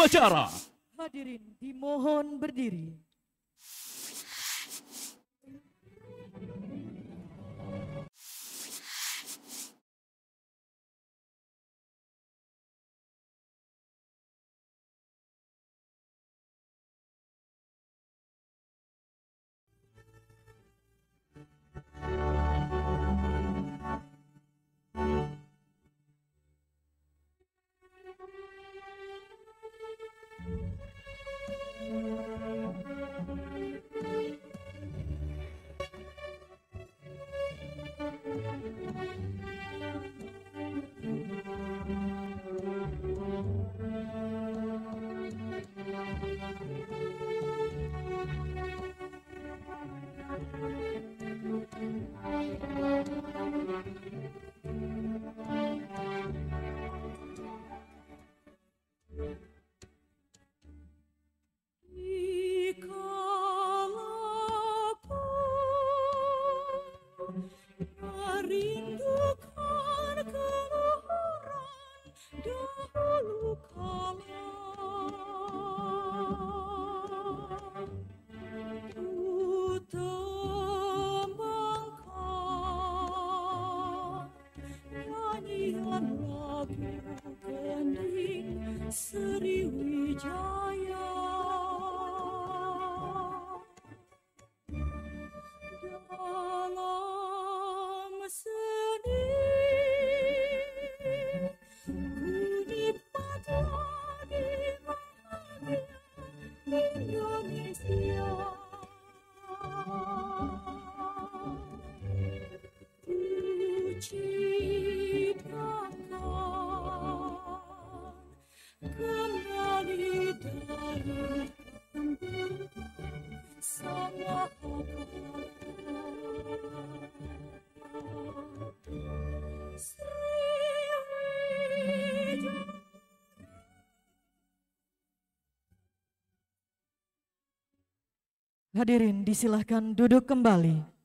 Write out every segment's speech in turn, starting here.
upacara. Hadirin dimohon berdiri. Hadirin disilahkan duduk kembali.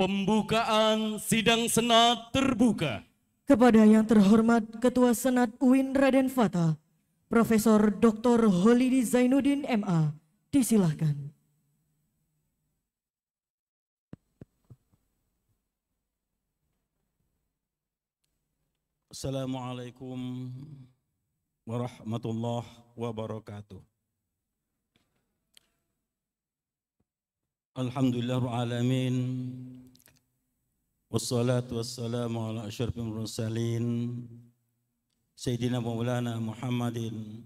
Pembukaan sidang Senat terbuka. Kepada yang terhormat Ketua Senat UIN Raden Fata, Profesor Dr. Holidi Zainuddin MA, disilahkan. Assalamualaikum warahmatullahi wabarakatuh. Alhamdulillah alamin. Wassalatu wassalamu ala asyrafil mursalin Sayyidina Maulana Muhammadin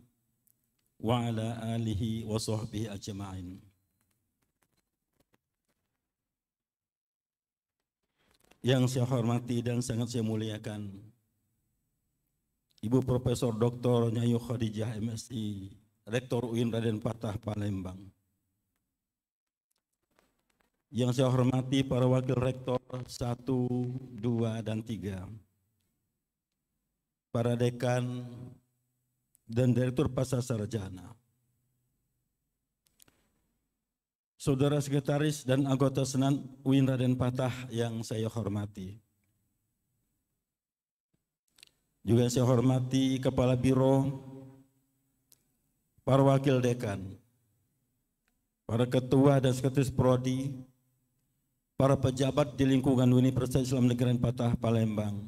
wa ala alihi wa sahbihi ajma'in Yang saya hormati dan sangat saya muliakan Ibu Profesor Dr. Nyayu Khadijah MSI Rektor UIN Raden Patah Palembang yang saya hormati para wakil rektor 1, 2, dan 3. Para dekan dan direktur pasar sarjana. Saudara sekretaris dan anggota senat Win Raden Patah yang saya hormati. Juga saya hormati Kepala Biro, para wakil dekan, para ketua dan sekretaris prodi, para pejabat di lingkungan Universitas Islam Negeri Patah Palembang.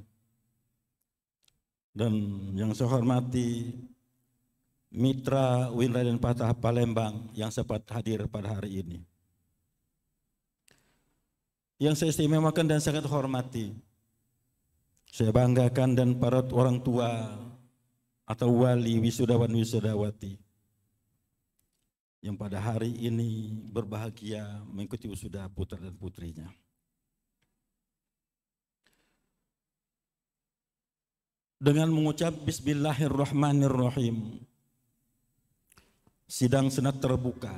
Dan yang saya hormati mitra Winra dan Patah Palembang yang sempat hadir pada hari ini. Yang saya istimewakan dan sangat hormati, saya banggakan dan para orang tua atau wali wisudawan wisudawati yang pada hari ini berbahagia mengikuti wisuda putra dan putrinya. Dengan mengucap bismillahirrahmanirrahim. Sidang senat terbuka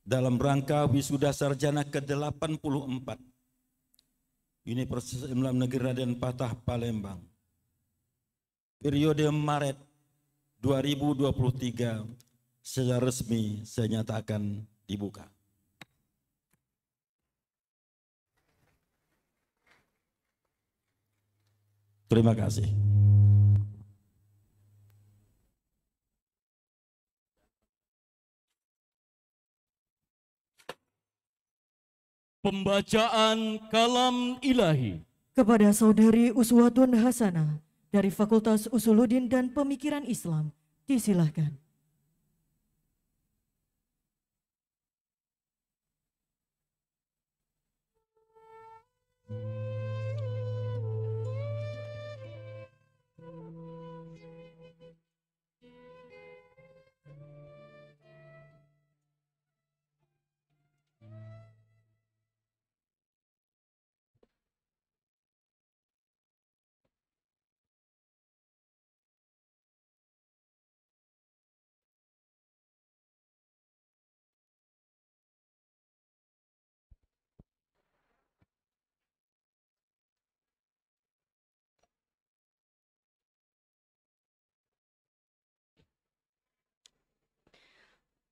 dalam rangka wisuda sarjana ke-84 Universitas Islam Negeri Raden Patah Palembang periode Maret 2023 secara resmi saya nyatakan dibuka. Terima kasih. Pembacaan kalam ilahi kepada saudari Uswatun Hasanah dari Fakultas Usuluddin dan Pemikiran Islam disilahkan.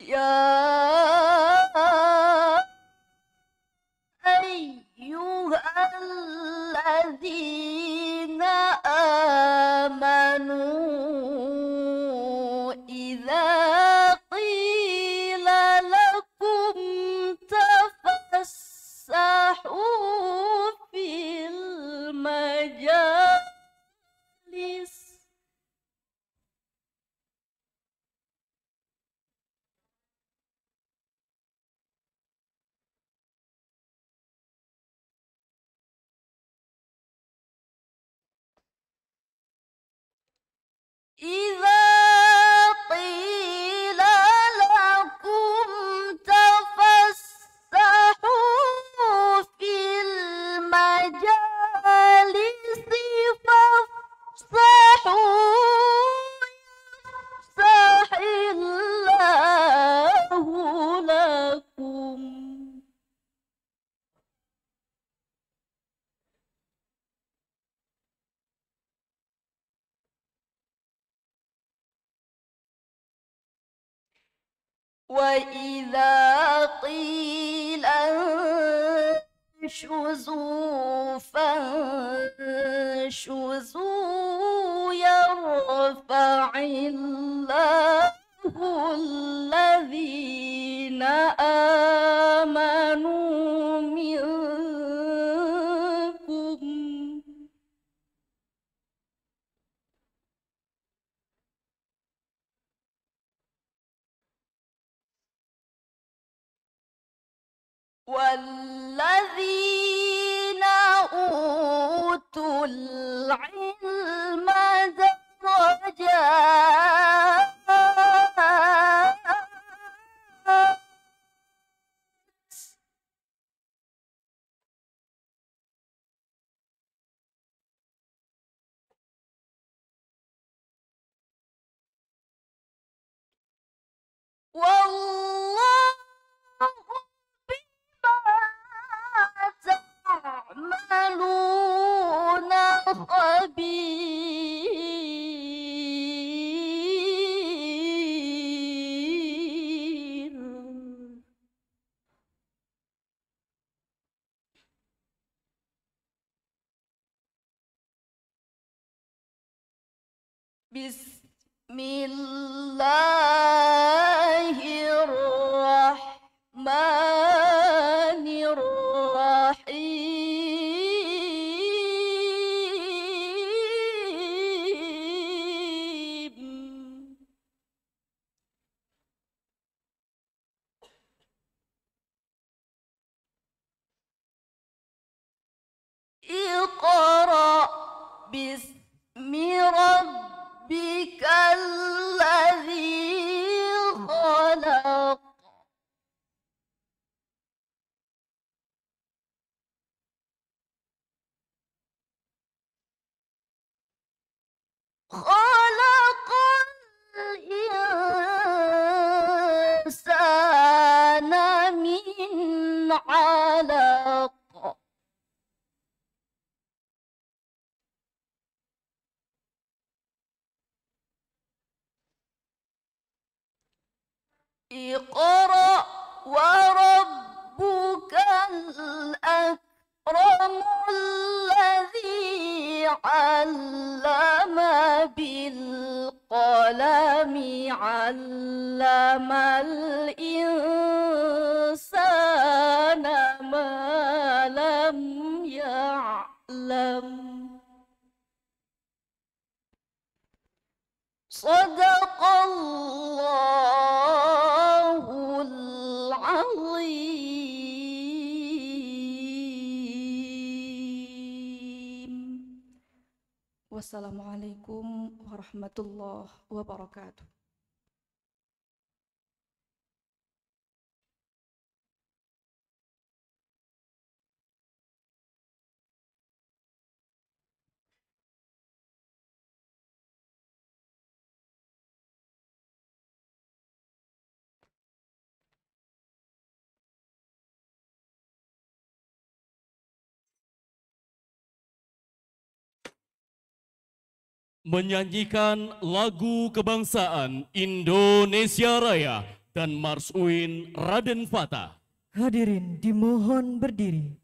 يا أيها الذين menyanyikan lagu kebangsaan Indonesia Raya dan Marsuin Raden Fatah. Hadirin dimohon berdiri.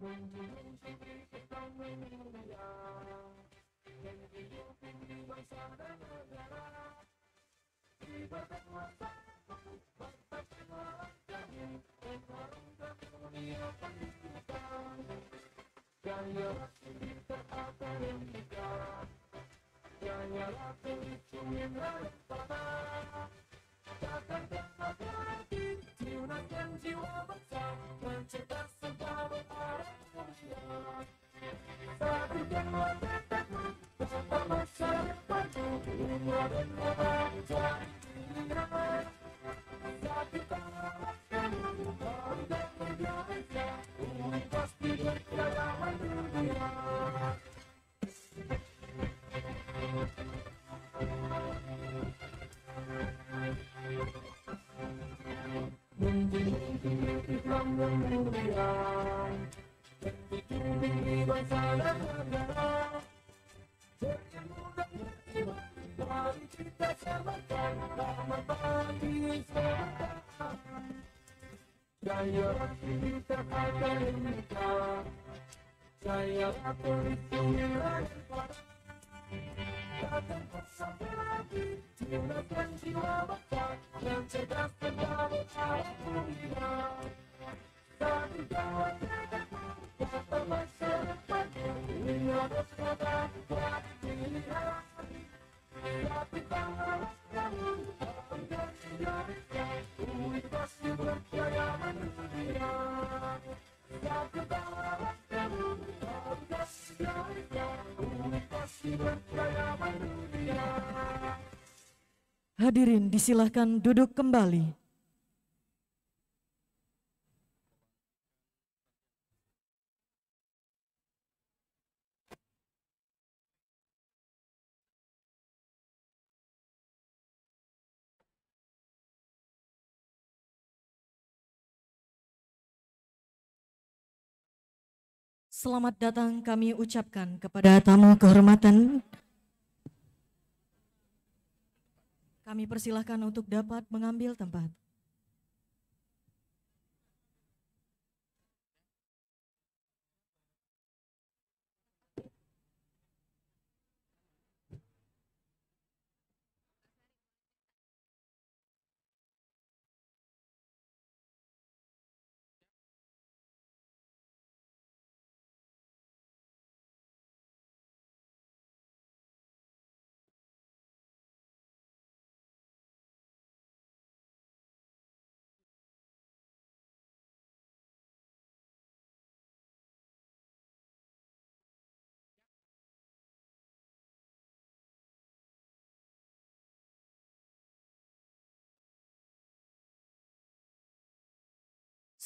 满地英雄的赞美颂扬，遍地英雄的万善的歌章。一个神话般的故事，把神话变为神话中的英雄，点燃了天地的万丈光芒，点燃了天地生命的光芒，照亮了天。From the Hadirin disilahkan duduk kembali. Selamat datang kami ucapkan kepada tamu kehormatan Kami persilahkan untuk dapat mengambil tempat.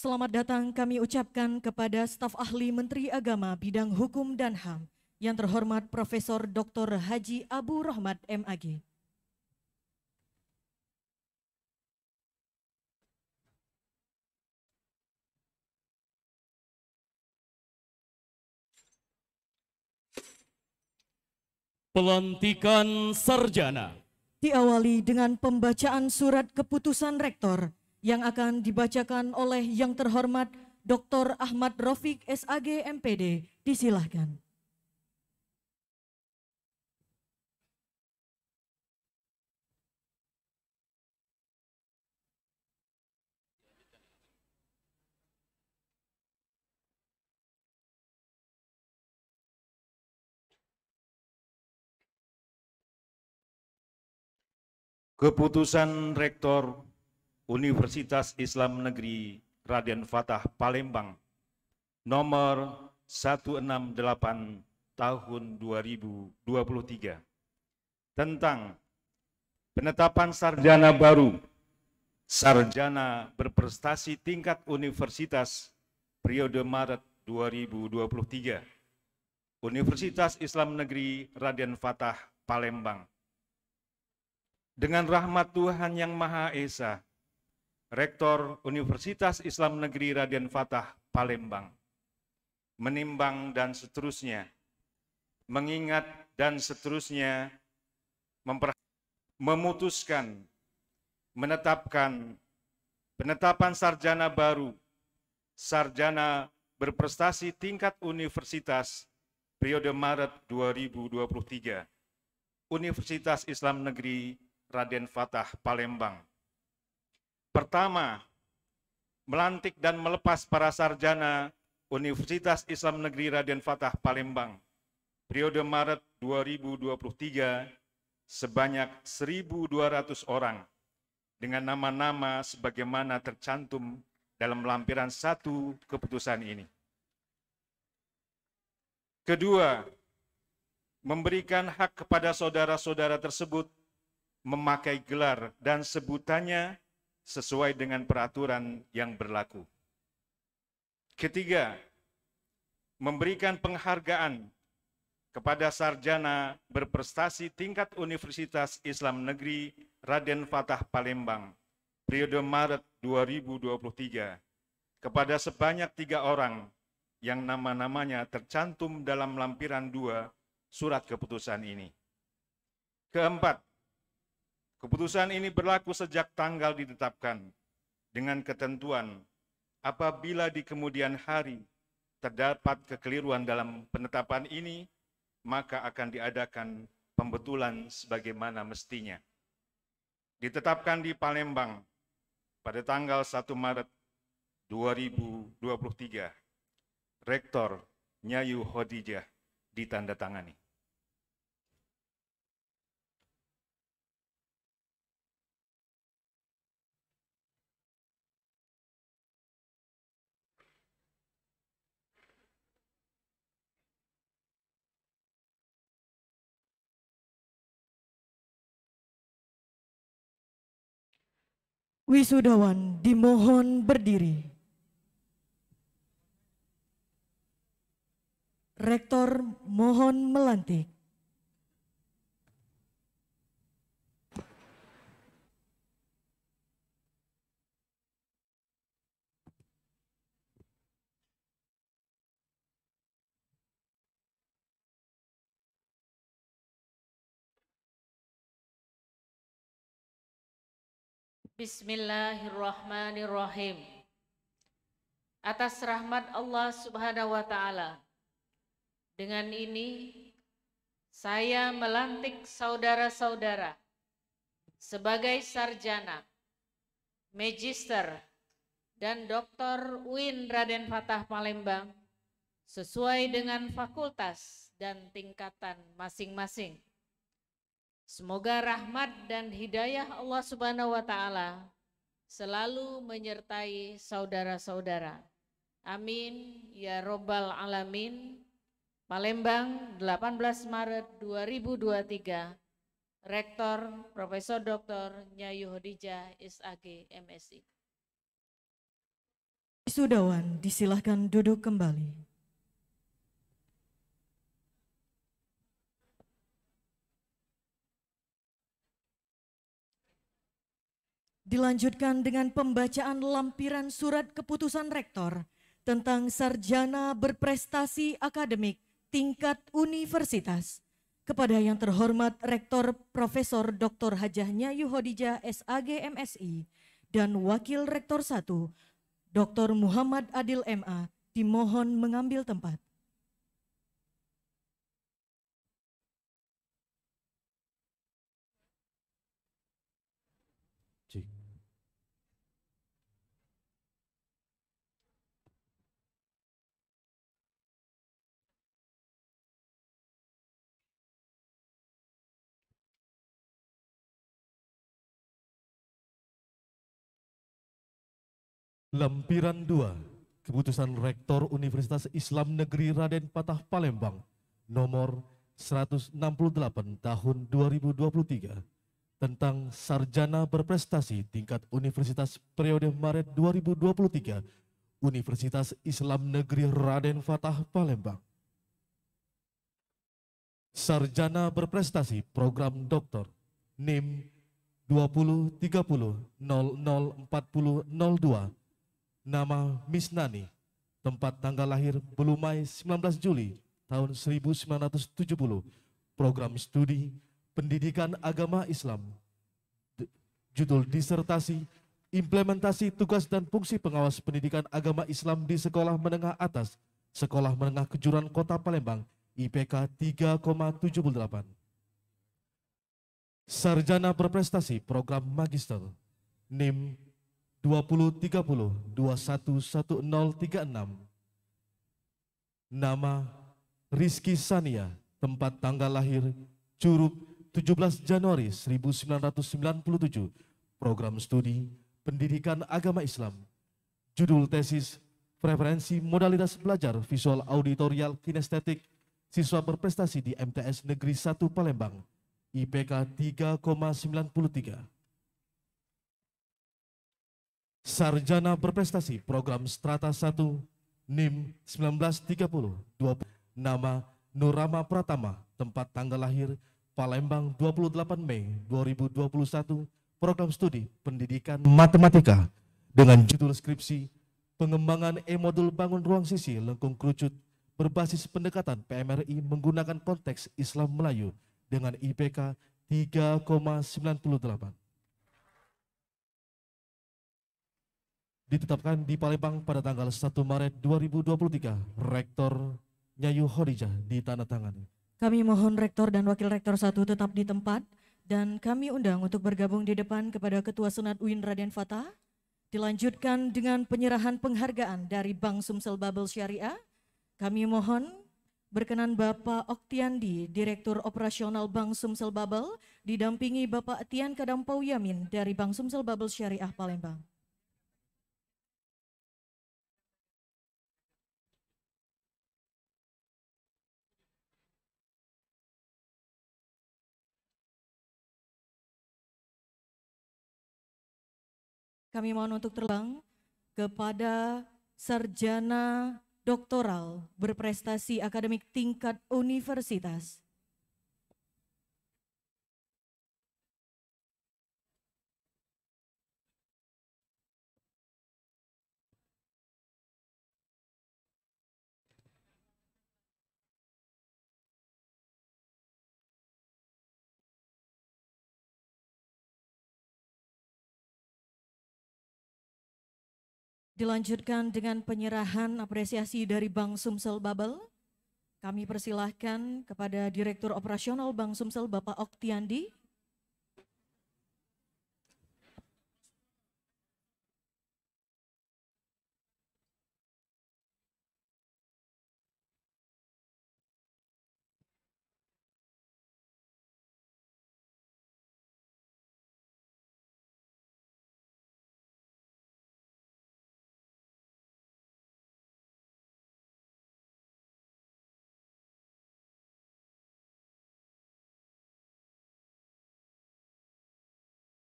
Selamat datang kami ucapkan kepada staf ahli Menteri Agama Bidang Hukum dan HAM yang terhormat Profesor Dr. Haji Abu Rahmat MAG. Pelantikan Sarjana diawali dengan pembacaan surat keputusan rektor yang akan dibacakan oleh yang terhormat Dr. Ahmad Rofik SAG MPD. Disilahkan. Keputusan Rektor Universitas Islam Negeri Raden Fatah Palembang nomor 168 tahun 2023 tentang penetapan sarjana baru sarjana berprestasi tingkat universitas periode Maret 2023 Universitas Islam Negeri Raden Fatah Palembang dengan rahmat Tuhan yang Maha Esa Rektor Universitas Islam Negeri Raden Fatah Palembang, menimbang dan seterusnya, mengingat dan seterusnya, memutuskan, menetapkan penetapan sarjana baru, sarjana berprestasi tingkat universitas periode Maret 2023, Universitas Islam Negeri Raden Fatah Palembang Pertama, melantik dan melepas para sarjana Universitas Islam Negeri Raden Fatah Palembang periode Maret 2023 sebanyak 1.200 orang dengan nama-nama sebagaimana tercantum dalam lampiran satu keputusan ini. Kedua, memberikan hak kepada saudara-saudara tersebut memakai gelar dan sebutannya sesuai dengan peraturan yang berlaku. Ketiga, memberikan penghargaan kepada sarjana berprestasi tingkat Universitas Islam Negeri Raden Fatah Palembang, periode Maret 2023, kepada sebanyak tiga orang yang nama-namanya tercantum dalam lampiran dua surat keputusan ini. Keempat, Keputusan ini berlaku sejak tanggal ditetapkan dengan ketentuan apabila di kemudian hari terdapat kekeliruan dalam penetapan ini, maka akan diadakan pembetulan sebagaimana mestinya. Ditetapkan di Palembang pada tanggal 1 Maret 2023, Rektor Nyayu Hodijah ditandatangani. Wisudawan dimohon berdiri. Rektor mohon melantik. Bismillahirrahmanirrahim. Atas rahmat Allah Subhanahu wa taala. Dengan ini saya melantik saudara-saudara sebagai sarjana, magister, dan Doktor Win Raden Fatah Palembang sesuai dengan fakultas dan tingkatan masing-masing. Semoga rahmat dan hidayah Allah Subhanahu wa taala selalu menyertai saudara-saudara. Amin ya robbal alamin. Palembang 18 Maret 2023. Rektor Profesor Dr. Nyayu Hodija SAG MSI. Sudawan disilahkan duduk kembali. Dilanjutkan dengan pembacaan lampiran surat keputusan rektor tentang sarjana berprestasi akademik tingkat universitas kepada yang terhormat Rektor Profesor Dr. Hajahnya Yuhodija SAG MSI dan Wakil Rektor 1 Dr. Muhammad Adil MA dimohon mengambil tempat. Lampiran 2, keputusan Rektor Universitas Islam Negeri Raden Patah Palembang, nomor 168 tahun 2023, tentang sarjana berprestasi tingkat universitas periode Maret 2023 Universitas Islam Negeri Raden Fatah Palembang. Sarjana berprestasi program doktor NIM 2030 004002 nama Misnani, tempat tanggal lahir Belumai 19 Juli tahun 1970, program studi pendidikan agama Islam, judul disertasi implementasi tugas dan fungsi pengawas pendidikan agama Islam di sekolah menengah atas, sekolah menengah kejuran kota Palembang, IPK 3,78. Sarjana berprestasi program magister, NIM 2030 211036 Nama Rizky Sania, tempat tanggal lahir tujuh 17 Januari 1997, program studi Pendidikan Agama Islam. Judul tesis Preferensi Modalitas Belajar Visual Auditorial Kinestetik Siswa Berprestasi di MTS Negeri 1 Palembang, IPK 3,93. Sarjana berprestasi program Strata 1 NIM 1930 20 nama Nurama Pratama tempat tanggal lahir Palembang 28 Mei 2021 program studi pendidikan matematika dengan judul skripsi pengembangan e-modul bangun ruang sisi lengkung kerucut berbasis pendekatan PMRI menggunakan konteks Islam Melayu dengan IPK 3,98. ditetapkan di Palembang pada tanggal 1 Maret 2023, Rektor Nyayu Horijah tangan. Kami mohon Rektor dan Wakil Rektor satu tetap di tempat dan kami undang untuk bergabung di depan kepada Ketua Senat UIN Raden Fatah. Dilanjutkan dengan penyerahan penghargaan dari Bank Sumsel Babel Syariah. Kami mohon berkenan Bapak Oktiandi, Direktur Operasional Bank Sumsel Babel, didampingi Bapak Tian Kadampau Yamin dari Bank Sumsel Babel Syariah Palembang. Kami mohon untuk terbang kepada sarjana doktoral berprestasi akademik tingkat universitas Dilanjutkan dengan penyerahan apresiasi dari Bank Sumsel Babel. Kami persilahkan kepada Direktur Operasional Bank Sumsel Bapak Oktiandi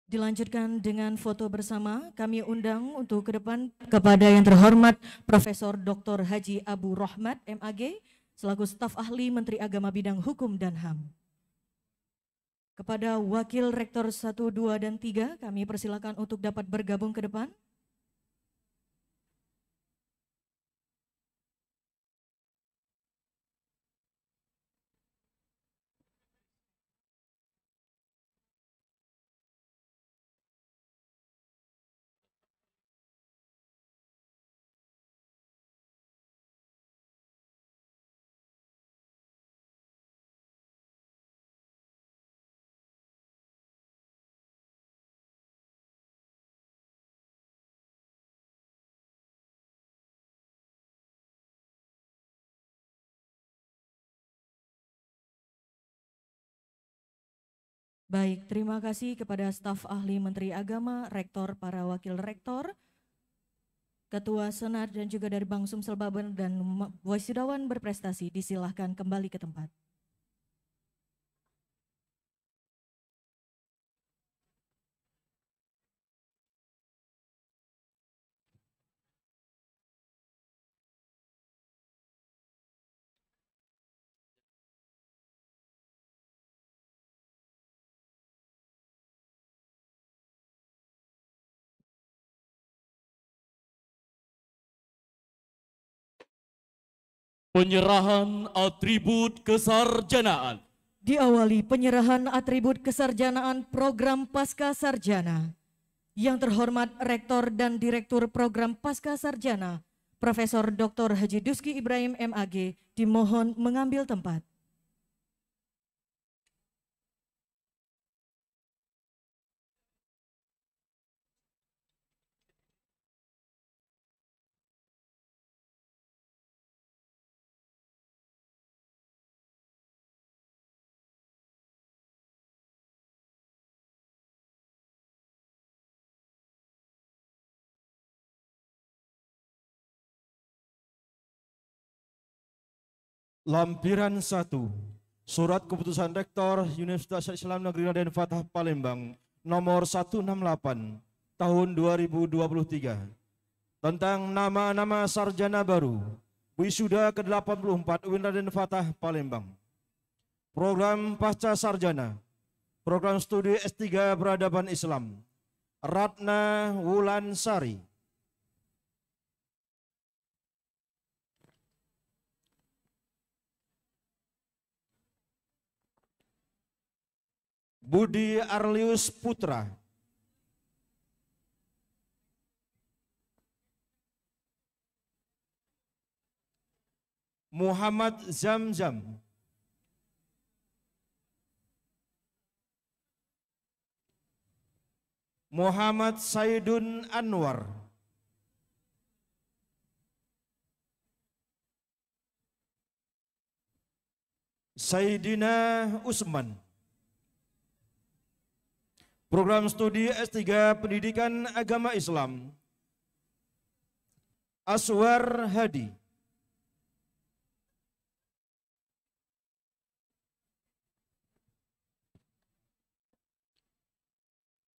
Dilanjutkan dengan foto bersama, kami undang untuk ke depan kepada yang terhormat Profesor Dr. Haji Abu Rohmat MAG, selaku staf ahli Menteri Agama Bidang Hukum dan HAM. Kepada Wakil Rektor 1, 2, dan 3, kami persilakan untuk dapat bergabung ke depan. Baik, terima kasih kepada staf ahli Menteri Agama, Rektor, para Wakil Rektor, Ketua Senat dan juga dari Bang Sumsel Baben dan Wisudawan berprestasi disilahkan kembali ke tempat. Penyerahan atribut kesarjanaan. Diawali penyerahan atribut kesarjanaan program Pasca Sarjana. Yang terhormat Rektor dan Direktur Program Pasca Sarjana, Profesor Dr. Haji Duski Ibrahim MAG, dimohon mengambil tempat. Lampiran 1 Surat Keputusan Rektor Universitas Islam Negeri Raden Fatah Palembang nomor 168 tahun 2023 tentang nama-nama sarjana baru wisuda ke-84 UIN Raden Fatah Palembang. Program Pasca Sarjana Program Studi S3 Peradaban Islam Ratna Wulansari Budi Arlius Putra. Muhammad Zamzam. Muhammad Saidun Anwar Saidina Usman Program Studi S3 Pendidikan Agama Islam Aswar Hadi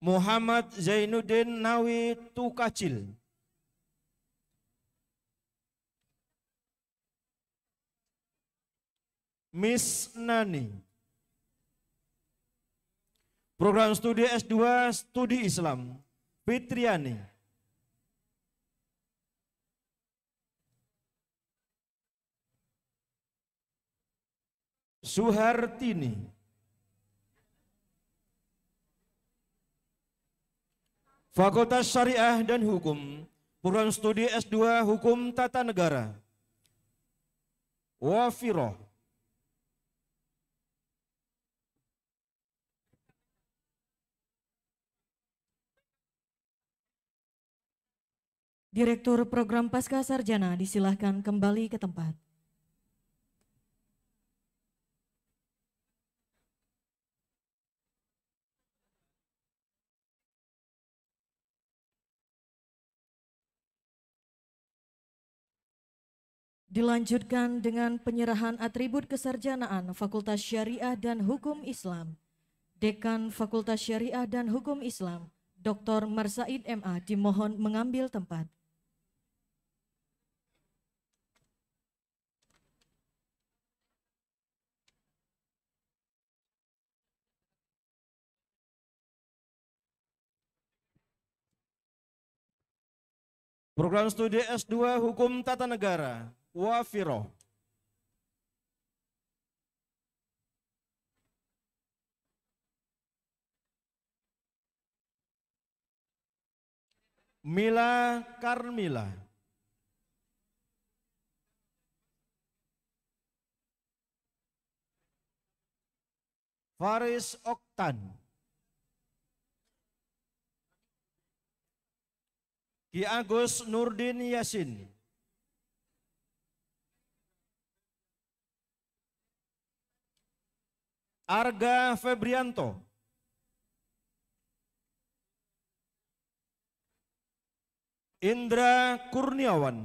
Muhammad Zainuddin Nawi Tukacil Miss Nani Program studi S2 Studi Islam Fitriani Suhartini Fakultas Syariah dan Hukum, Program Studi S2 Hukum Tata Negara. Wafiroh Direktur Program Pasca Sarjana disilahkan kembali ke tempat. Dilanjutkan dengan penyerahan atribut kesarjanaan Fakultas Syariah dan Hukum Islam. Dekan Fakultas Syariah dan Hukum Islam, Dr. Marsaid MA dimohon mengambil tempat. Program studi S2 Hukum Tata Negara, Wafiro. Mila Karmila. Faris Oktan. Ki Agus Nurdin Yasin. Arga Febrianto. Indra Kurniawan.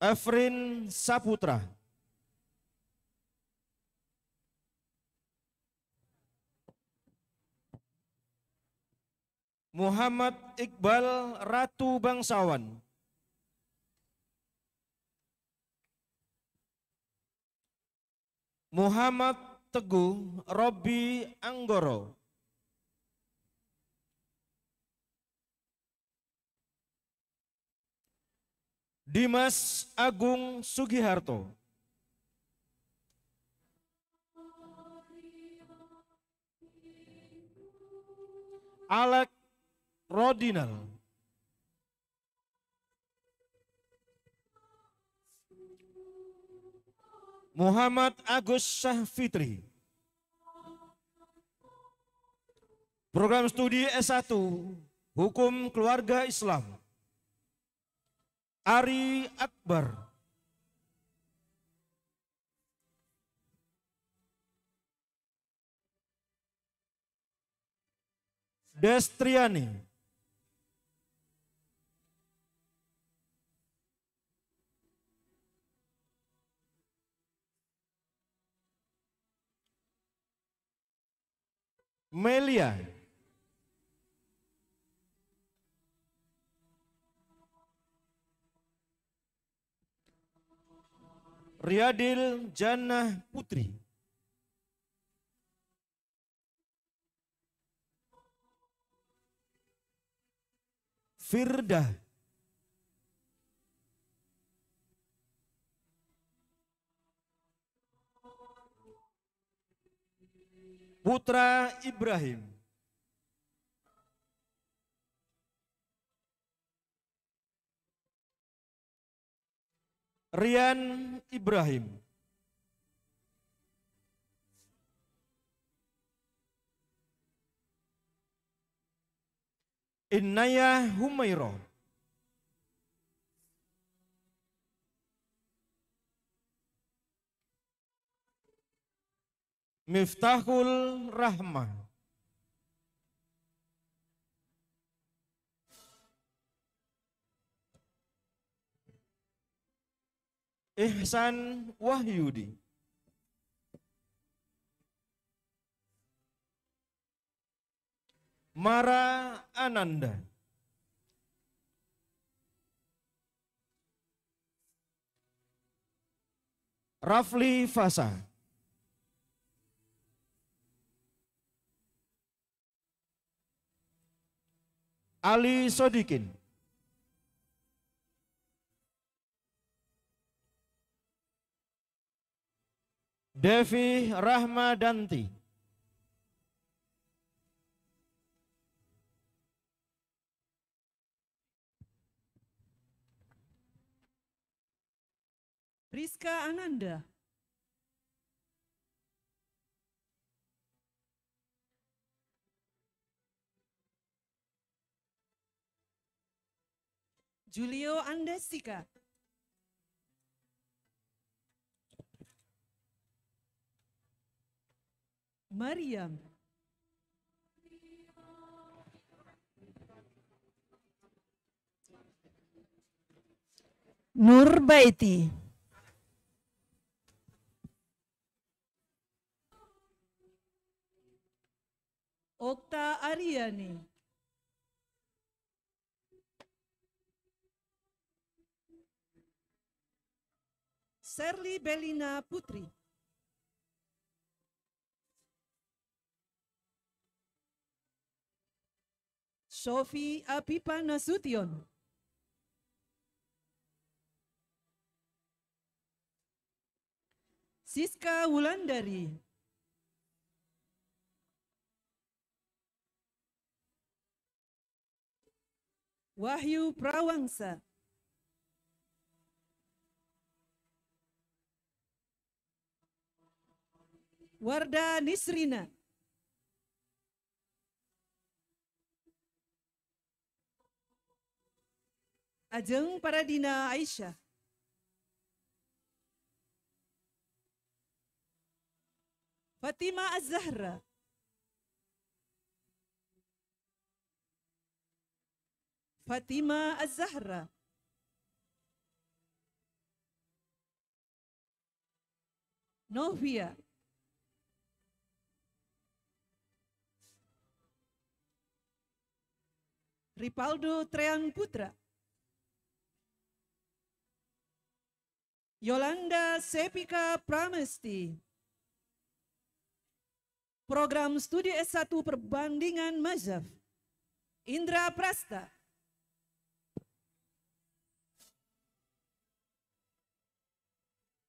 Efrin Saputra. Muhammad Iqbal Ratu Bangsawan. Muhammad Teguh Robi Anggoro. Dimas Agung Sugiharto. Alek Rodinal. Muhammad Agus Syah Fitri. Program studi S1 Hukum Keluarga Islam. Ari Akbar. Destriani. Melia. Riyadil Jannah Putri. Firdah putra Ibrahim. Rian Ibrahim. Innaya Humairah. Miftahul Rahmah. Ihsan Wahyudi. Mara Ananda. Rafli Fasa. Ali Sodikin. Devi Rahmadanti. Rizka Ananda. Julio Andesika. Mariam. Nurbaeti, Okta Ariani. Serli Belina Putri. Sofi Apipa Nasution. Siska Wulandari. Wahyu Prawangsa. Warda Nisrina. Ajeng Paradina Aisyah. Fatima Az-Zahra. Fatima Az-Zahra. Novia. Ripaldo Trean Putra, Yolanda Sepika Pramesti, Program Studi S1 Perbandingan Mazhab, Indra Prasta,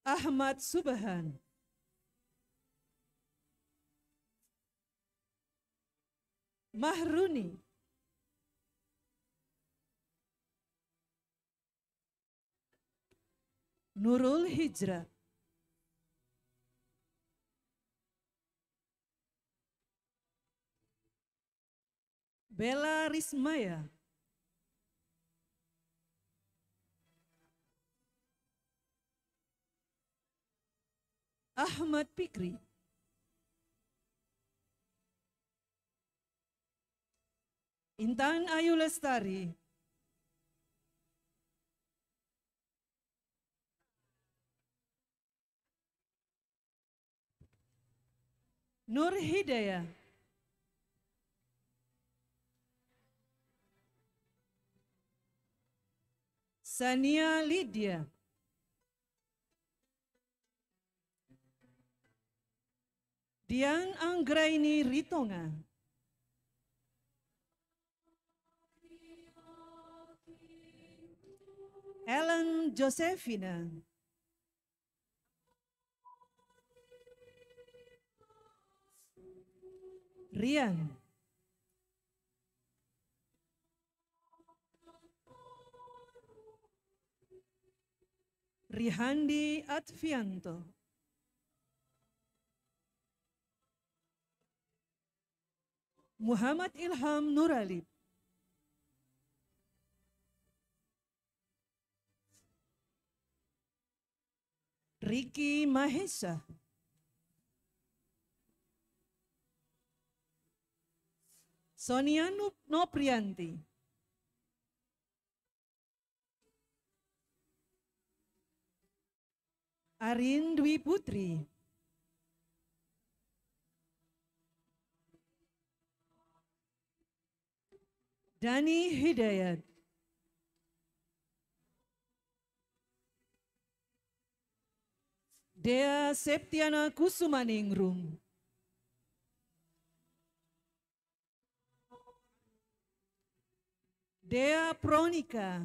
Ahmad Subhan. Mahruni Nurul Hijrah. Bella Rismaya. Ahmad Pikri. Intan Ayu Lestari. Nur Hidayah. Sania Lydia. Dian Anggraini Ritonga. Ellen Josefina. Rian. Rihandi Advianto. Muhammad Ilham Nuralib. Ricky Mahesa. Sonia Noprianti. Arin Dwi Putri. Dani Hidayat. Dea Septiana Kusumaningrum. Dea Prônica.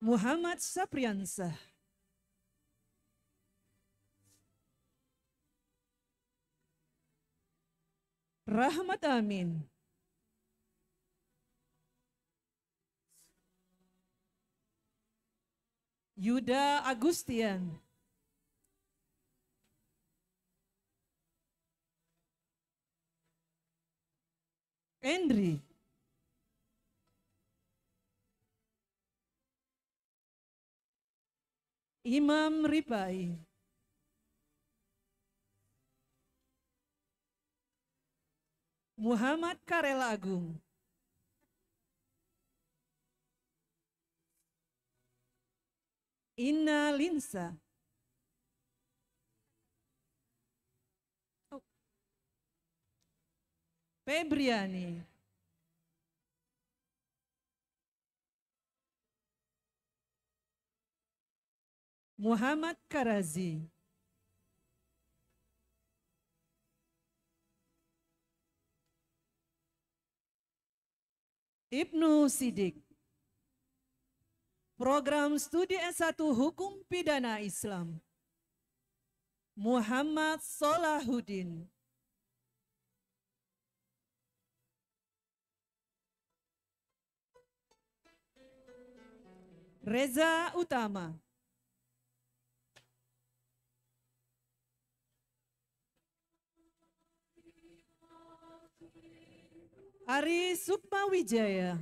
Muhammad Sapriansa. Rahmat Amin. Yuda Agustian. Henry. Imam Ribai. Muhammad Karela Agung. Inna Linsa. Febriani. Muhammad Karazi. Ibnu Sidik. Program Studi S1 Hukum Pidana Islam. Muhammad Solahuddin. Reza Utama. Ari Sukma Wijaya.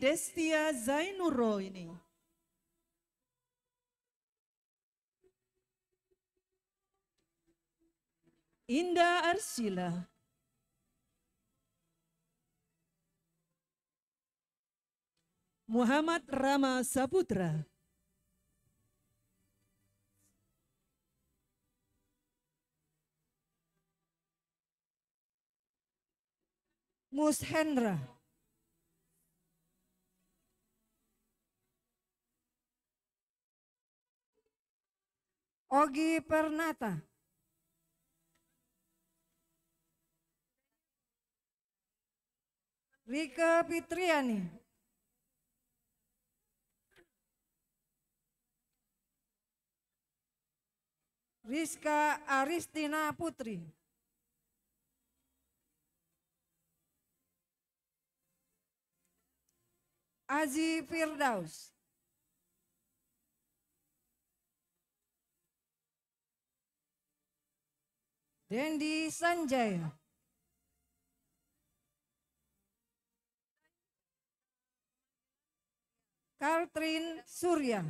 Destia Zainuro ini. Indah Arsila. Muhammad Rama Saputra. Mus Hendra, Ogi Pernata. Rika Fitriani. Rizka Aristina Putri. Aji Firdaus. Dendi Sanjaya. Kartrin Surya.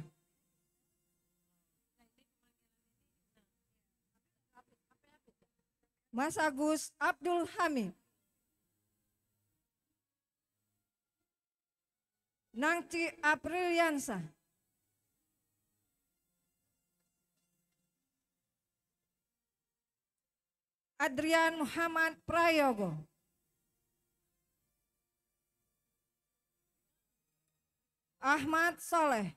Mas Agus Abdul Hamid. Nangci Apriliansa. Adrian Muhammad Prayogo. Ahmad Soleh.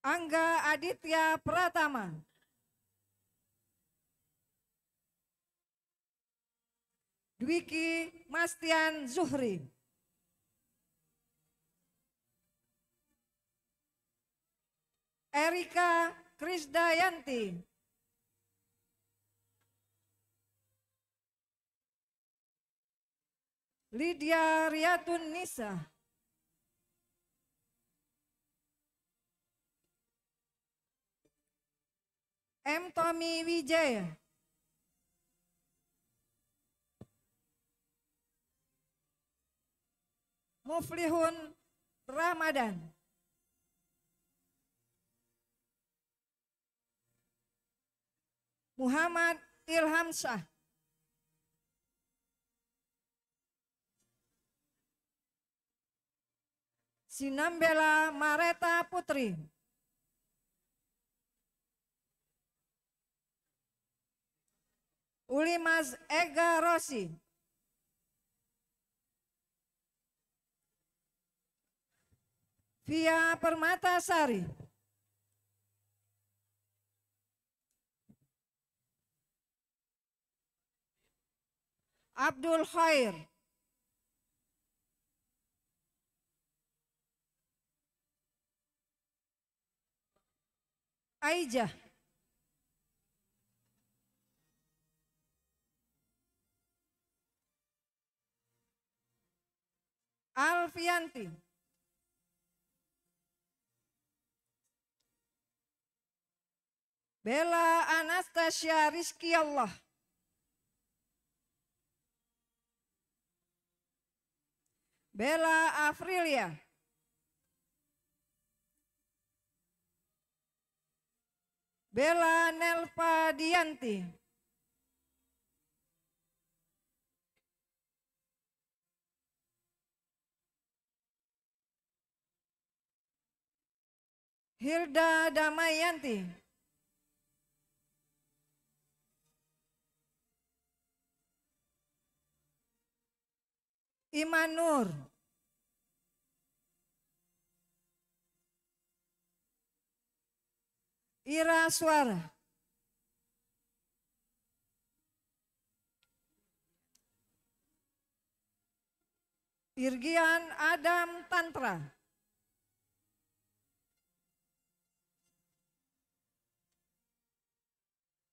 Angga Aditya Pratama. Dwiki Mastian Zuhri. Erika Krisdayanti. Lydia Riatun Nisa. M. Tommy Wijaya. Muflihun Ramadan. Muhammad Ilham Shah. Sinambela Mareta Putri. Ulimas Ega Rossi. Via Permata Sari. Abdul Khair. Aija, Alfianti. Bella Anastasia Rizki Allah. Bella Afrilia. Bella Nelva Dianti. Hilda Damayanti. Imanur. Ira suara. Irgian Adam Tantra.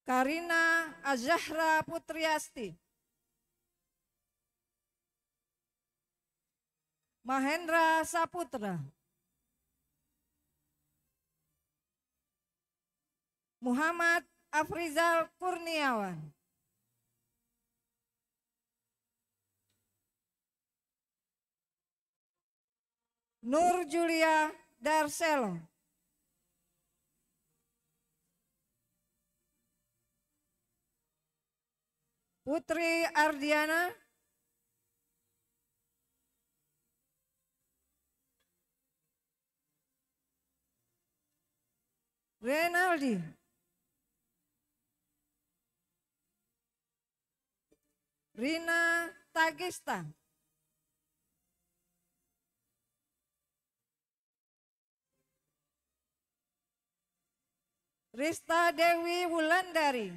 Karina Azahra Putriasti. Mahendra Saputra. Muhammad Afrizal Kurniawan. Nur Julia Darcelo. Putri Ardiana. Renaldi. Rina Tagista. Rista Dewi Wulandari.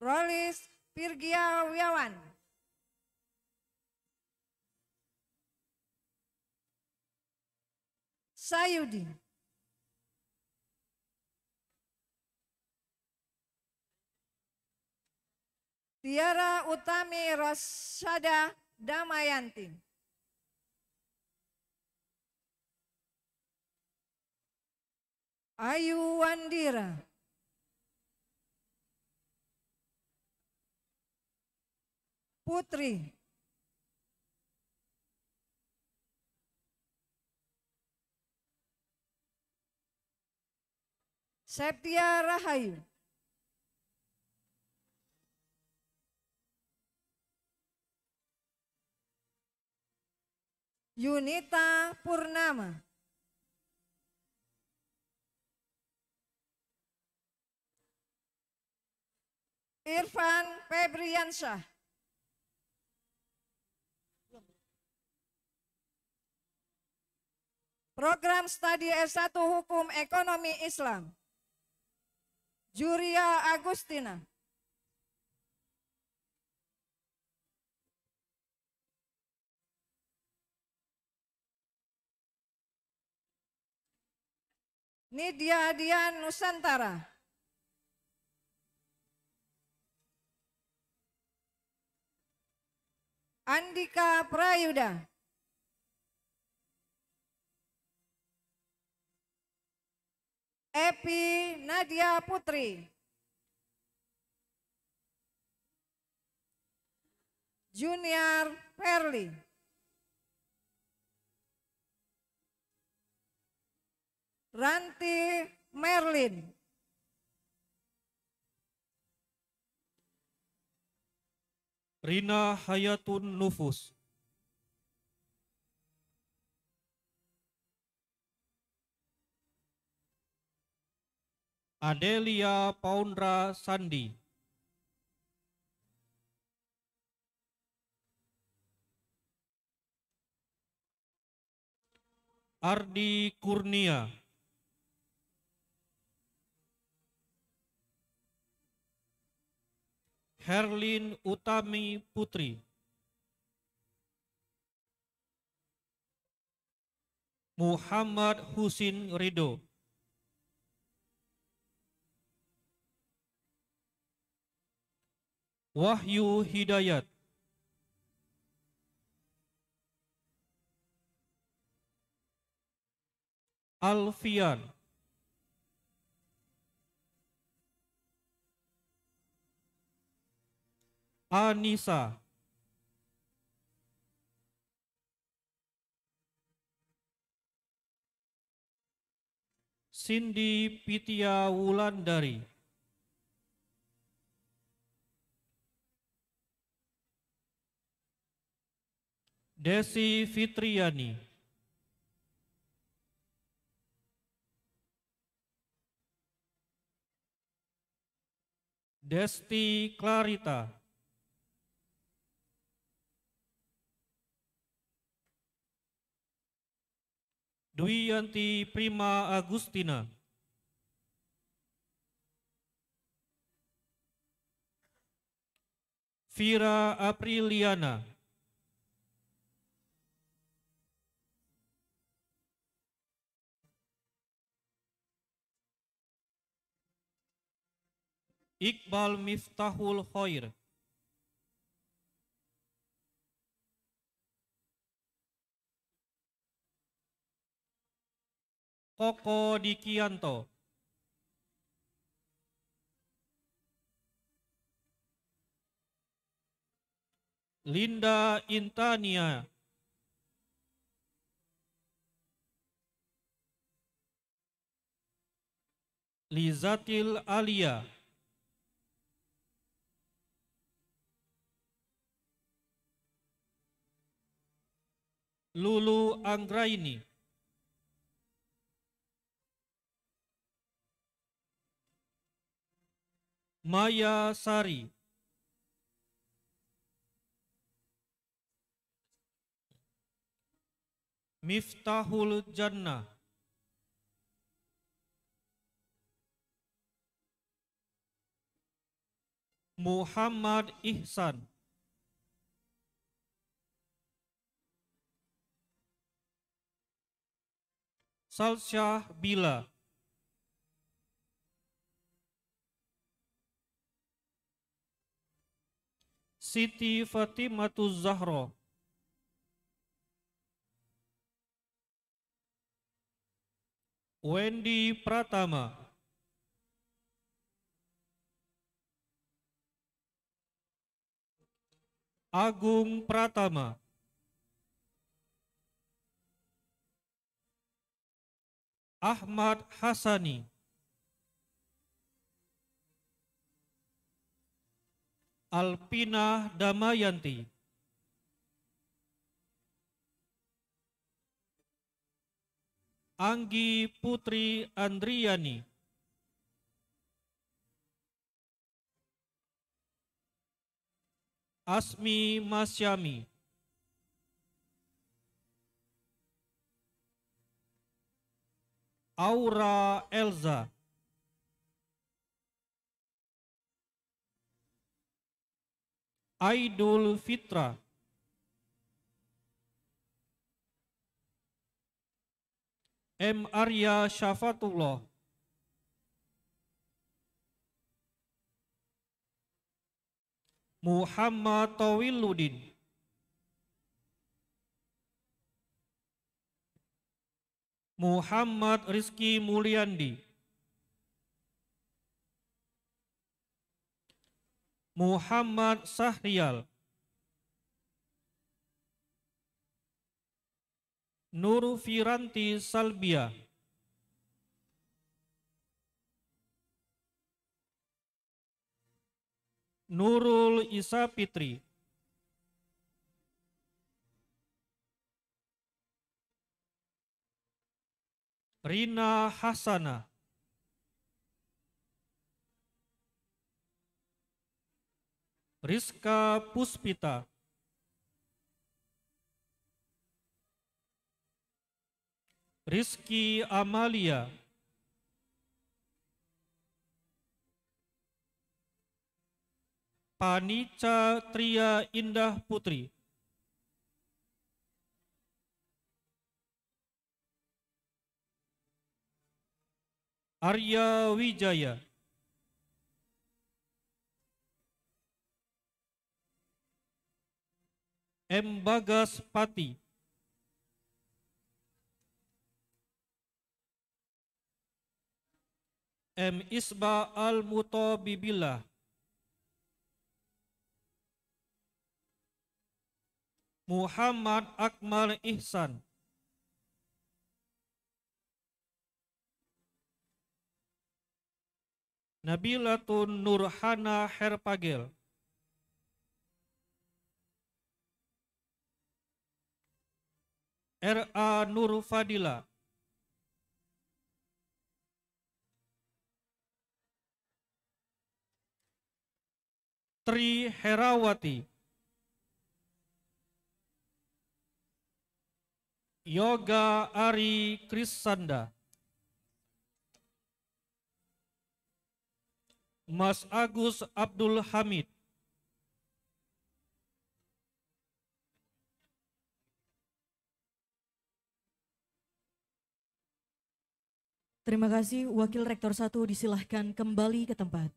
Rolis Pirgia Wiawan. Sayudi. Tiara Utami Rosada Damayanti. Ayu Wandira. Putri. Septia Rahayu. Yunita Purnama. Irfan Febriansyah. Program Studi S1 Hukum Ekonomi Islam. Juria Agustina. Ini dia hadiah Nusantara. Andika Prayuda. Epi Nadia Putri. Junior Perli. Ranti Merlin. Rina Hayatun Nufus. Adelia Paundra Sandi. Ardi Kurnia. Herlin Utami Putri. Muhammad Husin Rido. Wahyu Hidayat. Alfian Anissa. Cindy Pitya Wulandari. Desi Fitriani. Desti Clarita. Dwi Yanti Prima Agustina. Vira Apriliana. Iqbal Miftahul Khair. Koko Dikianto. Linda Intania. Lizatil Alia. Lulu Anggraini. Maya Sari. Miftahul Jannah. Muhammad Ihsan. Salsyah Bila. Siti Fatimatuz Zahra Wendy Pratama Agung Pratama Ahmad Hasani Alpina Damayanti. Anggi Putri Andriani. Asmi Masyami. Aura Elza. Idul Fitra, M. Arya Syafatullah Muhammad Tawiluddin Muhammad Rizki Mulyandi Muhammad Sahrial Nur Firanti Salbia Nurul Isa Fitri Rina Hasanah. Rizka Puspita. Rizky Amalia. Panica Tria Indah Putri. Arya Wijaya. M. Bagas Pati, M. Isba Al-Mutabibillah. Muhammad Akmal Ihsan. Nabilatun Nurhana Herpagel. R.A. Nur Fadila Tri Herawati Yoga Ari Krisanda Mas Agus Abdul Hamid Terima kasih Wakil Rektor 1 disilahkan kembali ke tempat.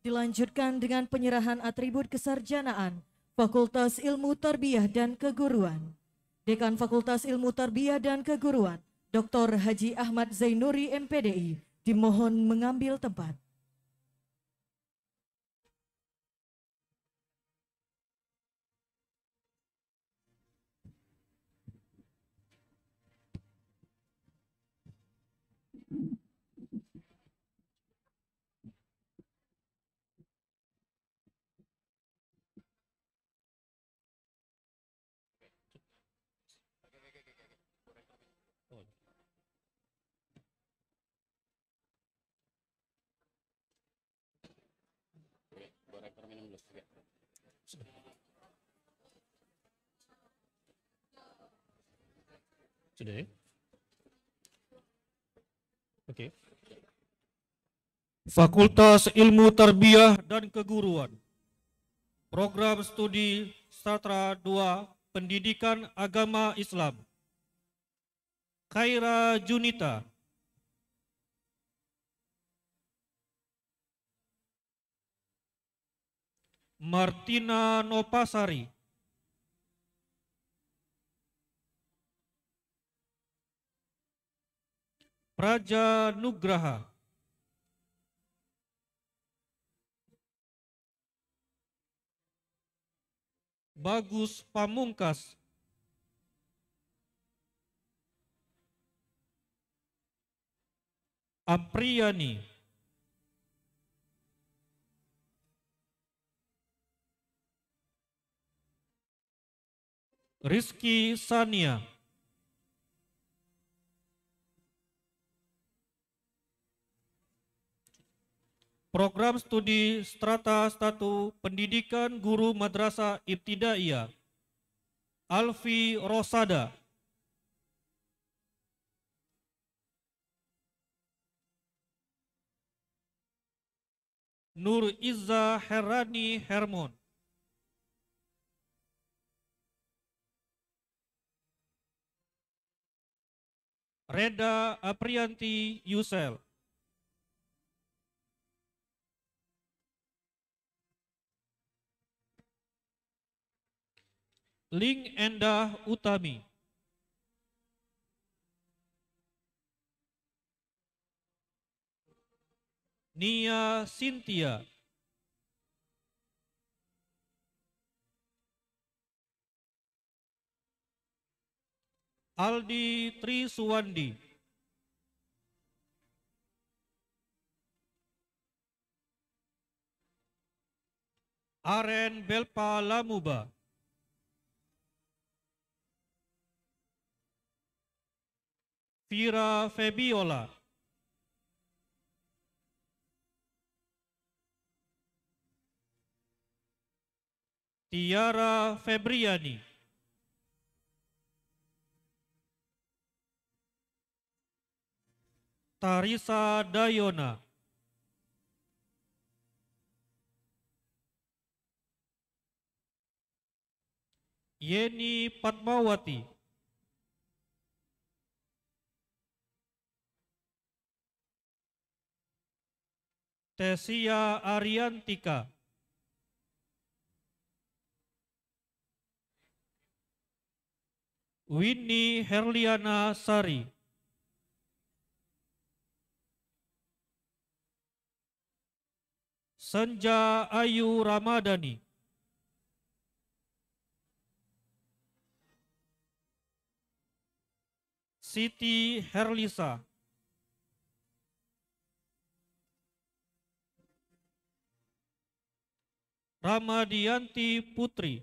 Dilanjutkan dengan penyerahan atribut kesarjanaan Fakultas Ilmu Tarbiyah dan Keguruan. Dekan Fakultas Ilmu Tarbiyah dan Keguruan, Dr. Haji Ahmad Zainuri MPDI, dimohon mengambil tempat. today Okay. Fakultas Ilmu Tarbiyah dan Keguruan. Program Studi Satra 2 Pendidikan Agama Islam. Khaira Junita. Martina Nopasari. Praja Nugraha. Bagus Pamungkas. Apriyani. Rizky Sania. Program Studi Strata 1 Pendidikan Guru Madrasah Ibtidaiyah Alfi Rosada Nur Izza Herani Hermon Reda Aprianti Yusel Ling Endah Utami. Nia Sintia. Aldi Tri Suwandi. Aren Belpa Lamuba. Vira Febiola, Tiara Febriani. Tarisa Dayona. Yeni Padmawati. Tesia Ariantika. Winnie Herliana Sari. Senja Ayu Ramadhani. Siti Herlisa. Ramadianti Putri.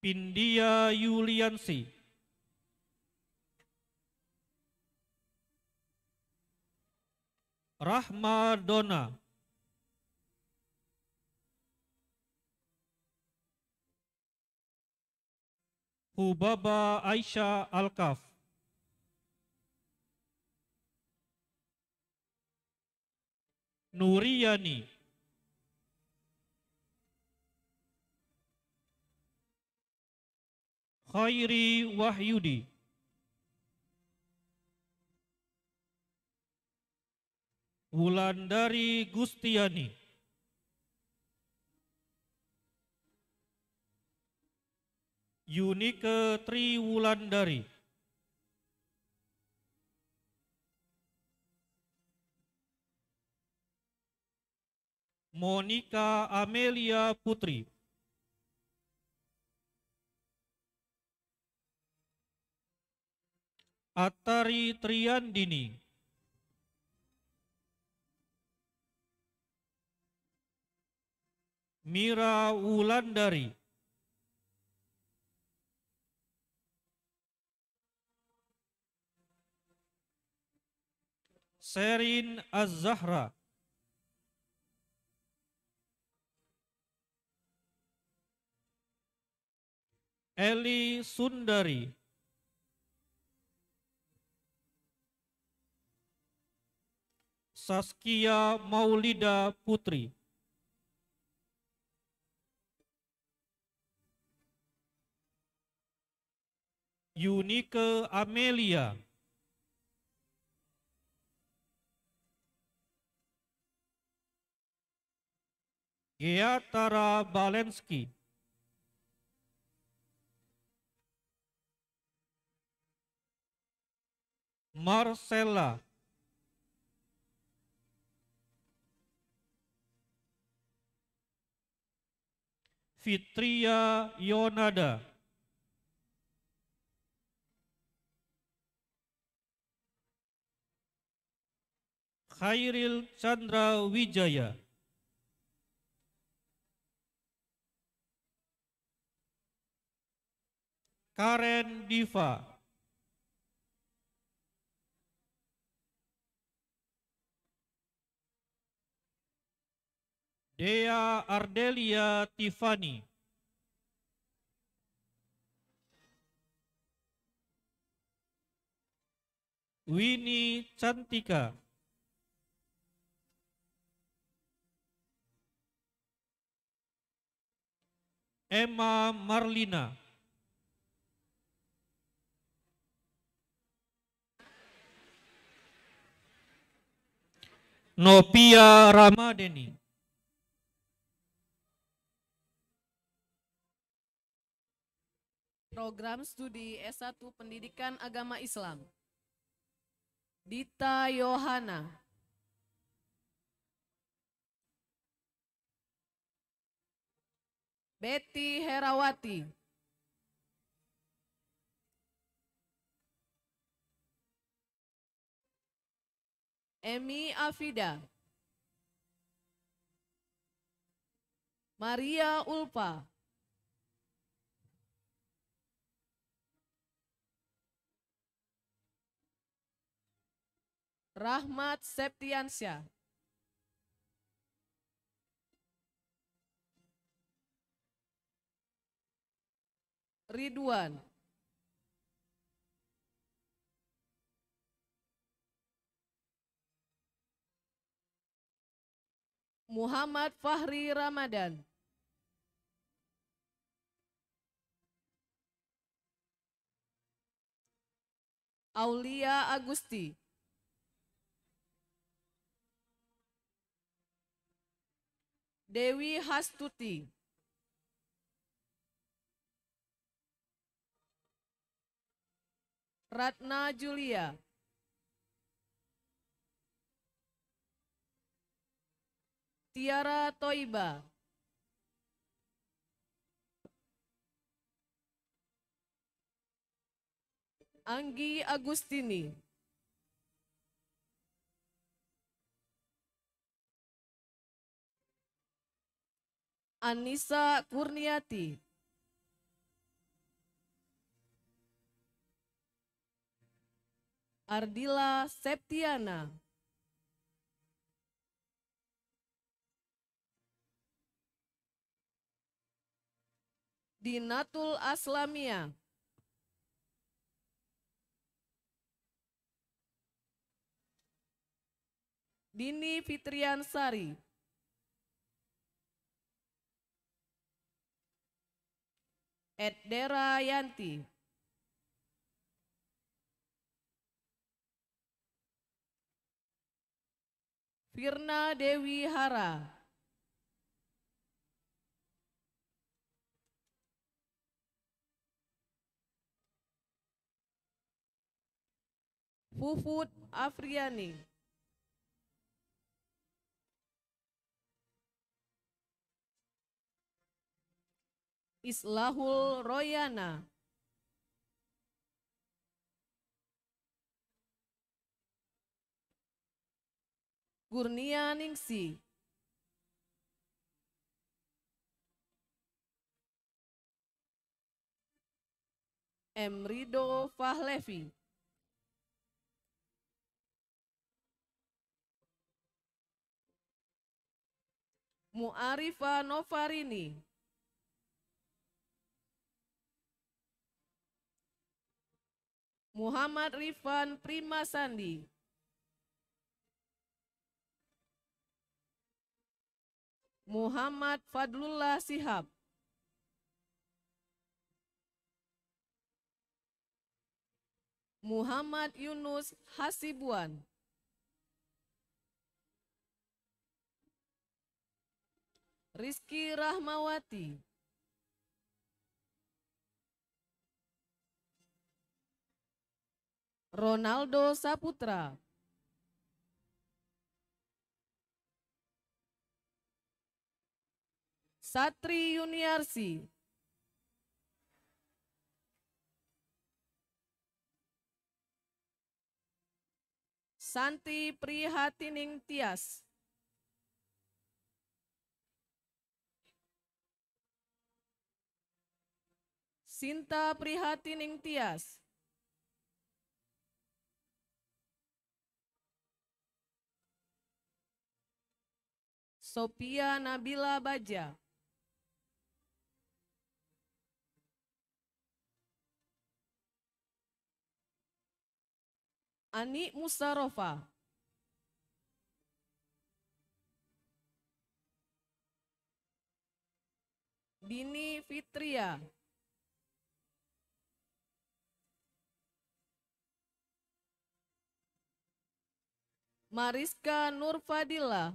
Pindia Yuliansi. Rahma Dona. Hubaba Aisyah Alkaf. Nuriyani Khairi Wahyudi Wulandari Gustiani Yunike Triwulandari Monika Amelia Putri. Atari Triandini. Mira Wulandari. Serin Az-Zahra. Eli Sundari. Saskia Maulida Putri. Yunike Amelia. Geatara Balenski. Marcella Fitria Yonada Khairil Chandra Wijaya Karen Diva Dea Ardelia Tiffany. Winnie Cantika. Emma Marlina. Nopia Ramadeni. program studi S1 Pendidikan Agama Islam. Dita Yohana. Betty Herawati. Emi Afida. Maria Ulpa. Rahmat Septiansyah. Ridwan. Muhammad Fahri Ramadan. Aulia Agusti. Dewi Hastuti. Ratna Julia. Tiara Toiba. Anggi Agustini. Anissa Kurniati. Ardila Septiana. Dinatul Aslamia. Dini Fitriansari. Sari. Edera Yanti. Firna Dewi Hara. Fufut Afriani. islahul royana Kurnia Ningsi Emrido Fahlevi Muarifa Novarini Muhammad Rifan Prima Sandi. Muhammad Fadlullah Sihab. Muhammad Yunus Hasibuan. Rizky Rahmawati. Ronaldo Saputra. Satri Yuniarsi. Santi Prihatining Tias. Sinta Prihatining Tias. Sophia Nabila Baja. Ani Mustarofa. Dini Fitria. Mariska Nurfadila.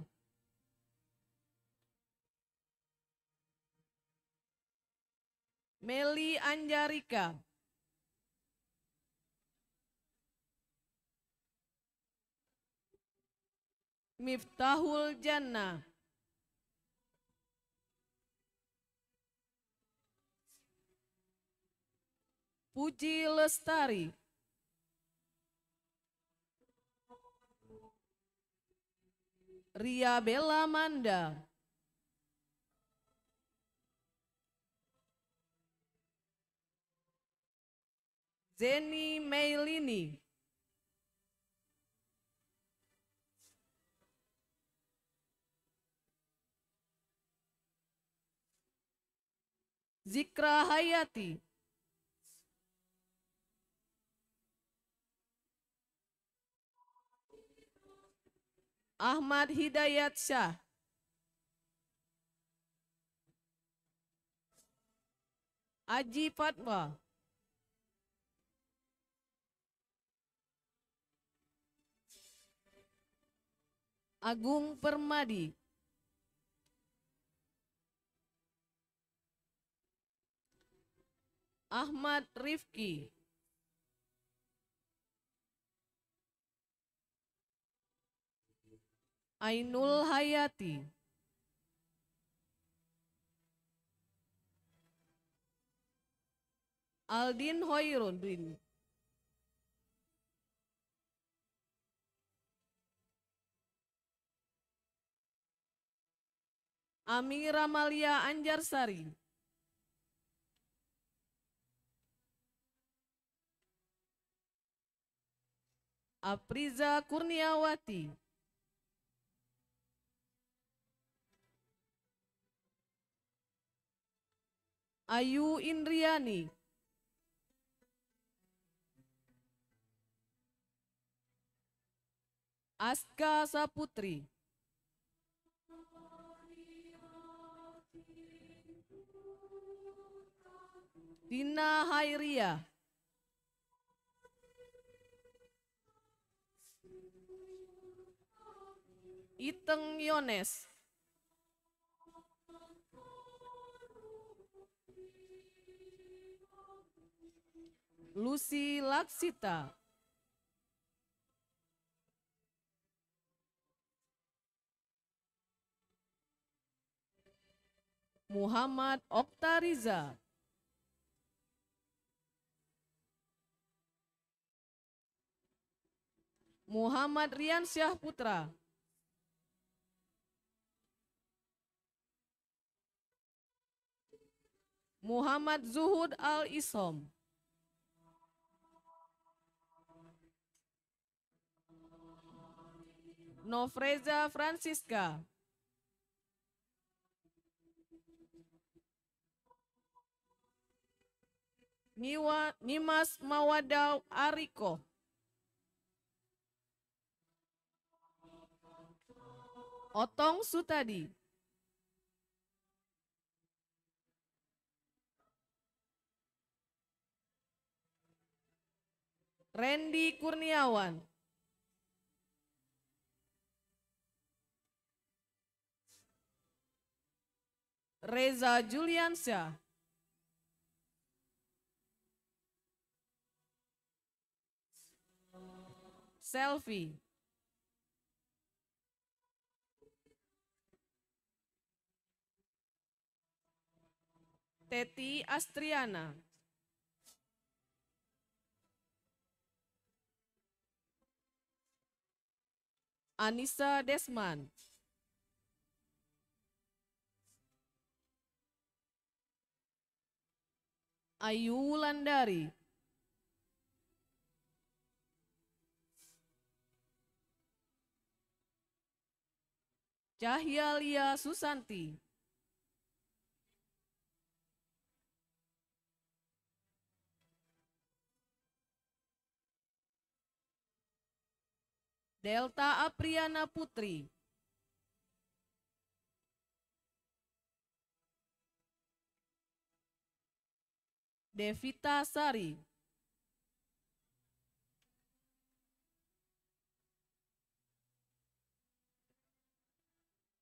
Meli Anjarika. Miftahul Jannah. Puji Lestari. Ria Bella Manda. Jenny Meilini. Zikra Hayati. Ahmad Hidayat Syah. Aji Fatwa. Agung Permadi. Ahmad Rifki. Ainul Hayati. Aldin Hoirun bin. Amira Malia Anjarsari. Apriza Kurniawati. Ayu Indriani. Aska Saputri. Dina Hairia. Iteng Yones. Lucy Laksita. Muhammad Oktariza. Muhammad Rian Syah Putra. Muhammad Zuhud Al-Isom. Nofreza Francisca. Niwa, Nimas Mawada Ariko. Otong Sutadi. Randy Kurniawan. Reza Juliansyah. Selfie. Teti Astriana. Anissa Desman. Ayu Landari. Cahyalia Susanti. Delta Apriana Putri, Devita Sari,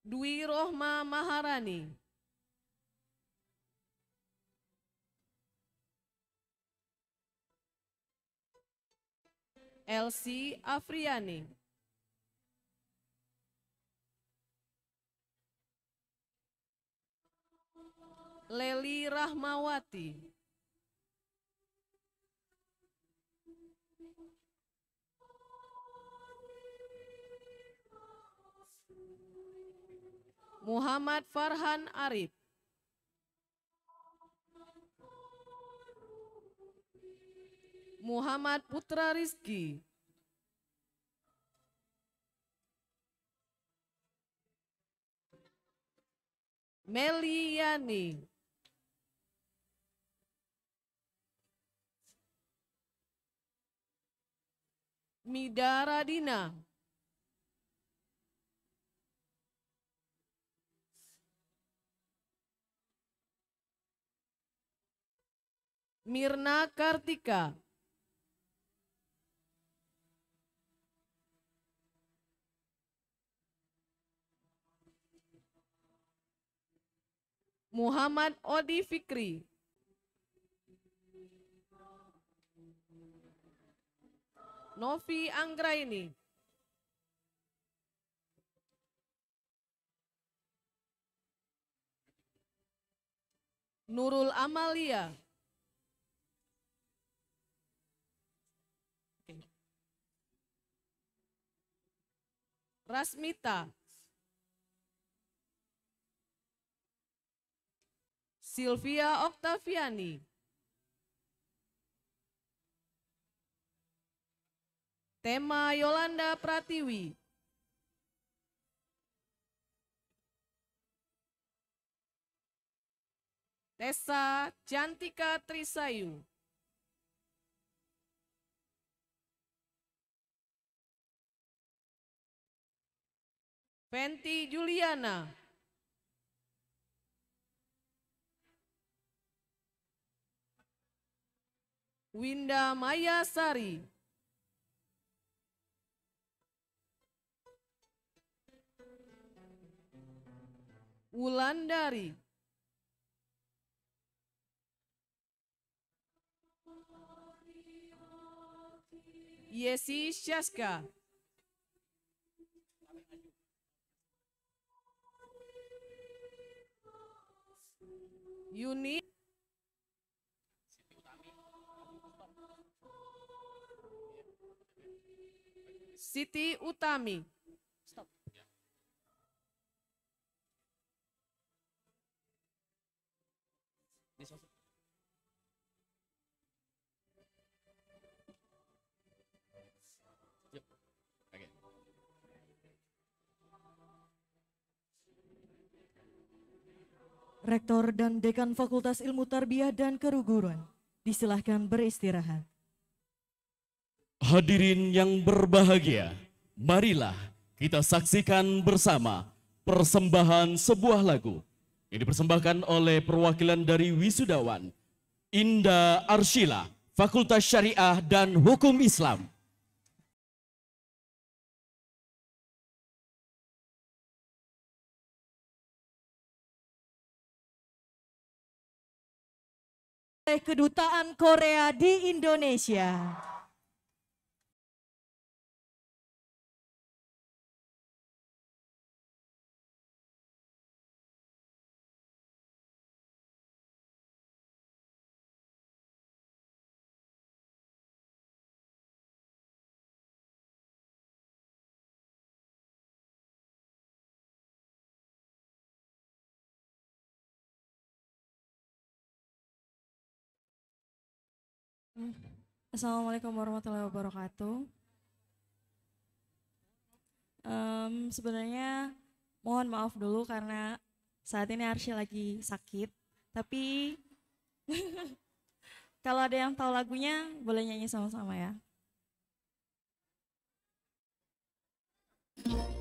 Dwi Rohma Maharani, Elsie Afriani. Leli Rahmawati. Muhammad Farhan Arif. Muhammad Putra Rizki. Meliani. Dina. Mirna Kartika. Muhammad Odi Fikri. Novi Anggraini. Nurul Amalia. Rasmita. Sylvia Oktaviani. Tema Yolanda Pratiwi. Tessa Cantika Trisayu. Fenty Juliana. Winda Maya Sari. Wulandari. Yesi Syaska. Yuni Siti Utami. Rektor dan Dekan Fakultas Ilmu Tarbiyah dan Keruguruan disilahkan beristirahat. Hadirin yang berbahagia, marilah kita saksikan bersama persembahan sebuah lagu yang dipersembahkan oleh perwakilan dari wisudawan Indah Arshila, Fakultas Syariah dan Hukum Islam. oleh Kedutaan Korea di Indonesia. Hmm. Assalamualaikum warahmatullahi wabarakatuh. Um, sebenarnya mohon maaf dulu karena saat ini Arsy lagi sakit. Tapi kalau ada yang tahu lagunya boleh nyanyi sama-sama ya. Thank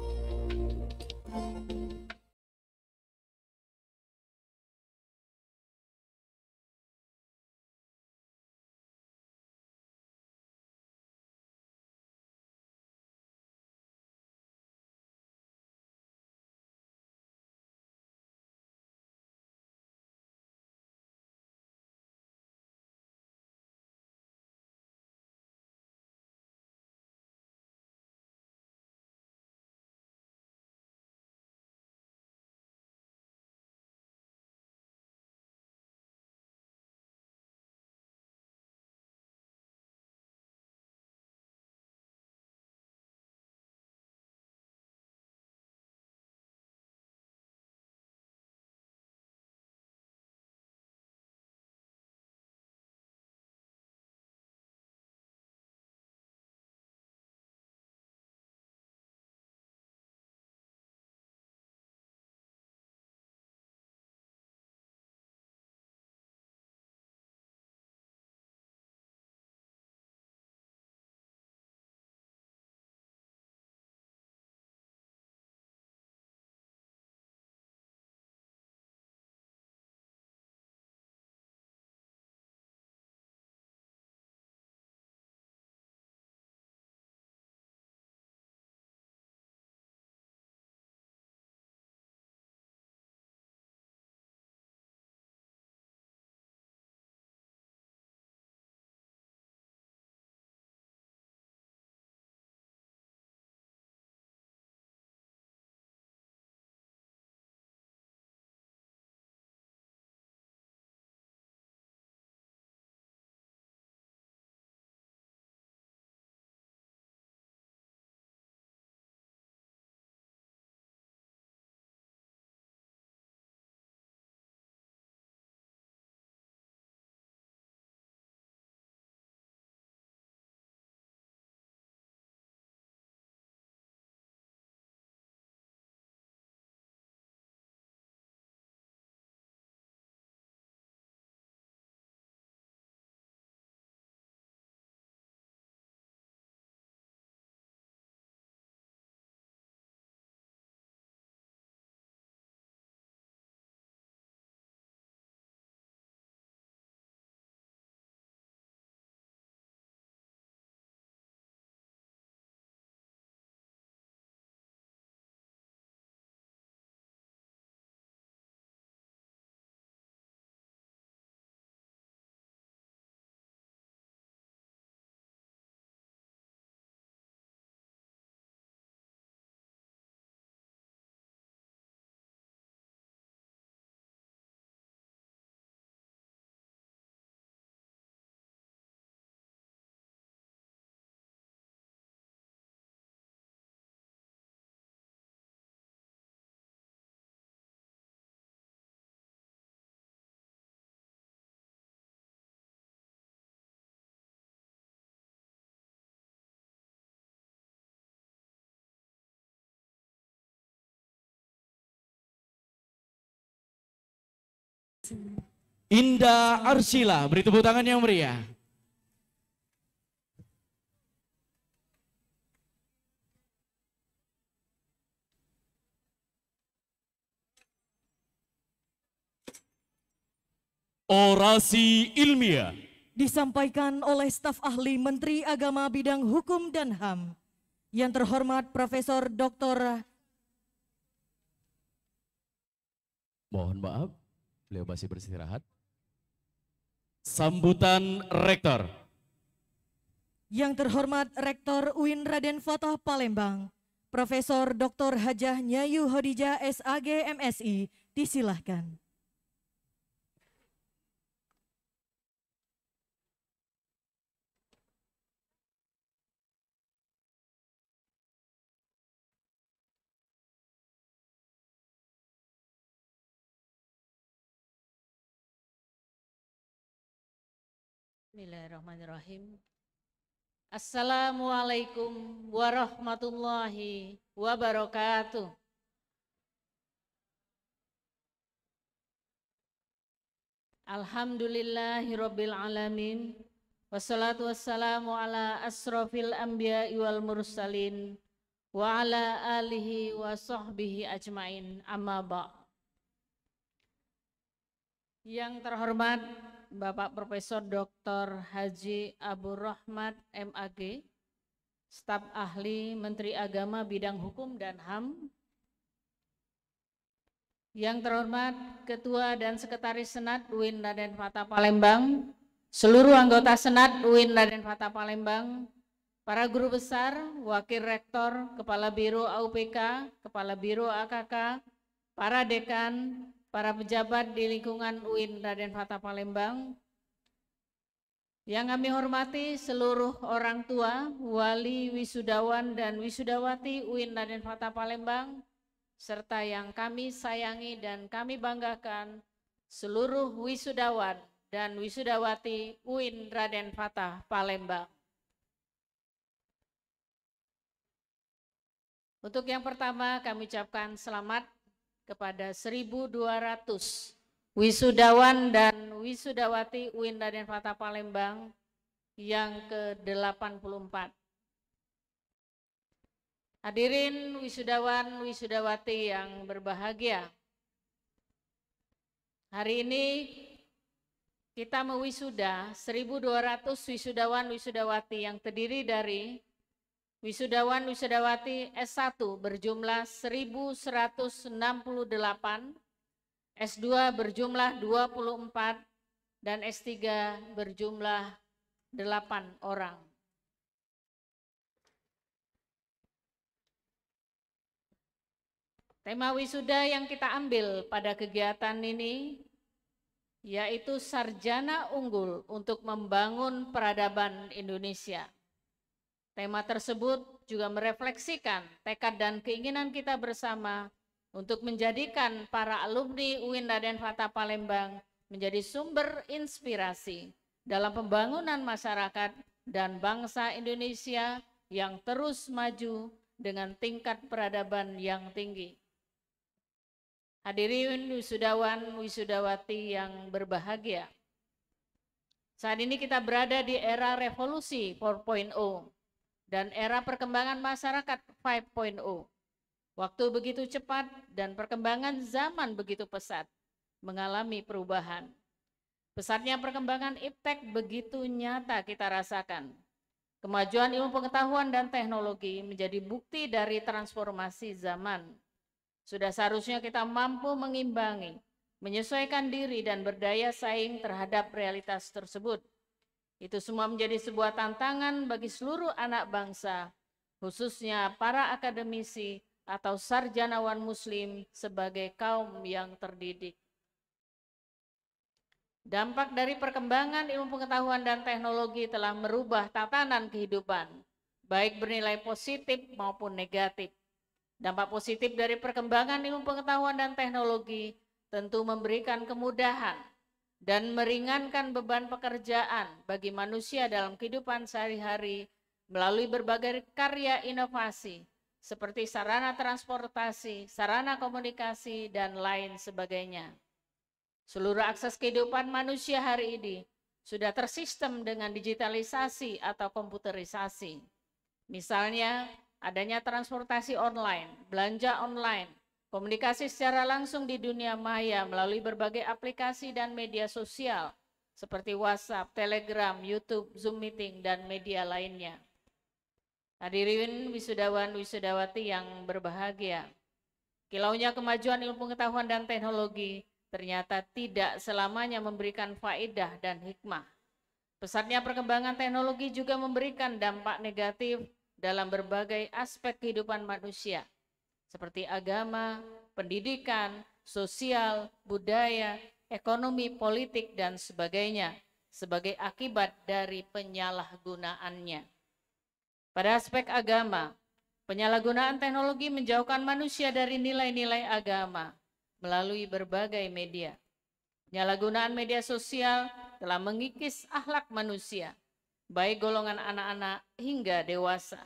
Indah Arsila, beri tepuk tangan yang meriah. Orasi ilmiah disampaikan oleh staf ahli Menteri Agama Bidang Hukum dan HAM yang terhormat Profesor Dr. Mohon maaf, Beliau masih beristirahat. Sambutan Rektor. Yang terhormat Rektor UIN Raden Fatah Palembang, Profesor Dr. Hajah Nyayu Hodijah SAG MSI, disilahkan. Bismillahirrahmanirrahim. Assalamualaikum warahmatullahi wabarakatuh. Alhamdulillahirabbil alamin. Wassalatu wassalamu ala asrofil anbiya wal mursalin wa ala alihi wa sahbihi ajmain amma ba. Yang terhormat Bapak Profesor Dr. Haji Abu Rahmat MAG, staf ahli Menteri Agama Bidang Hukum dan HAM. Yang terhormat Ketua dan Sekretaris Senat UIN Raden Fata Palembang, seluruh anggota Senat UIN Raden Fata Palembang, para guru besar, wakil rektor, kepala biro AUPK, kepala biro AKK, para dekan, para pejabat di lingkungan UIN Raden Fatah Palembang, yang kami hormati seluruh orang tua, wali, wisudawan, dan wisudawati UIN Raden Fatah Palembang, serta yang kami sayangi dan kami banggakan seluruh wisudawan dan wisudawati UIN Raden Fatah Palembang. Untuk yang pertama kami ucapkan selamat kepada 1.200 wisudawan dan wisudawati UIN Raden Fatah Palembang yang ke-84. Hadirin wisudawan wisudawati yang berbahagia. Hari ini kita mewisuda 1.200 wisudawan wisudawati yang terdiri dari Wisudawan Wisudawati S1 berjumlah 1168, S2 berjumlah 24 dan S3 berjumlah 8 orang. Tema wisuda yang kita ambil pada kegiatan ini yaitu sarjana unggul untuk membangun peradaban Indonesia. Tema tersebut juga merefleksikan tekad dan keinginan kita bersama untuk menjadikan para alumni UIN Raden Fata Palembang menjadi sumber inspirasi dalam pembangunan masyarakat dan bangsa Indonesia yang terus maju dengan tingkat peradaban yang tinggi. Hadirin wisudawan wisudawati yang berbahagia. Saat ini kita berada di era revolusi dan era perkembangan masyarakat 5.0. Waktu begitu cepat dan perkembangan zaman begitu pesat mengalami perubahan. Pesatnya perkembangan iptek begitu nyata kita rasakan. Kemajuan ilmu pengetahuan dan teknologi menjadi bukti dari transformasi zaman. Sudah seharusnya kita mampu mengimbangi, menyesuaikan diri dan berdaya saing terhadap realitas tersebut itu semua menjadi sebuah tantangan bagi seluruh anak bangsa, khususnya para akademisi atau sarjanawan muslim sebagai kaum yang terdidik. Dampak dari perkembangan ilmu pengetahuan dan teknologi telah merubah tatanan kehidupan, baik bernilai positif maupun negatif. Dampak positif dari perkembangan ilmu pengetahuan dan teknologi tentu memberikan kemudahan dan meringankan beban pekerjaan bagi manusia dalam kehidupan sehari-hari melalui berbagai karya inovasi seperti sarana transportasi, sarana komunikasi, dan lain sebagainya. Seluruh akses kehidupan manusia hari ini sudah tersistem dengan digitalisasi atau komputerisasi. Misalnya, adanya transportasi online, belanja online, Komunikasi secara langsung di dunia maya melalui berbagai aplikasi dan media sosial seperti WhatsApp, Telegram, YouTube, Zoom meeting, dan media lainnya. Hadirin wisudawan wisudawati yang berbahagia, kilaunya kemajuan ilmu pengetahuan dan teknologi ternyata tidak selamanya memberikan faedah dan hikmah. Pesatnya perkembangan teknologi juga memberikan dampak negatif dalam berbagai aspek kehidupan manusia – seperti agama, pendidikan, sosial, budaya, ekonomi, politik, dan sebagainya sebagai akibat dari penyalahgunaannya. Pada aspek agama, penyalahgunaan teknologi menjauhkan manusia dari nilai-nilai agama melalui berbagai media. Penyalahgunaan media sosial telah mengikis akhlak manusia, baik golongan anak-anak hingga dewasa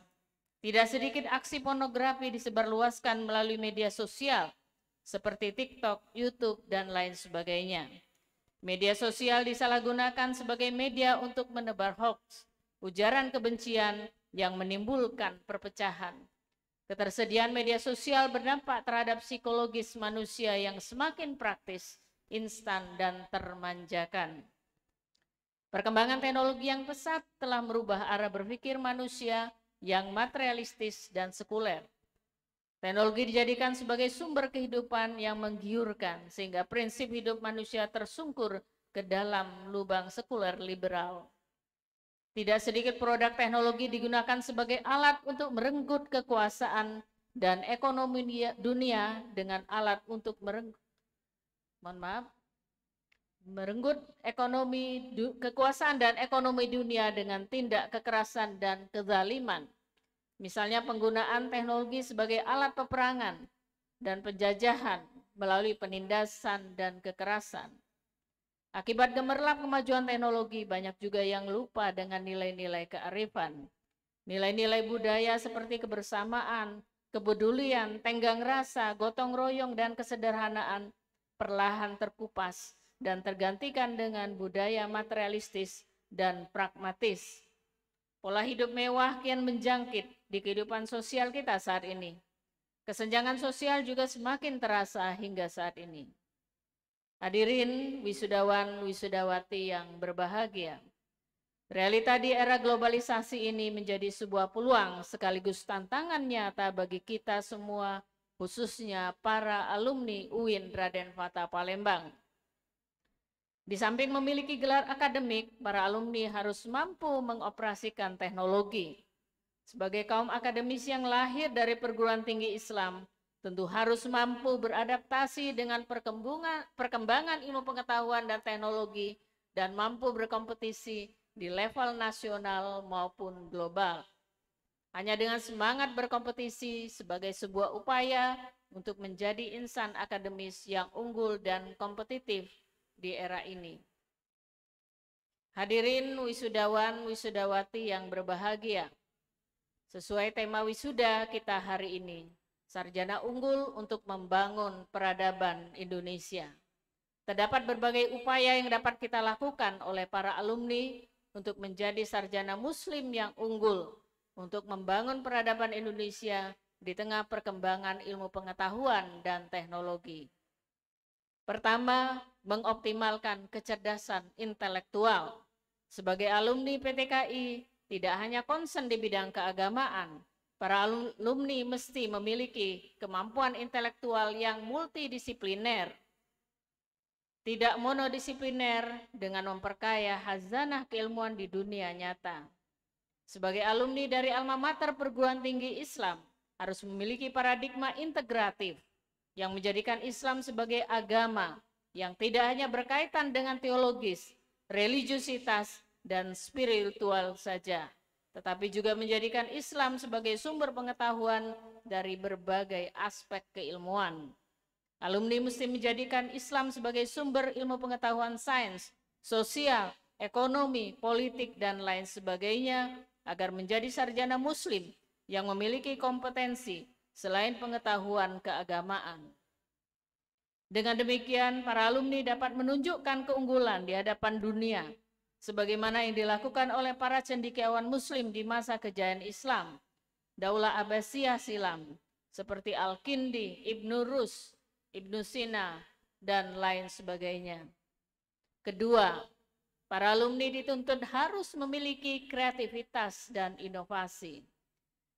tidak sedikit aksi pornografi disebarluaskan melalui media sosial seperti TikTok, YouTube, dan lain sebagainya. Media sosial disalahgunakan sebagai media untuk menebar hoax, ujaran kebencian yang menimbulkan perpecahan. Ketersediaan media sosial berdampak terhadap psikologis manusia yang semakin praktis, instan, dan termanjakan. Perkembangan teknologi yang pesat telah merubah arah berpikir manusia yang materialistis dan sekuler. Teknologi dijadikan sebagai sumber kehidupan yang menggiurkan sehingga prinsip hidup manusia tersungkur ke dalam lubang sekuler liberal. Tidak sedikit produk teknologi digunakan sebagai alat untuk merenggut kekuasaan dan ekonomi dunia dengan alat untuk merenggut mohon maaf merenggut ekonomi kekuasaan dan ekonomi dunia dengan tindak kekerasan dan kezaliman. Misalnya penggunaan teknologi sebagai alat peperangan dan penjajahan melalui penindasan dan kekerasan. Akibat gemerlap kemajuan teknologi, banyak juga yang lupa dengan nilai-nilai kearifan. Nilai-nilai budaya seperti kebersamaan, kepedulian, tenggang rasa, gotong royong, dan kesederhanaan perlahan terkupas dan tergantikan dengan budaya materialistis dan pragmatis. Pola hidup mewah kian menjangkit di kehidupan sosial kita saat ini. Kesenjangan sosial juga semakin terasa hingga saat ini. Hadirin wisudawan wisudawati yang berbahagia. Realita di era globalisasi ini menjadi sebuah peluang sekaligus tantangan nyata bagi kita semua, khususnya para alumni UIN Raden Fatah Palembang. Di samping memiliki gelar akademik, para alumni harus mampu mengoperasikan teknologi. Sebagai kaum akademis yang lahir dari perguruan tinggi Islam, tentu harus mampu beradaptasi dengan perkembangan, perkembangan ilmu pengetahuan dan teknologi dan mampu berkompetisi di level nasional maupun global. Hanya dengan semangat berkompetisi sebagai sebuah upaya untuk menjadi insan akademis yang unggul dan kompetitif di era ini. Hadirin wisudawan wisudawati yang berbahagia. Sesuai tema wisuda kita hari ini, sarjana unggul untuk membangun peradaban Indonesia. Terdapat berbagai upaya yang dapat kita lakukan oleh para alumni untuk menjadi sarjana muslim yang unggul untuk membangun peradaban Indonesia di tengah perkembangan ilmu pengetahuan dan teknologi. Pertama, mengoptimalkan kecerdasan intelektual. Sebagai alumni PTKI, tidak hanya konsen di bidang keagamaan, para alumni mesti memiliki kemampuan intelektual yang multidisipliner, tidak monodisipliner dengan memperkaya hazanah keilmuan di dunia nyata. Sebagai alumni dari alma mater perguruan tinggi Islam, harus memiliki paradigma integratif yang menjadikan Islam sebagai agama yang tidak hanya berkaitan dengan teologis, religiusitas, dan spiritual saja, tetapi juga menjadikan Islam sebagai sumber pengetahuan dari berbagai aspek keilmuan. Alumni mesti menjadikan Islam sebagai sumber ilmu pengetahuan sains, sosial, ekonomi, politik, dan lain sebagainya agar menjadi sarjana muslim yang memiliki kompetensi selain pengetahuan keagamaan. Dengan demikian, para alumni dapat menunjukkan keunggulan di hadapan dunia, sebagaimana yang dilakukan oleh para cendikiawan muslim di masa kejayaan Islam, Daulah Abbasiyah silam, seperti Al-Kindi, Ibnu Rus, Ibnu Sina, dan lain sebagainya. Kedua, para alumni dituntut harus memiliki kreativitas dan inovasi.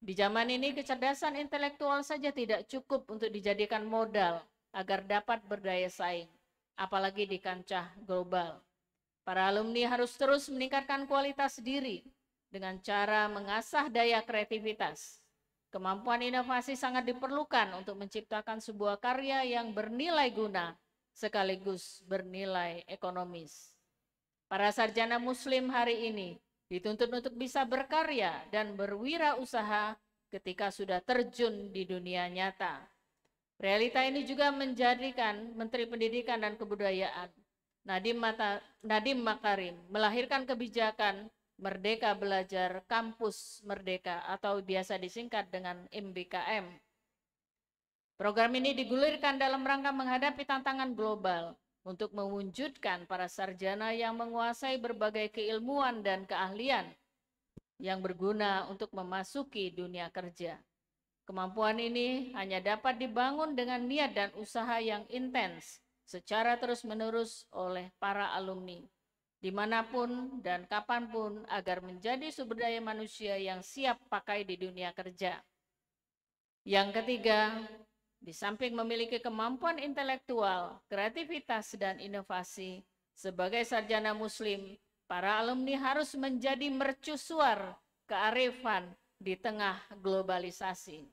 Di zaman ini kecerdasan intelektual saja tidak cukup untuk dijadikan modal agar dapat berdaya saing, apalagi di kancah global. Para alumni harus terus meningkatkan kualitas diri dengan cara mengasah daya kreativitas. Kemampuan inovasi sangat diperlukan untuk menciptakan sebuah karya yang bernilai guna sekaligus bernilai ekonomis. Para sarjana muslim hari ini Dituntut untuk bisa berkarya dan berwirausaha ketika sudah terjun di dunia nyata. Realita ini juga menjadikan Menteri Pendidikan dan Kebudayaan Nadiem, Mata, Nadiem Makarim melahirkan kebijakan Merdeka Belajar Kampus Merdeka atau biasa disingkat dengan MBKM. Program ini digulirkan dalam rangka menghadapi tantangan global untuk mewujudkan para sarjana yang menguasai berbagai keilmuan dan keahlian yang berguna untuk memasuki dunia kerja. Kemampuan ini hanya dapat dibangun dengan niat dan usaha yang intens secara terus-menerus oleh para alumni, dimanapun dan kapanpun agar menjadi sumber daya manusia yang siap pakai di dunia kerja. Yang ketiga, di samping memiliki kemampuan intelektual, kreativitas, dan inovasi, sebagai sarjana muslim, para alumni harus menjadi mercusuar kearifan di tengah globalisasi.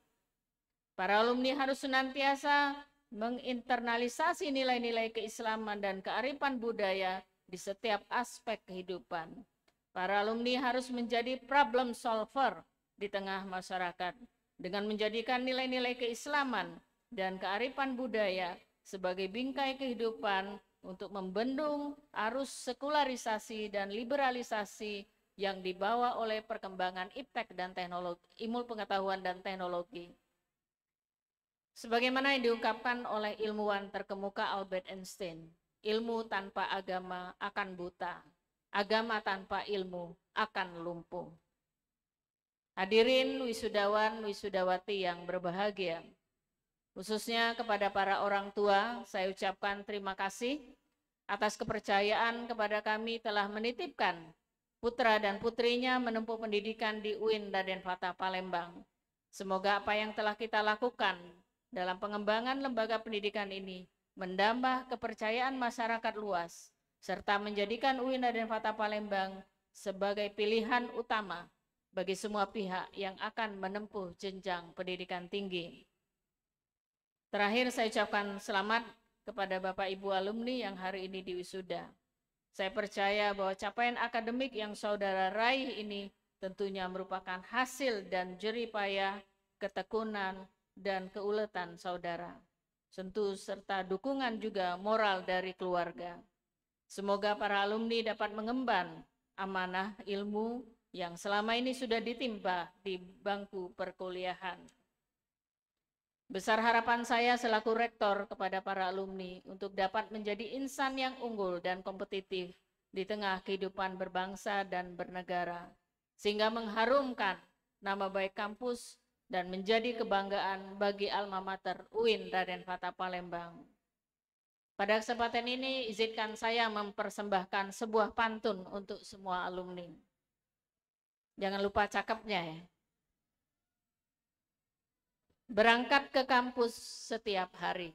Para alumni harus senantiasa menginternalisasi nilai-nilai keislaman dan kearifan budaya di setiap aspek kehidupan. Para alumni harus menjadi problem solver di tengah masyarakat dengan menjadikan nilai-nilai keislaman dan kearifan budaya sebagai bingkai kehidupan untuk membendung arus sekularisasi dan liberalisasi yang dibawa oleh perkembangan iptek dan teknologi, ilmu pengetahuan dan teknologi. Sebagaimana yang diungkapkan oleh ilmuwan terkemuka Albert Einstein, ilmu tanpa agama akan buta, agama tanpa ilmu akan lumpuh. Hadirin wisudawan wisudawati yang berbahagia, Khususnya kepada para orang tua, saya ucapkan terima kasih atas kepercayaan kepada kami telah menitipkan putra dan putrinya menempuh pendidikan di UIN Raden Fatah Palembang. Semoga apa yang telah kita lakukan dalam pengembangan lembaga pendidikan ini mendambah kepercayaan masyarakat luas serta menjadikan UIN Raden Fatah Palembang sebagai pilihan utama bagi semua pihak yang akan menempuh jenjang pendidikan tinggi. Terakhir saya ucapkan selamat kepada Bapak Ibu alumni yang hari ini diwisuda. Saya percaya bahwa capaian akademik yang saudara raih ini tentunya merupakan hasil dan jeripaya, ketekunan, dan keuletan saudara. Tentu serta dukungan juga moral dari keluarga. Semoga para alumni dapat mengemban amanah ilmu yang selama ini sudah ditimpa di bangku perkuliahan. Besar harapan saya selaku rektor kepada para alumni untuk dapat menjadi insan yang unggul dan kompetitif di tengah kehidupan berbangsa dan bernegara, sehingga mengharumkan nama baik kampus dan menjadi kebanggaan bagi alma mater UIN Raden Fatah Palembang. Pada kesempatan ini, izinkan saya mempersembahkan sebuah pantun untuk semua alumni. Jangan lupa cakepnya ya berangkat ke kampus setiap hari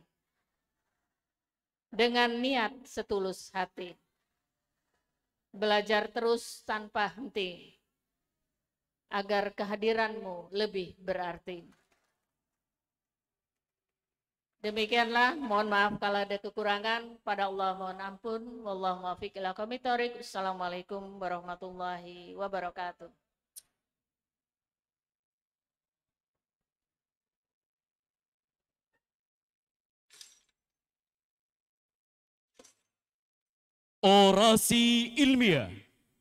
dengan niat setulus hati. Belajar terus tanpa henti agar kehadiranmu lebih berarti. Demikianlah, mohon maaf kalau ada kekurangan. Pada Allah mohon ampun. Wallahu muwaffiq ila Assalamualaikum warahmatullahi wabarakatuh. Orasi ilmiah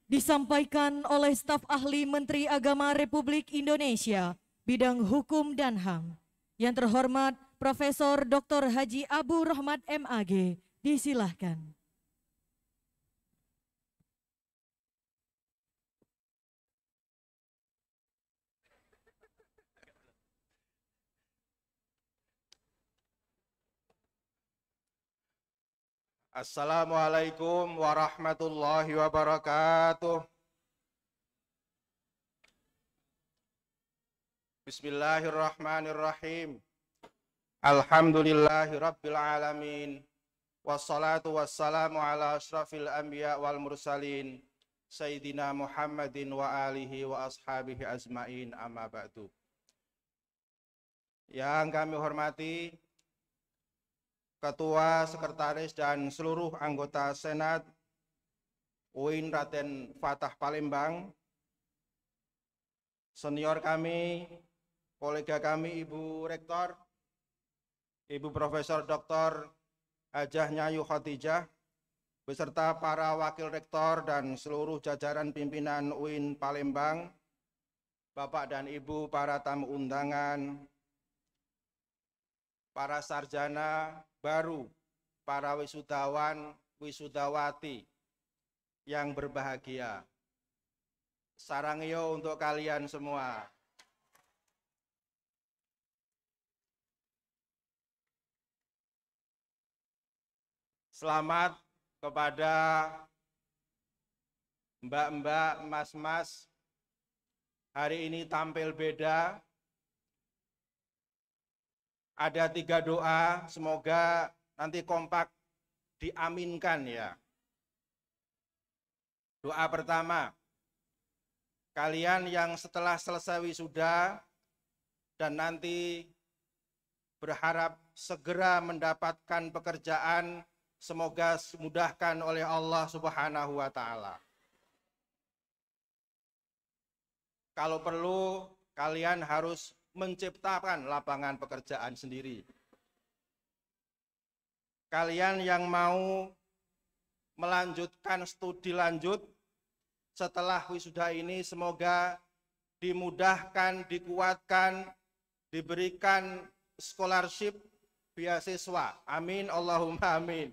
disampaikan oleh staf ahli Menteri Agama Republik Indonesia bidang hukum dan HAM yang terhormat Profesor Dr. Haji Abu Rahmat MAG disilahkan. Assalamualaikum warahmatullahi wabarakatuh. Bismillahirrahmanirrahim. Alhamdulillahi rabbil alamin. Wassalatu wassalamu ala asyrafil anbiya wal mursalin. Sayyidina Muhammadin wa alihi wa ashabihi azmain amma ba'du. Yang kami hormati Ketua Sekretaris dan seluruh anggota Senat UIN Raden Fatah Palembang, senior kami, kolega kami Ibu Rektor, Ibu Profesor Dr. Ajah Nyayu Khadijah, beserta para wakil rektor dan seluruh jajaran pimpinan UIN Palembang, Bapak dan Ibu para tamu undangan, para sarjana baru, para wisudawan, wisudawati yang berbahagia. Sarangyo untuk kalian semua. Selamat kepada mbak-mbak, mas-mas. Hari ini tampil beda, ada tiga doa, semoga nanti kompak diaminkan ya. Doa pertama, kalian yang setelah selesai wisuda dan nanti berharap segera mendapatkan pekerjaan, semoga dimudahkan oleh Allah Subhanahu wa taala. Kalau perlu kalian harus menciptakan lapangan pekerjaan sendiri. Kalian yang mau melanjutkan studi lanjut setelah wisuda ini semoga dimudahkan, dikuatkan, diberikan scholarship beasiswa. Amin, Allahumma amin.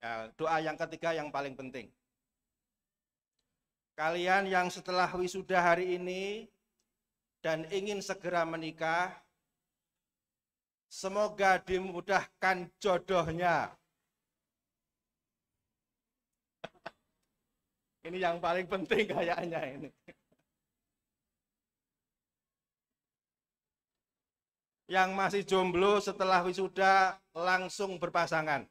Ya, doa yang ketiga yang paling penting. Kalian yang setelah wisuda hari ini dan ingin segera menikah, semoga dimudahkan jodohnya. Ini yang paling penting kayaknya ini. Yang masih jomblo setelah wisuda langsung berpasangan.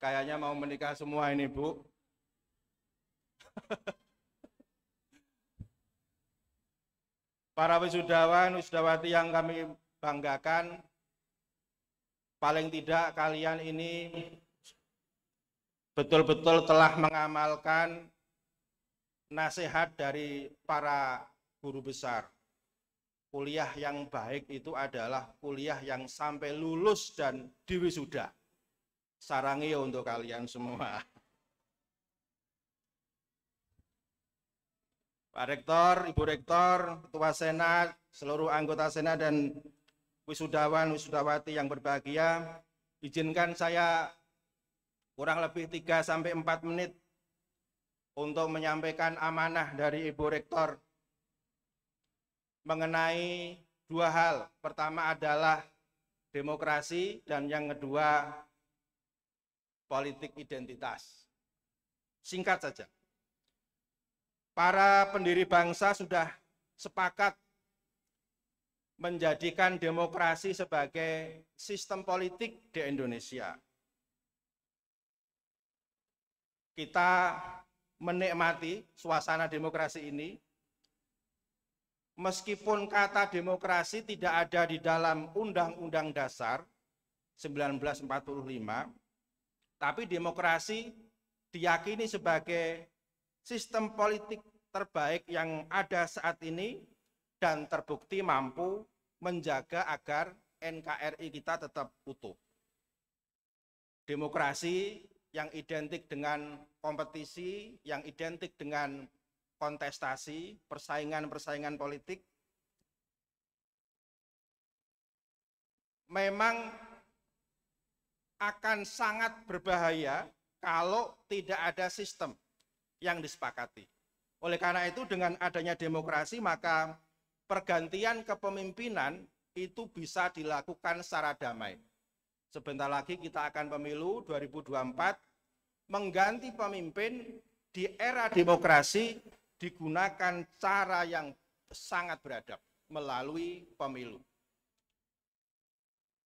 Kayaknya mau menikah semua ini, Bu. Para wisudawan, wisudawati yang kami banggakan, paling tidak kalian ini betul-betul telah mengamalkan nasihat dari para guru besar. Kuliah yang baik itu adalah kuliah yang sampai lulus dan diwisuda sarangio ya untuk kalian semua. Pak Rektor, Ibu Rektor, Ketua Senat, seluruh anggota Senat dan wisudawan, wisudawati yang berbahagia, izinkan saya kurang lebih 3 sampai 4 menit untuk menyampaikan amanah dari Ibu Rektor mengenai dua hal. Pertama adalah demokrasi dan yang kedua politik identitas. Singkat saja. Para pendiri bangsa sudah sepakat menjadikan demokrasi sebagai sistem politik di Indonesia. Kita menikmati suasana demokrasi ini, meskipun kata demokrasi tidak ada di dalam Undang-Undang Dasar 1945, tapi demokrasi diyakini sebagai sistem politik terbaik yang ada saat ini dan terbukti mampu menjaga agar NKRI kita tetap utuh. Demokrasi yang identik dengan kompetisi, yang identik dengan kontestasi, persaingan-persaingan politik, memang akan sangat berbahaya kalau tidak ada sistem yang disepakati. Oleh karena itu dengan adanya demokrasi maka pergantian kepemimpinan itu bisa dilakukan secara damai. Sebentar lagi kita akan pemilu 2024 mengganti pemimpin di era demokrasi digunakan cara yang sangat beradab melalui pemilu.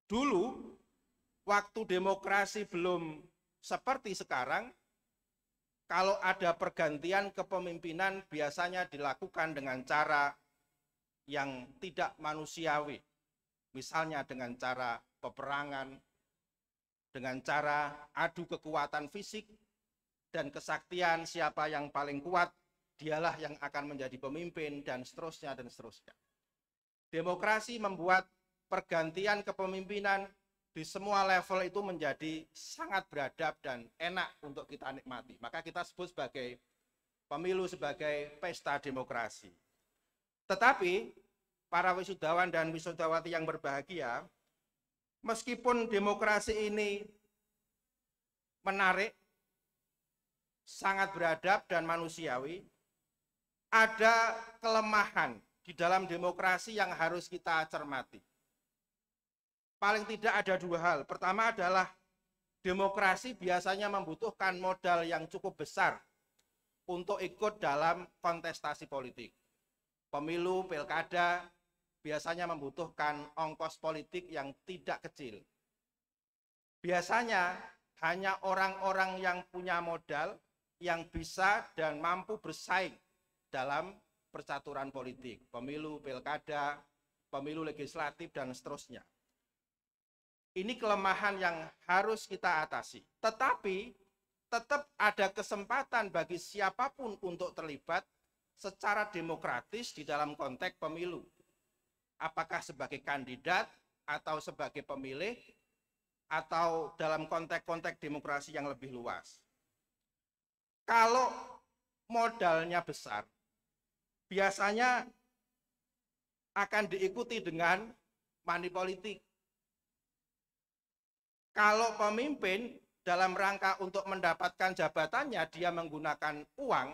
Dulu waktu demokrasi belum seperti sekarang, kalau ada pergantian kepemimpinan biasanya dilakukan dengan cara yang tidak manusiawi. Misalnya dengan cara peperangan, dengan cara adu kekuatan fisik dan kesaktian siapa yang paling kuat, dialah yang akan menjadi pemimpin dan seterusnya dan seterusnya. Demokrasi membuat pergantian kepemimpinan di semua level itu menjadi sangat beradab dan enak untuk kita nikmati. Maka kita sebut sebagai pemilu sebagai pesta demokrasi. Tetapi para wisudawan dan wisudawati yang berbahagia, meskipun demokrasi ini menarik, sangat beradab dan manusiawi, ada kelemahan di dalam demokrasi yang harus kita cermati paling tidak ada dua hal. Pertama adalah demokrasi biasanya membutuhkan modal yang cukup besar untuk ikut dalam kontestasi politik. Pemilu, pilkada biasanya membutuhkan ongkos politik yang tidak kecil. Biasanya hanya orang-orang yang punya modal yang bisa dan mampu bersaing dalam percaturan politik, pemilu, pilkada, pemilu legislatif, dan seterusnya. Ini kelemahan yang harus kita atasi. Tetapi tetap ada kesempatan bagi siapapun untuk terlibat secara demokratis di dalam konteks pemilu. Apakah sebagai kandidat atau sebagai pemilih atau dalam konteks-konteks demokrasi yang lebih luas. Kalau modalnya besar, biasanya akan diikuti dengan money politik kalau pemimpin dalam rangka untuk mendapatkan jabatannya dia menggunakan uang,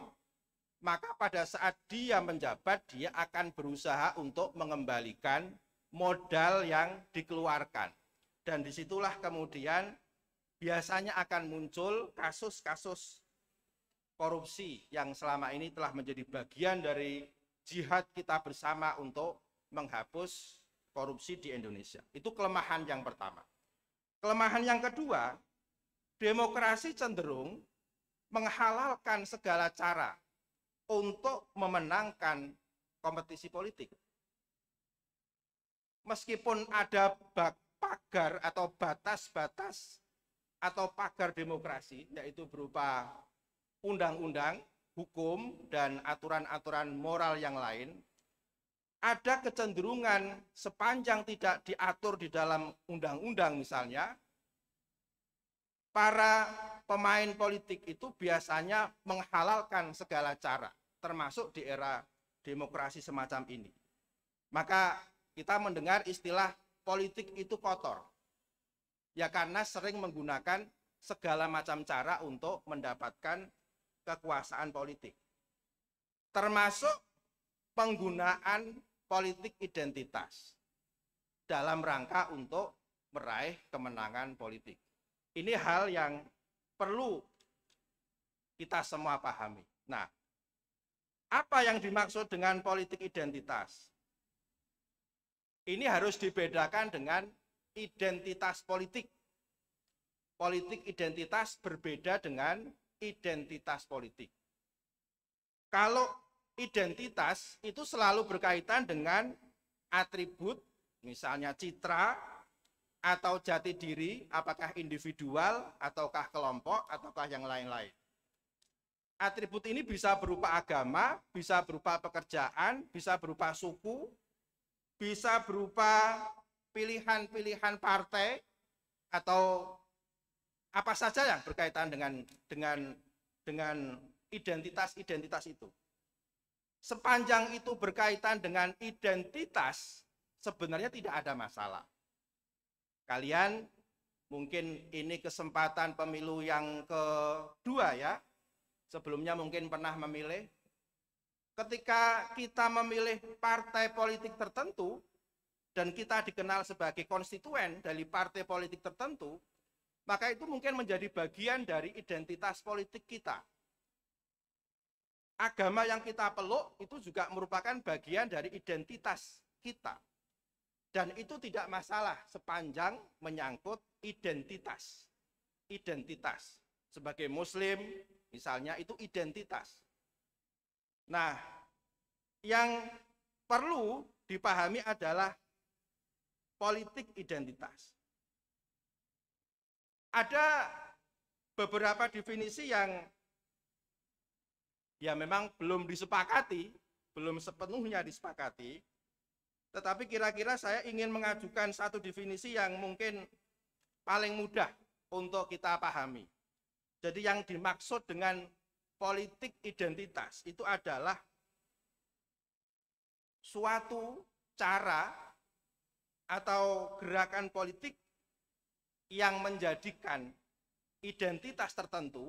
maka pada saat dia menjabat dia akan berusaha untuk mengembalikan modal yang dikeluarkan. Dan disitulah kemudian biasanya akan muncul kasus-kasus korupsi yang selama ini telah menjadi bagian dari jihad kita bersama untuk menghapus korupsi di Indonesia. Itu kelemahan yang pertama. Kelemahan yang kedua, demokrasi cenderung menghalalkan segala cara untuk memenangkan kompetisi politik. Meskipun ada bak pagar atau batas-batas atau pagar demokrasi, yaitu berupa undang-undang, hukum, dan aturan-aturan moral yang lain, ada kecenderungan sepanjang tidak diatur di dalam undang-undang misalnya, para pemain politik itu biasanya menghalalkan segala cara, termasuk di era demokrasi semacam ini. Maka kita mendengar istilah politik itu kotor. Ya karena sering menggunakan segala macam cara untuk mendapatkan kekuasaan politik. Termasuk penggunaan politik identitas dalam rangka untuk meraih kemenangan politik. Ini hal yang perlu kita semua pahami. Nah, apa yang dimaksud dengan politik identitas? Ini harus dibedakan dengan identitas politik. Politik identitas berbeda dengan identitas politik. Kalau identitas itu selalu berkaitan dengan atribut, misalnya citra atau jati diri, apakah individual ataukah kelompok ataukah yang lain-lain. Atribut ini bisa berupa agama, bisa berupa pekerjaan, bisa berupa suku, bisa berupa pilihan-pilihan partai atau apa saja yang berkaitan dengan dengan dengan identitas-identitas itu sepanjang itu berkaitan dengan identitas, sebenarnya tidak ada masalah. Kalian mungkin ini kesempatan pemilu yang kedua ya. Sebelumnya mungkin pernah memilih. Ketika kita memilih partai politik tertentu dan kita dikenal sebagai konstituen dari partai politik tertentu, maka itu mungkin menjadi bagian dari identitas politik kita agama yang kita peluk itu juga merupakan bagian dari identitas kita. Dan itu tidak masalah sepanjang menyangkut identitas. Identitas. Sebagai muslim, misalnya itu identitas. Nah, yang perlu dipahami adalah politik identitas. Ada beberapa definisi yang ya memang belum disepakati, belum sepenuhnya disepakati, tetapi kira-kira saya ingin mengajukan satu definisi yang mungkin paling mudah untuk kita pahami. Jadi yang dimaksud dengan politik identitas itu adalah suatu cara atau gerakan politik yang menjadikan identitas tertentu,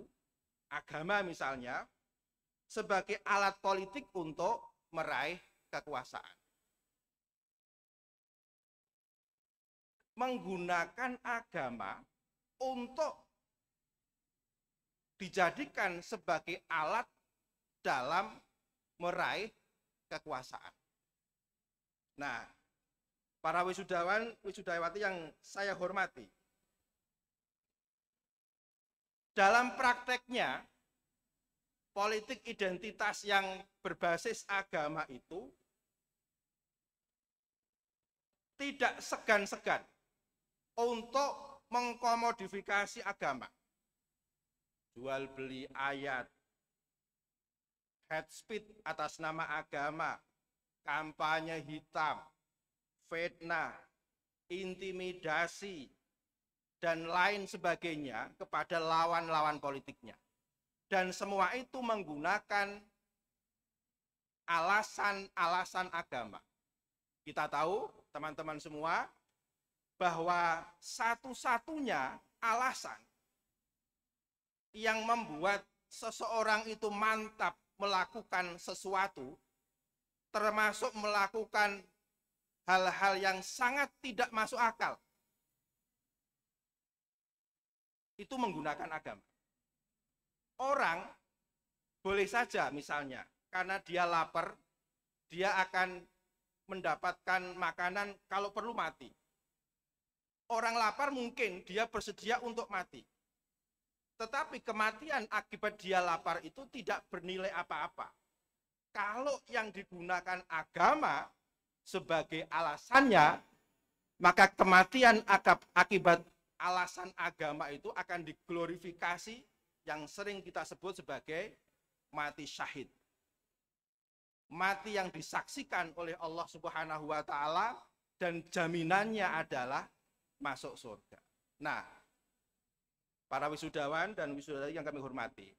agama misalnya, sebagai alat politik untuk meraih kekuasaan. Menggunakan agama untuk dijadikan sebagai alat dalam meraih kekuasaan. Nah, para wisudawan, wisudawati yang saya hormati, dalam prakteknya politik identitas yang berbasis agama itu tidak segan-segan untuk mengkomodifikasi agama. Jual beli ayat, head speed atas nama agama, kampanye hitam, fitnah, intimidasi, dan lain sebagainya kepada lawan-lawan politiknya dan semua itu menggunakan alasan-alasan agama. Kita tahu, teman-teman semua, bahwa satu-satunya alasan yang membuat seseorang itu mantap melakukan sesuatu, termasuk melakukan hal-hal yang sangat tidak masuk akal, itu menggunakan agama orang boleh saja misalnya karena dia lapar, dia akan mendapatkan makanan kalau perlu mati. Orang lapar mungkin dia bersedia untuk mati. Tetapi kematian akibat dia lapar itu tidak bernilai apa-apa. Kalau yang digunakan agama sebagai alasannya, maka kematian akibat alasan agama itu akan diglorifikasi yang sering kita sebut sebagai mati syahid. Mati yang disaksikan oleh Allah Subhanahu wa taala dan jaminannya adalah masuk surga. Nah, para wisudawan dan wisudawati yang kami hormati.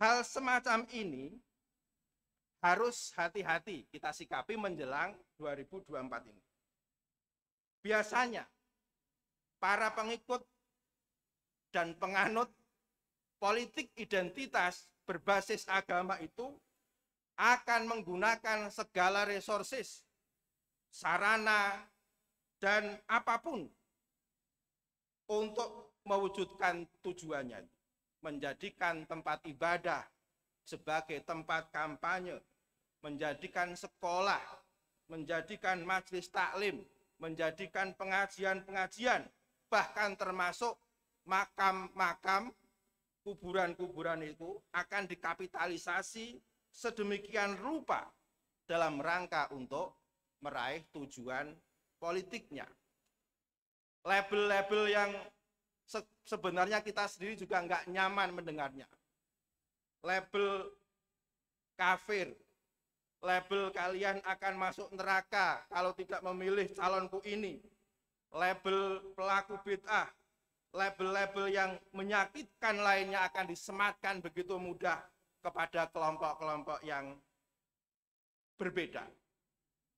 Hal semacam ini harus hati-hati kita sikapi menjelang 2024 ini. Biasanya para pengikut dan penganut politik identitas berbasis agama itu akan menggunakan segala resources, sarana, dan apapun untuk mewujudkan tujuannya. Menjadikan tempat ibadah sebagai tempat kampanye, menjadikan sekolah, menjadikan majelis taklim, menjadikan pengajian-pengajian, bahkan termasuk makam-makam kuburan-kuburan itu akan dikapitalisasi sedemikian rupa dalam rangka untuk meraih tujuan politiknya. Label-label yang se sebenarnya kita sendiri juga nggak nyaman mendengarnya. Label kafir, label kalian akan masuk neraka kalau tidak memilih calonku ini, label pelaku bid'ah, label-label yang menyakitkan lainnya akan disematkan begitu mudah kepada kelompok-kelompok yang berbeda.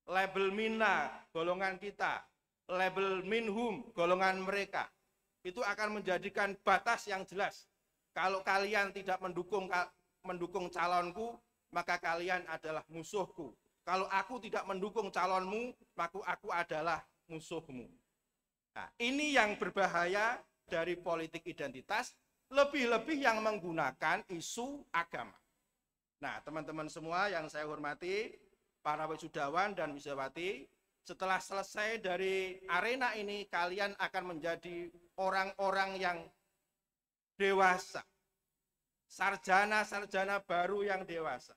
Label mina golongan kita, label minhum golongan mereka. Itu akan menjadikan batas yang jelas. Kalau kalian tidak mendukung mendukung calonku, maka kalian adalah musuhku. Kalau aku tidak mendukung calonmu, maka aku adalah musuhmu. Nah, ini yang berbahaya dari politik identitas, lebih-lebih yang menggunakan isu agama. Nah, teman-teman semua yang saya hormati, para wisudawan dan wisawati, setelah selesai dari arena ini, kalian akan menjadi orang-orang yang dewasa. Sarjana-sarjana baru yang dewasa.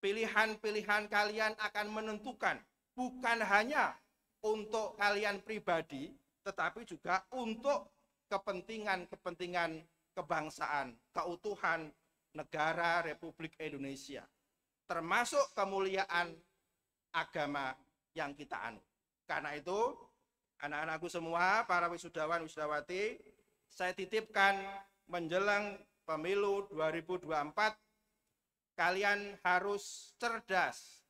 Pilihan-pilihan kalian akan menentukan bukan hanya untuk kalian pribadi, tetapi juga untuk kepentingan-kepentingan kebangsaan, keutuhan negara Republik Indonesia, termasuk kemuliaan agama yang kita anu. Karena itu, anak-anakku semua, para wisudawan wisudawati, saya titipkan menjelang pemilu 2024 kalian harus cerdas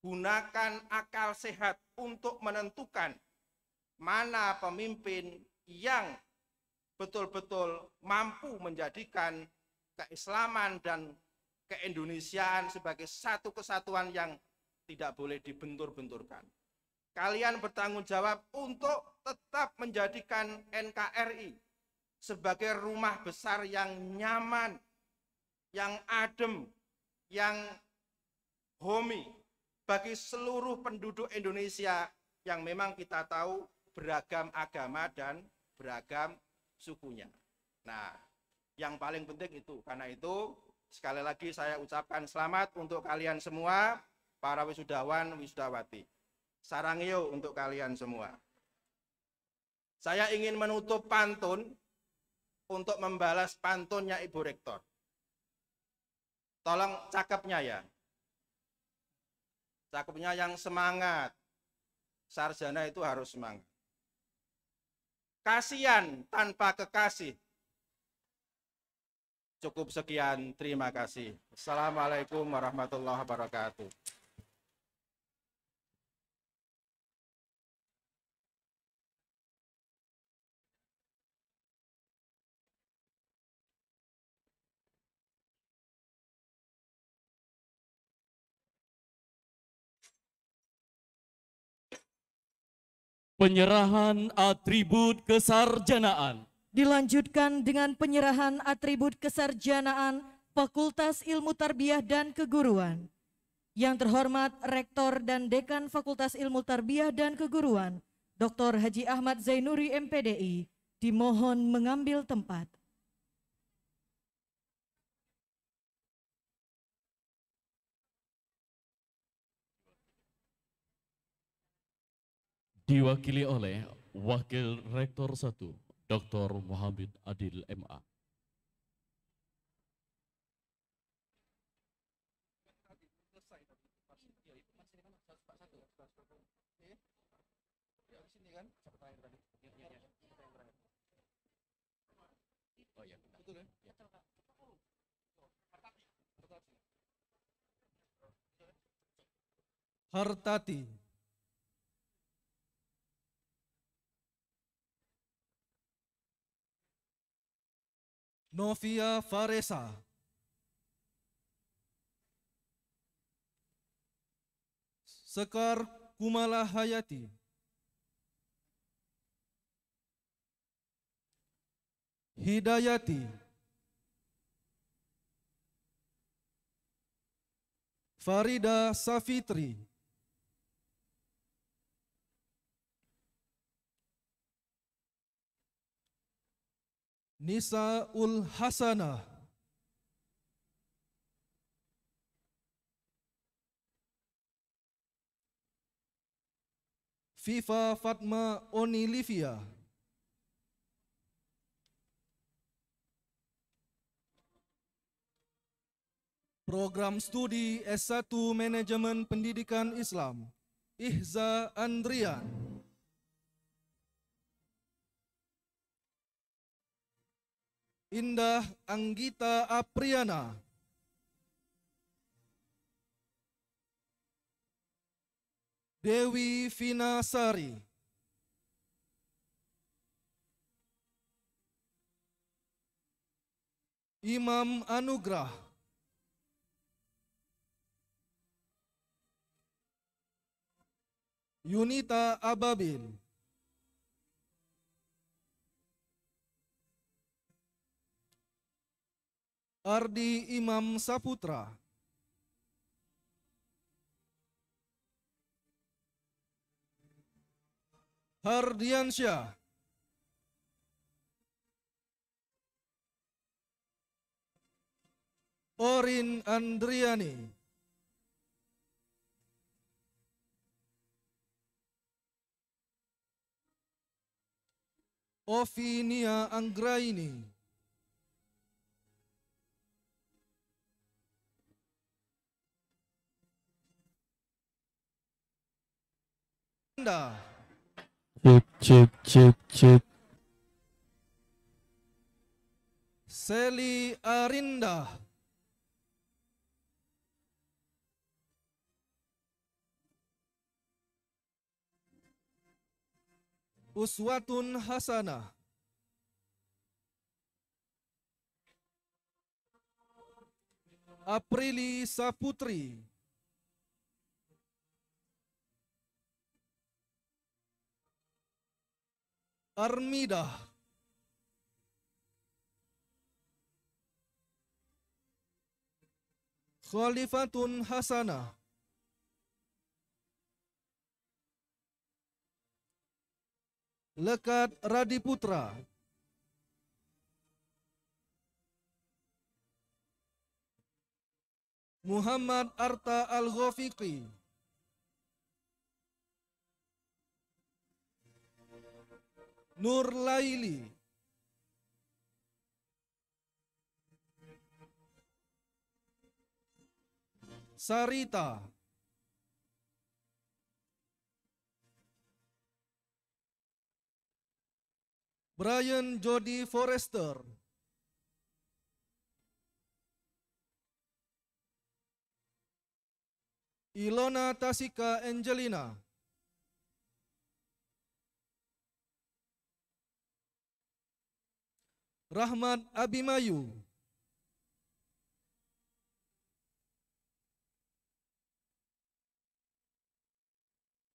gunakan akal sehat untuk menentukan mana pemimpin yang betul-betul mampu menjadikan keislaman dan keindonesiaan sebagai satu kesatuan yang tidak boleh dibentur-benturkan. Kalian bertanggung jawab untuk tetap menjadikan NKRI sebagai rumah besar yang nyaman, yang adem, yang homi bagi seluruh penduduk Indonesia yang memang kita tahu beragam agama dan beragam sukunya. Nah, yang paling penting itu. Karena itu, sekali lagi saya ucapkan selamat untuk kalian semua, para wisudawan, wisudawati. Sarangyo untuk kalian semua. Saya ingin menutup pantun untuk membalas pantunnya Ibu Rektor. Tolong cakepnya ya. Cakepnya yang semangat. Sarjana itu harus semangat kasihan tanpa kekasih. Cukup sekian, terima kasih. Assalamualaikum warahmatullahi wabarakatuh. Penyerahan atribut kesarjanaan. Dilanjutkan dengan penyerahan atribut kesarjanaan Fakultas Ilmu Tarbiyah dan Keguruan. Yang terhormat Rektor dan Dekan Fakultas Ilmu Tarbiyah dan Keguruan, Dr. Haji Ahmad Zainuri MPDI, dimohon mengambil tempat. diwakili oleh Wakil Rektor 1 Dr. Muhammad Adil MA. Hartati. Novia Faresa. Sekar Kumala Hayati. Hidayati. Farida Safitri. Nisaul Hasanah Viva Fatma Onilivia Program Studi S1 Manajemen Pendidikan Islam Ihza Andrian Indah Anggita Apriana Dewi Vinasari Imam Anugrah Yunita Ababil Ardi Imam Saputra Hardiansyah Orin Andriani Ovinia Anggraini Anda. Cip, cip, cip, cip. Seli Arinda. Uswatun Hasanah. Aprili Saputri. Armidah, Khalifatun Hasanah. Lekat Radiputra. Muhammad Arta Al-Ghafiqi. Nur Laili. Sarita. Brian Jody Forrester. Ilona Tasika Angelina. Rahmat Abimayu.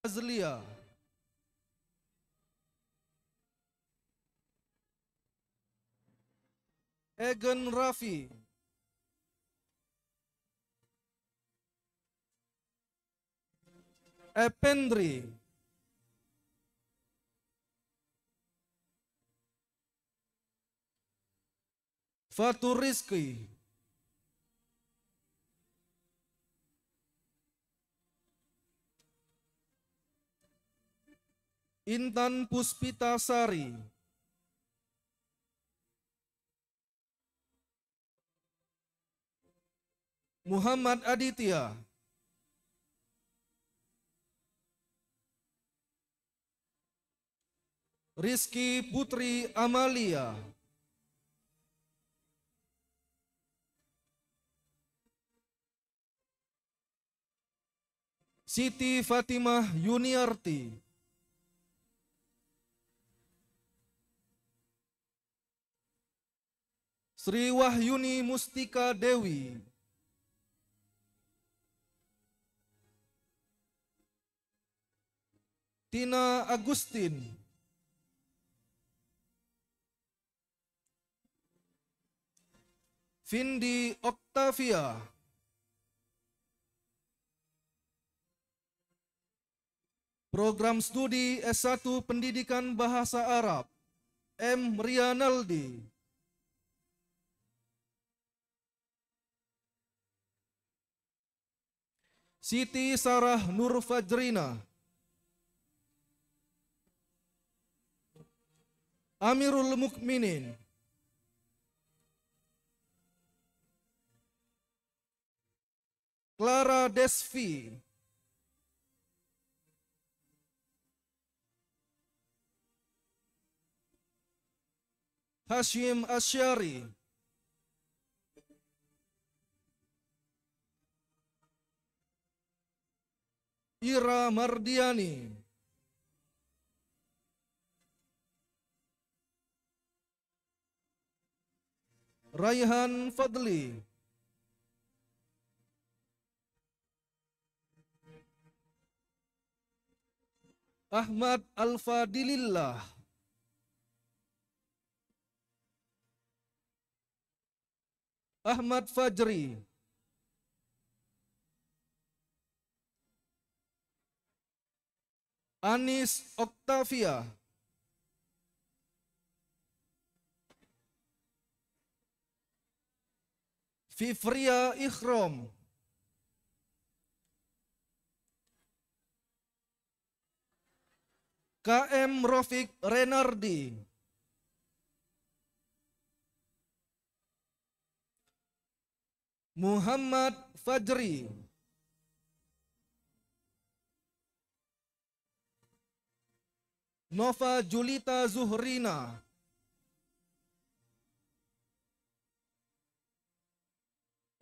Azlia. Egan Raffi. Ependri. Fatur rizki. Intan Puspitasari Muhammad Aditya. Rizky Putri Amalia. Siti Fatimah Yuniarti. Sri Wahyuni Mustika Dewi. Tina Agustin. Vindi Octavia. Program Studi S1 Pendidikan Bahasa Arab M. Rianaldi Siti Sarah Nur Fajrina Amirul Mukminin Clara Desvi Hashim Asyari Ira Mardiani Raihan Fadli Ahmad Al-Fadilillah Ahmad Fajri Anis Oktavia Fifria Ikhrom KM Rofik Renardi Muhammad Fajri Nova Julita Zuhrina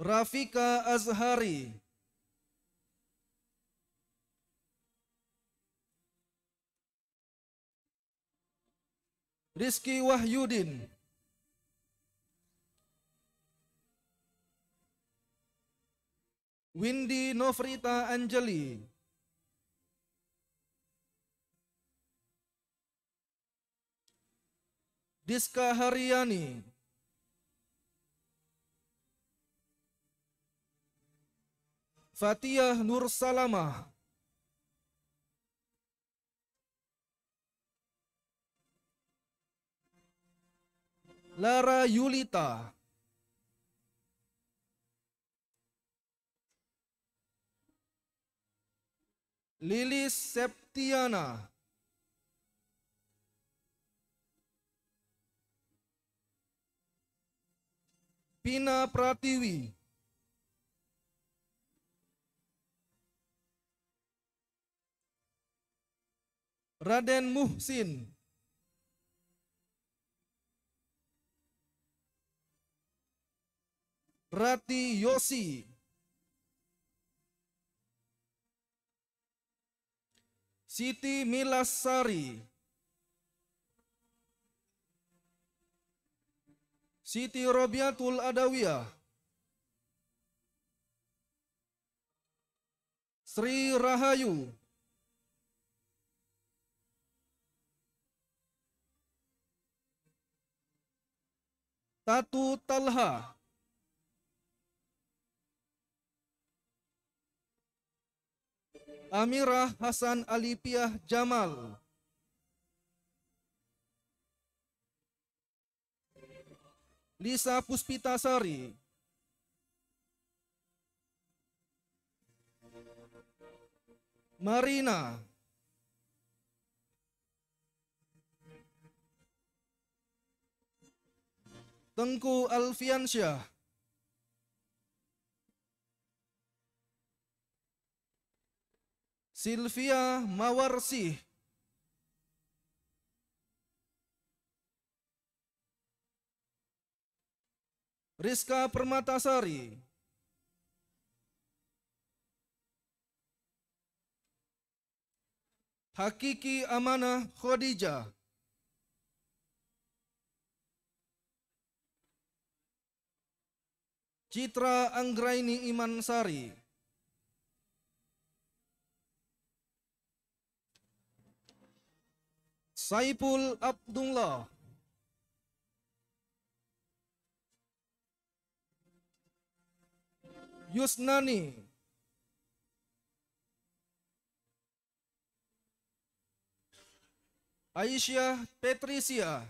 Rafika Azhari Rizki Wahyudin Windy Novrita Anjali. Diska Haryani. Fatiah Nur Salamah. Lara Yulita. Lili Septiana Pina Pratiwi Raden Muhsin Rati Yosi Siti Milasari Siti Robiatul Adawiyah Sri Rahayu Tatu Talha Amirah Hasan Alipiah Jamal Lisa Puspitasari Marina Tengku Alfiansyah Silvia Mawarsi, Rizka Permatasari Hakiki Amanah Khadijah Citra Anggraini Iman Sari. Saiful Abdullah Yusnani Aisyah Patricia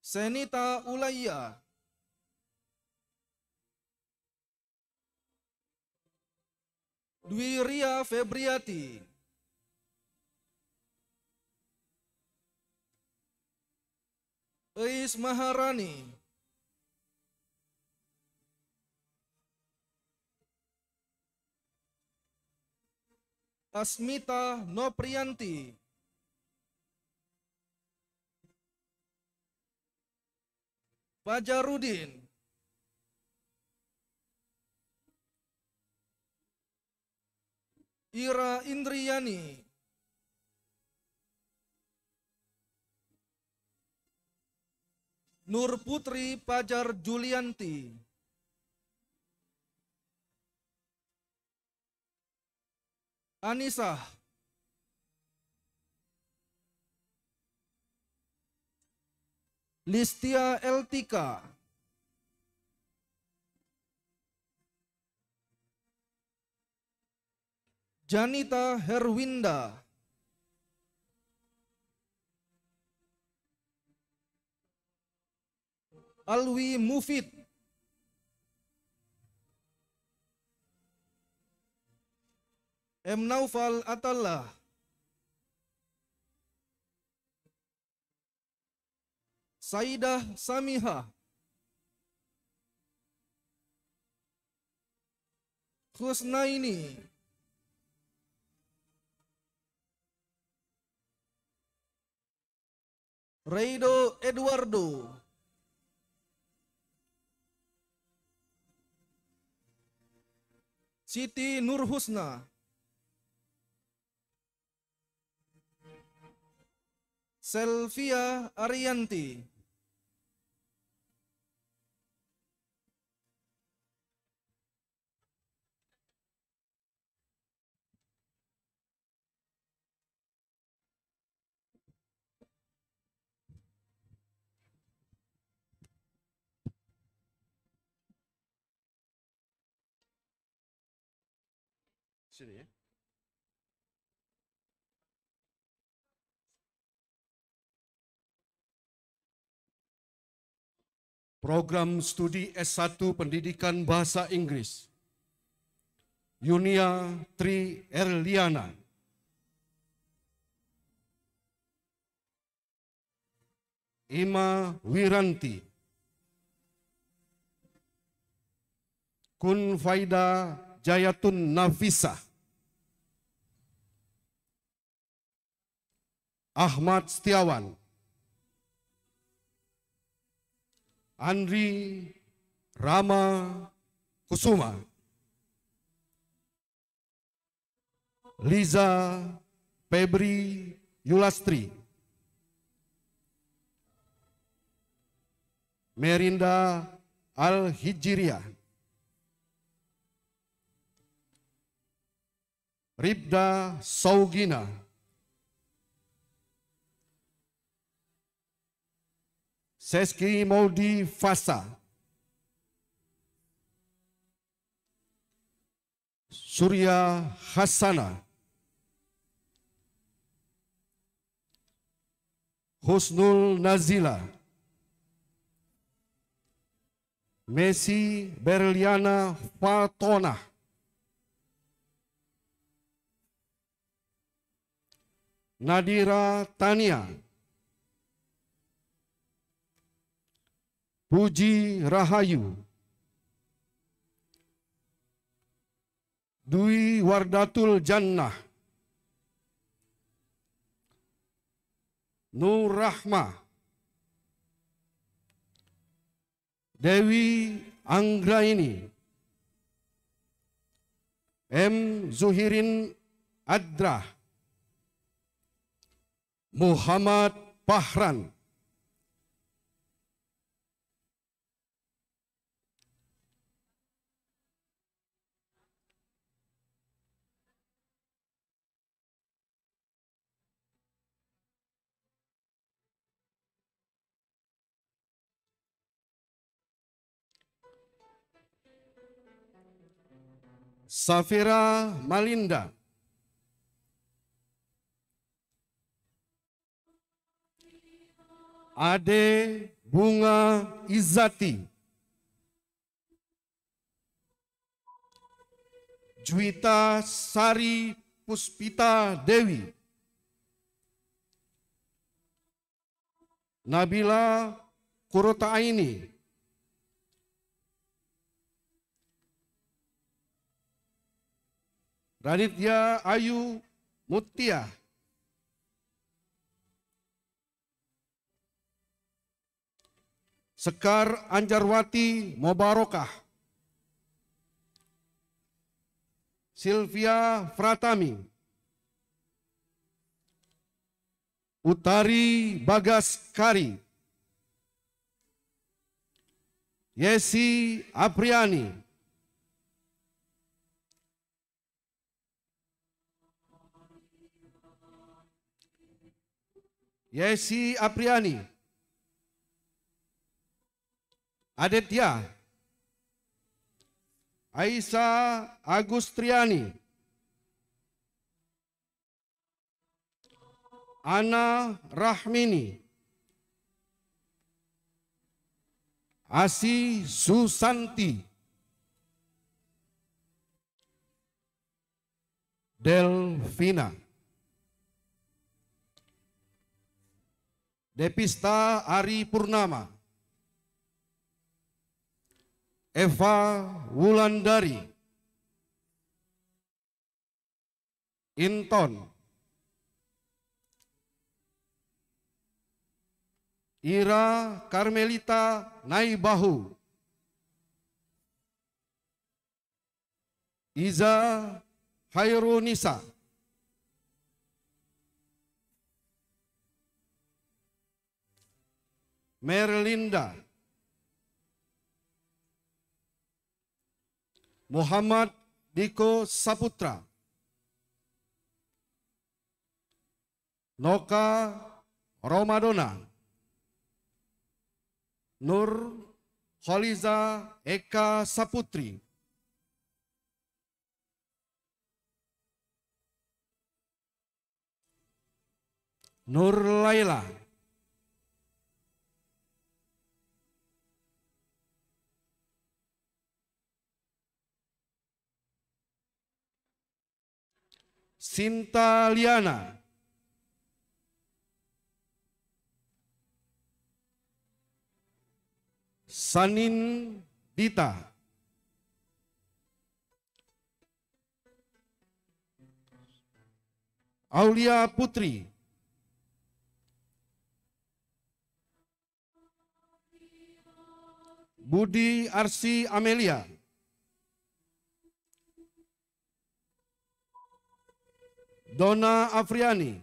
Senita Ulaya Dwi Febriati. Eis Maharani. Asmita Noprianti. Pajarudin. Ira Indriani. Nur Putri Pajar Julianti. Anisah. Listia Eltika. Janita Herwinda Alwi Mufid M. Naufal Atallah Saidah Samiha Husnaini Reido Eduardo Siti Nur Selvia Arianti sini ya. Program studi S1 Pendidikan Bahasa Inggris. Yunia Tri Erliana. Ima Wiranti. Kun Faida Jayatun Nafisah. Ahmad Setiawan, Andri Rama Kusuma, Liza Febri Yulastri, Merinda Al-Hijriah, Ribda Saugina, Seski Maudi Fasa. Surya Hassana. Husnul Nazila. Messi Berliana Fatona. Nadira Tania. Puji Rahayu, Dwi Wardatul Jannah, Nur Rahmah, Dewi Anggraini, M. Zuhirin Adrah, Muhammad Pahran, Safira Malinda. Ade Bunga Izati. Juita Sari Puspita Dewi. Nabila Kurota Aini. Raditya Ayu Mutia. Sekar Anjarwati Mobarokah. Silvia Fratami. Utari Bagaskari, Kari. Yesi Apriani. Yesi Apriani, Aditya, Aisa Agustriani, Ana Rahmini, Asi Susanti, Delvina. Devista Ari Purnama, Eva Wulandari, Inton, Ira Karmelita Naibahu, Iza Hairunisa, Merlinda, Muhammad Diko Saputra, Noka Romadona, Nur Holiza Eka Saputri, Nur Laila, Sinta Liana. Sanin Dita. Aulia Putri. Budi Arsi Amelia. Dona Afriani,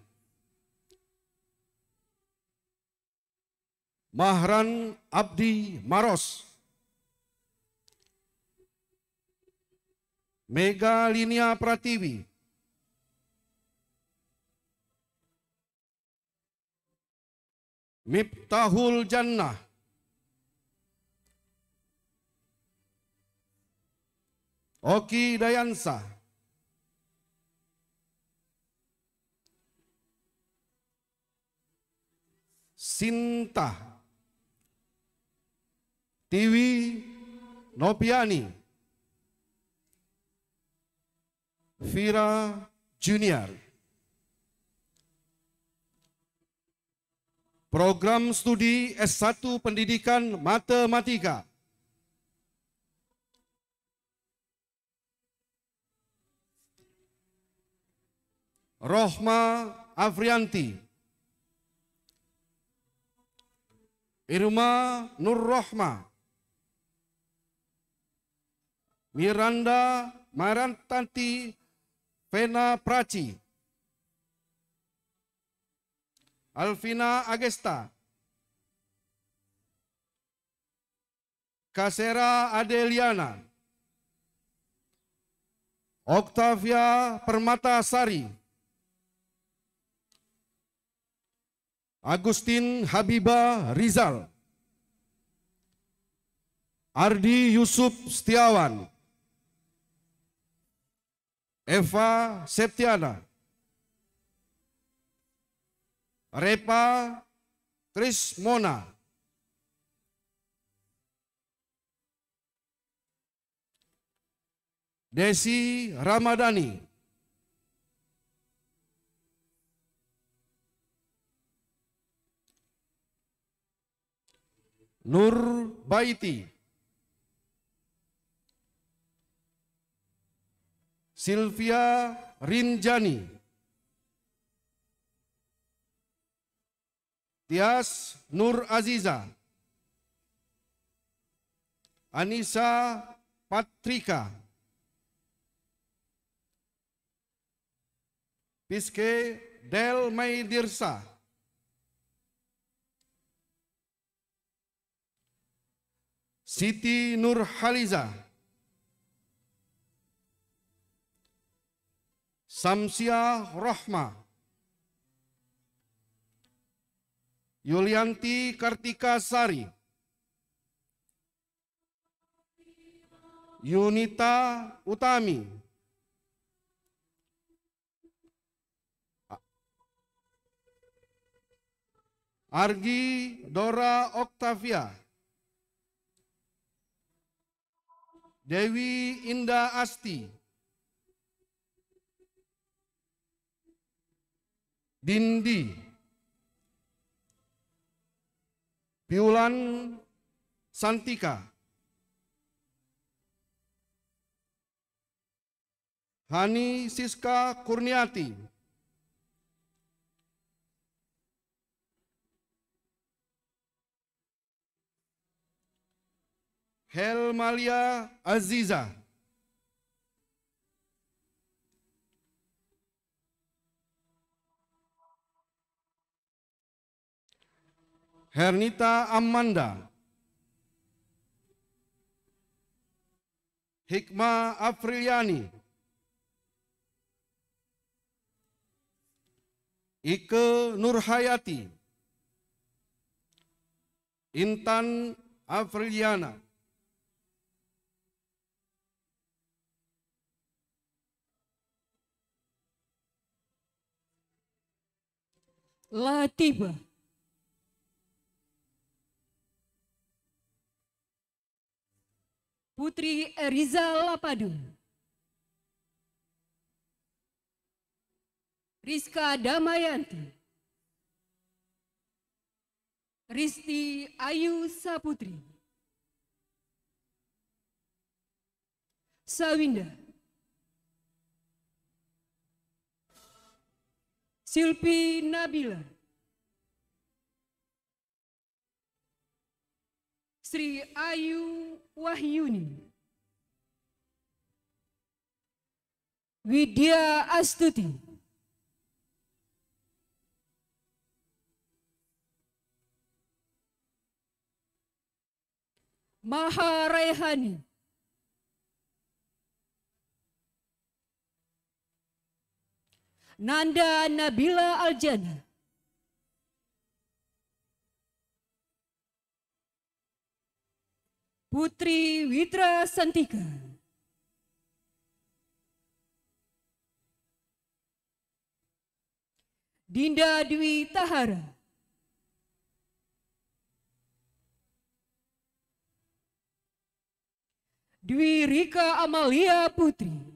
Mahran Abdi Maros, Mega Linia Pratiwi, Miftahul Jannah, Oki Dayansa, Sinta, Tiwi Nopiani, Vira Junior. Program studi S1 Pendidikan Matematika. Rohma Avrianti. Irma Nur Rohma, Miranda Marantanti Vena Praci, Alvina Agesta, Kasera Adeliana, Octavia Permata Sari, Agustin Habiba Rizal, Ardi Yusuf Setiawan, Eva Septiana, Repa Trismona, Desi Ramadhani, Nur Baiti. Silvia Rinjani. Tias Nur Aziza. Anissa Patrika. Piske Del Maidirsa. Siti Nur Haliza, Samsia Rohma, Yulianti Kartika Sari, Yunita Utami, Argi Dora Octavia. Dewi Indah Asti, Dindi, Piulan Santika, Hani Siska Kurniati, Helmalia Aziza. Hernita Amanda. Hikmah Afriliani. Ike Nurhayati. Intan Afriliana. Latiba, Putri Riza Lapadu. Rizka Damayanti. Risti Ayu Saputri. Sawinda. Silpi Nabila, Sri Ayu Wahyuni, Widya Astuti, Maha Raihani, Nanda Nabila Aljana. Putri Witra Santika. Dinda Dwi Tahara. Dwi Rika Amalia Putri.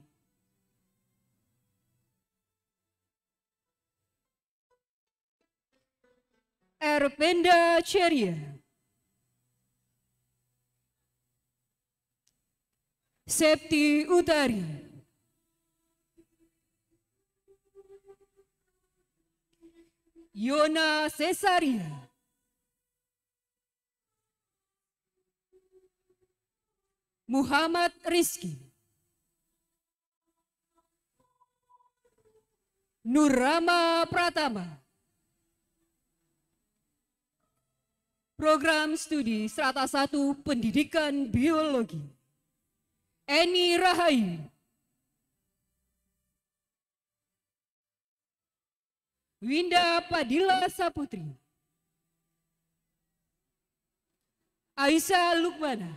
Erpenda Ceria. Septi Utari. Yona Cesaria. Muhammad Rizki. Nurama Pratama. Program Studi Serata 1 Pendidikan Biologi. Eni Rahayu. Winda Padilla Saputri. Aisyah Lukmana.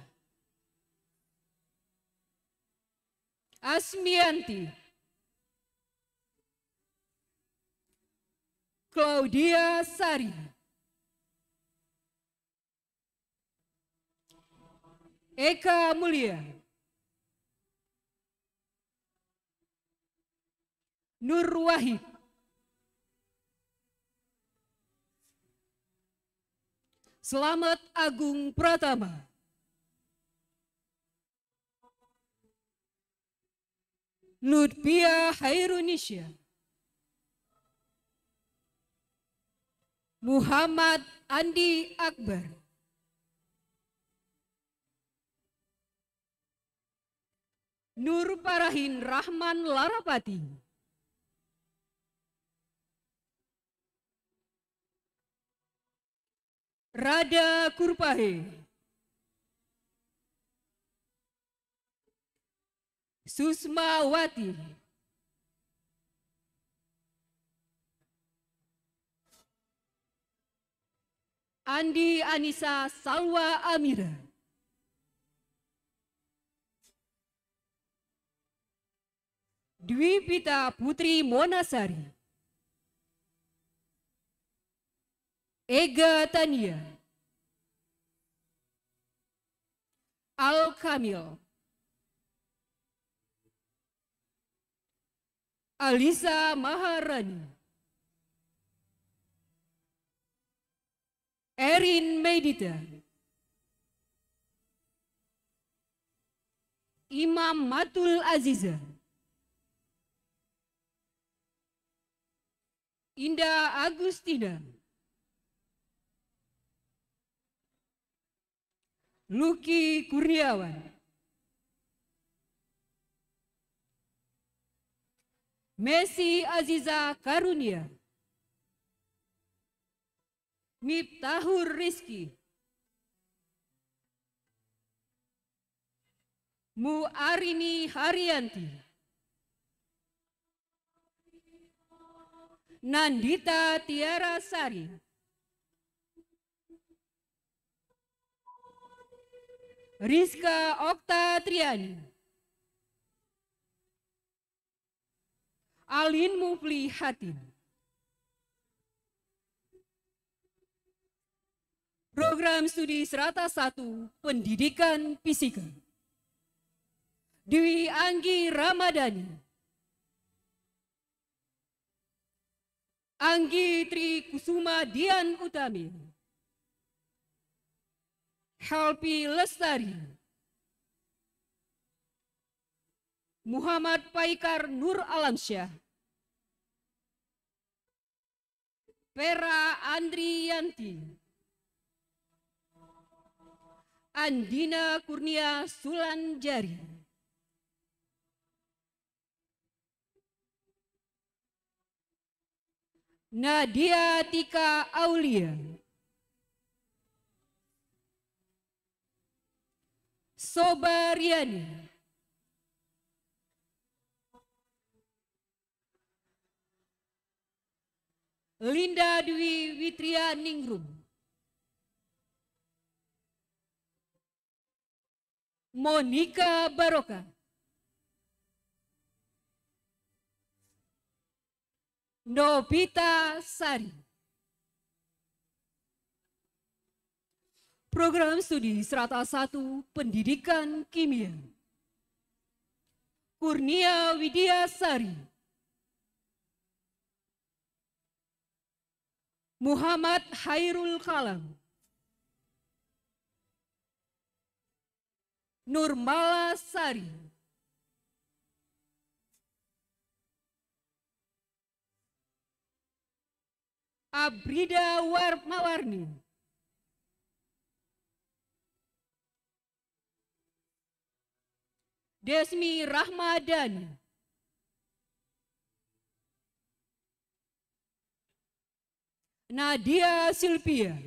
Asmianti. Claudia Sari. Eka Mulia. Nur Wahid. Selamat Agung Pratama. Lutfia Hairunisya. Muhammad Andi Akbar. Nur Parahin Rahman Larapati. Rada Kurpahe. Susmawati. Andi Anissa Salwa Amira. Dwi Pita Putri Monasari, Ega Tania, Al Kamil, Alisa Maharani, Erin Medita, Imam Matul Azizah, Indah Agustina. Luki Kurniawan. Messi Aziza Karunia. Miftahur Rizki. Muarini Haryanti. Nandita Tiara Sari. Rizka Okta Triani. Alin Mufli Hatim. Program Studi Serata 1 Pendidikan Fisika. Dewi Anggi Ramadhani. Anggi Tri Kusuma Dian Utami, Helpi Lestari, Muhammad Paikar Nur Alamsyah, Vera Andriyanti, Andina Kurnia Sulanjari, Nadia Tika Aulia. Sobariani. Linda Dwi Witria Ningrum. Monica Baroka. Nobita Sari. Program Studi Serata 1 Pendidikan Kimia. Kurnia Widya Sari. Muhammad Hairul Kalam. Nurmala Sari. Abrida War Mawarni. Desmi Rahmadani. Nadia Silvia.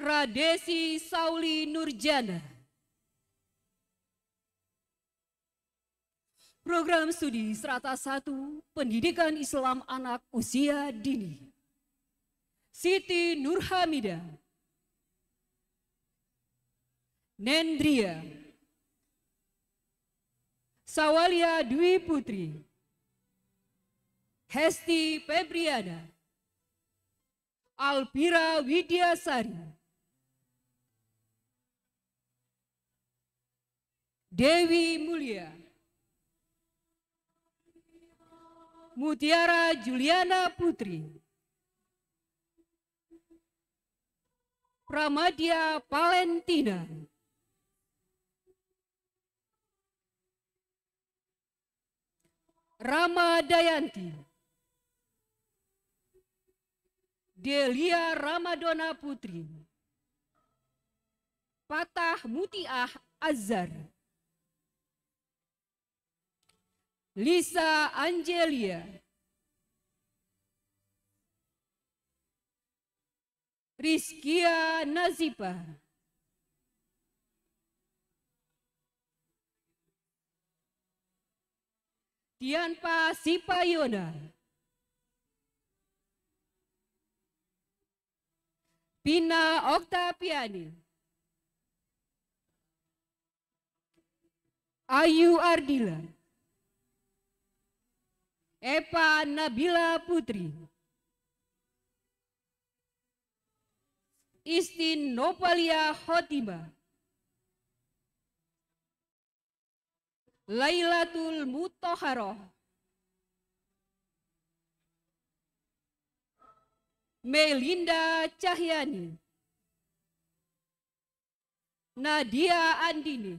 Radesi Sauli Nurjana. Program Studi Serata Satu Pendidikan Islam Anak Usia Dini. Siti Nurhamida. Nendria. Sawalia Dwi Putri. Hesti Febriana. Alpira Widyasari. Dewi Mulia. Mutiara Juliana Putri. Pramadia Valentina. Rama Dayanti. Delia Ramadona Putri. Patah Mutiah Azhar. Lisa Angelia. Rizkia Nazipa. Dianpa Sipayona. Pina Oktapiani. Ayu Ardila. Epa Nabila Putri. Istin Nopalia Hotima. Lailatul Mutoharoh. Melinda Cahyani. Nadia Andini.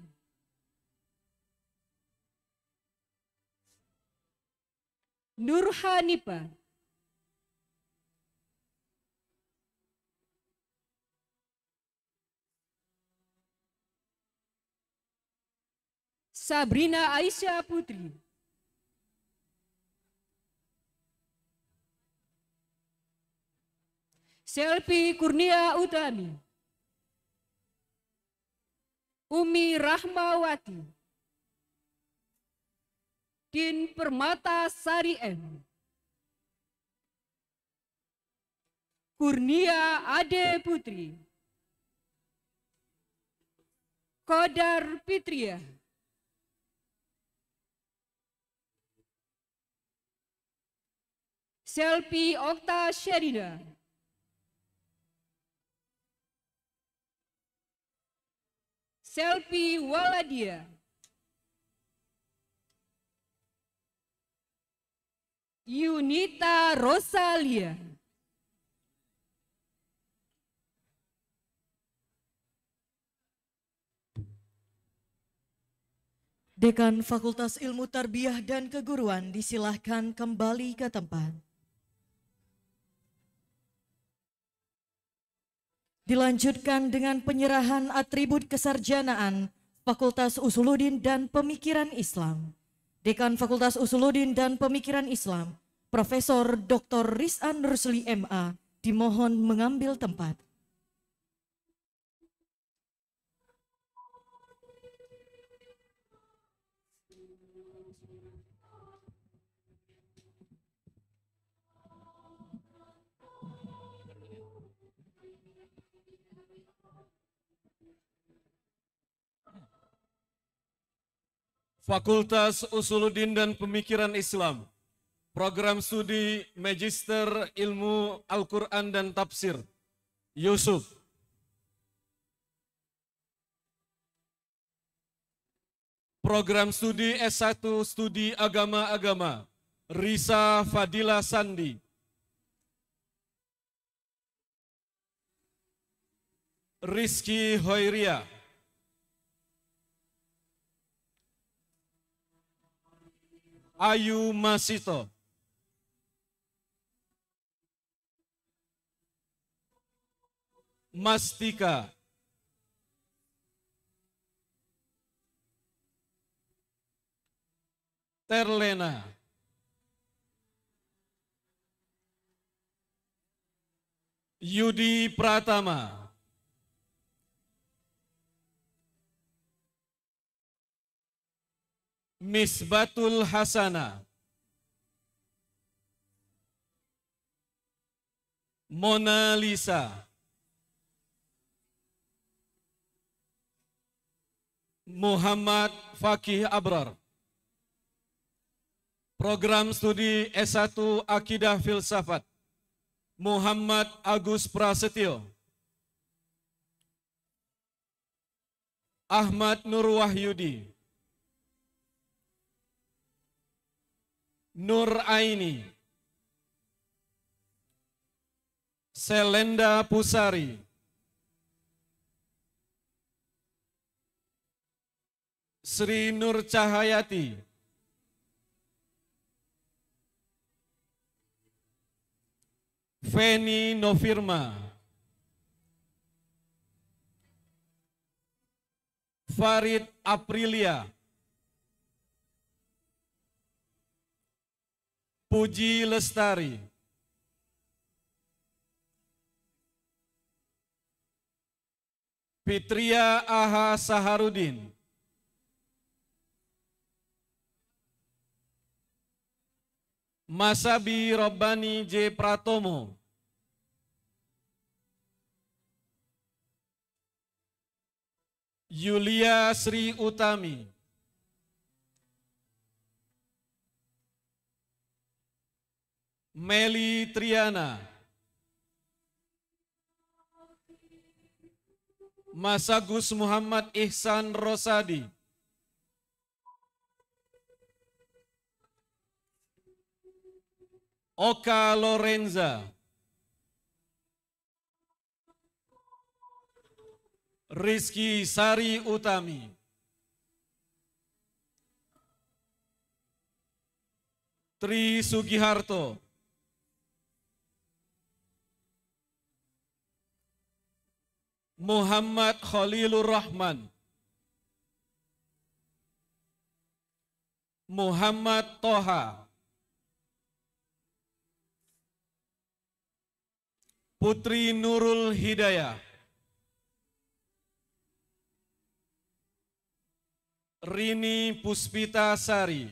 Nur Hanipa. Sabrina Aisyah Putri. Selvi Kurnia Utami. Umi Rahmawati. Din Permata Sari M. Kurnia Ade Putri. Kodar Pitria. Selpi Okta Sherina. Selfie Waladia. Yunita Rosalia. Dekan Fakultas Ilmu Tarbiyah dan Keguruan disilahkan kembali ke tempat. Dilanjutkan dengan penyerahan atribut kesarjanaan Fakultas Usuludin dan Pemikiran Islam. Dekan Fakultas Usuludin dan Pemikiran Islam, Profesor Dr. Rizan Rusli MA dimohon mengambil tempat. Fakultas Usuluddin dan Pemikiran Islam program studi Magister Ilmu Al-Quran dan Tafsir, Yusuf. Program studi S1 Studi Agama-Agama, Risa Fadila Sandi. Rizky Hoiria. Ayu Masito. Mastika. Terlena. Yudi Pratama. Misbatul Lisa. Mona Lisa. Muhammad Fakih Abrar. Program Studi S1 Akidah Filsafat Muhammad Agus Prasetyo. Ahmad Nur Wahyudi. Nur Aini. Selenda Pusari. Sri Nur Cahayati. Feni Novirma. Farid Aprilia. Puji Lestari. Fitria Aha Saharudin. Masabi Robani J. Pratomo. Yulia Sri Utami. Meli Triana. Masagus Muhammad Ihsan Rosadi. Oka Lorenza. Rizky Sari Utami. Tri Sugiharto. Muhammad Khalilur Rahman. Muhammad Toha. Putri Nurul Hidayah. Rini Puspita Sari.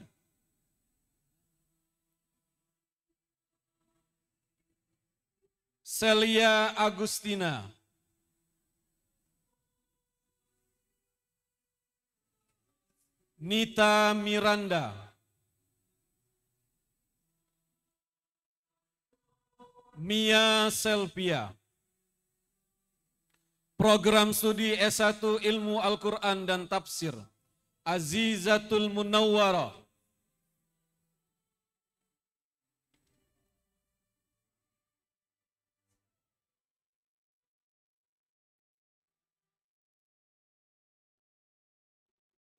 Celia Agustina. Nita Miranda. Mia Selvia. Program studi S1 Ilmu Al-Quran dan Tafsir. Azizatul Munawwarah.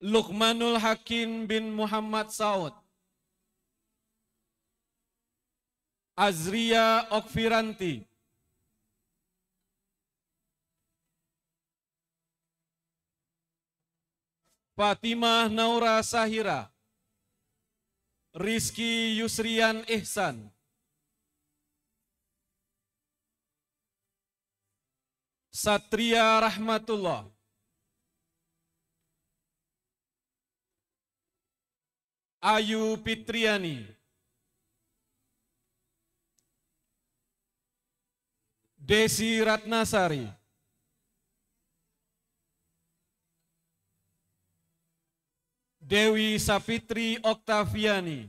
Luqmanul Hakim bin Muhammad Saud. Azria Okfiranti. Fatimah Naura Sahira. Rizki Yusrian Ihsan. Satria Rahmatullah. Ayu Pitriani. Desi Ratnasari. Dewi Sapitri Oktaviani.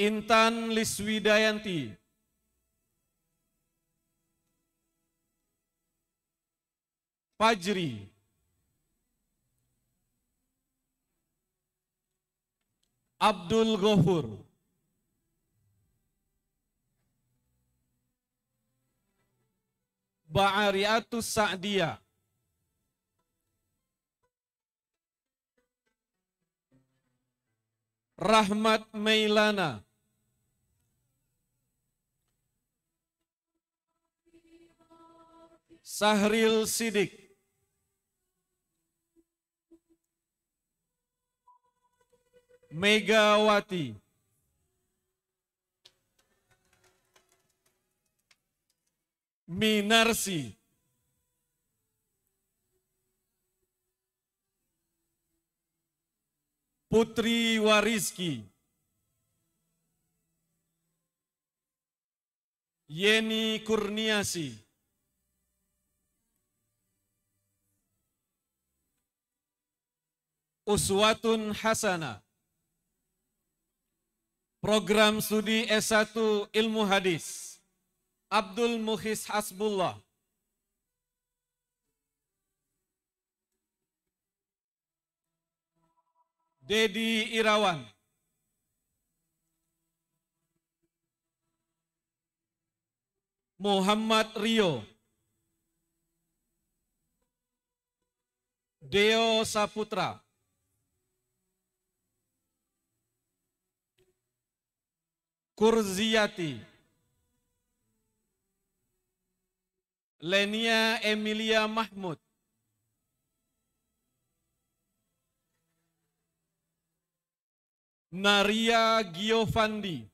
Intan Liswidayanti. Fajri. Abdul Ghafur. Ba'ariatus Sa'diyah. Rahmat Mailana. Sahril Sidik. Megawati. Minarsi. Putri Wariski. Yeni Kurniasi. Uswatun Hasana. Program studi S1 Ilmu Hadis. Abdul Muhis Hasbullah. Dedi Irawan. Muhammad Rio. Deo Saputra. Kurziati. Lenia Emilia Mahmud. Naria Giovandi.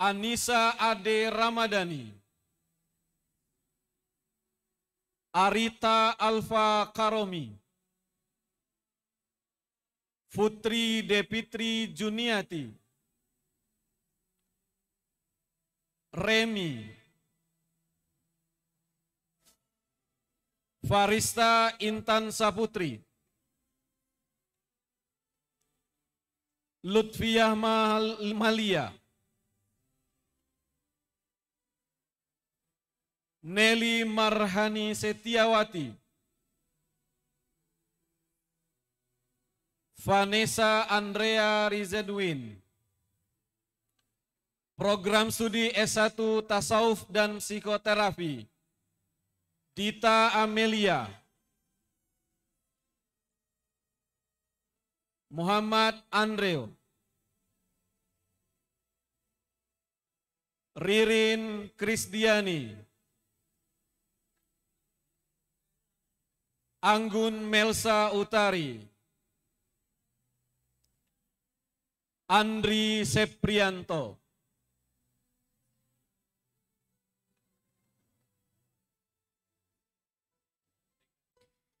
Anissa Ade Ramadhani. Arita Alfa Karomi. Putri Depitri Juniati. Remi. Farista Intan Saputri. Lutfiah Malia. Nelly Marhani Setiawati. Vanessa Andrea Rizedwin program studi S1 Tasawuf dan Psikoterapi, Dita Amelia, Muhammad Andreo, Ririn Kristiani, Anggun Melsa Utari, Andri Seprianto,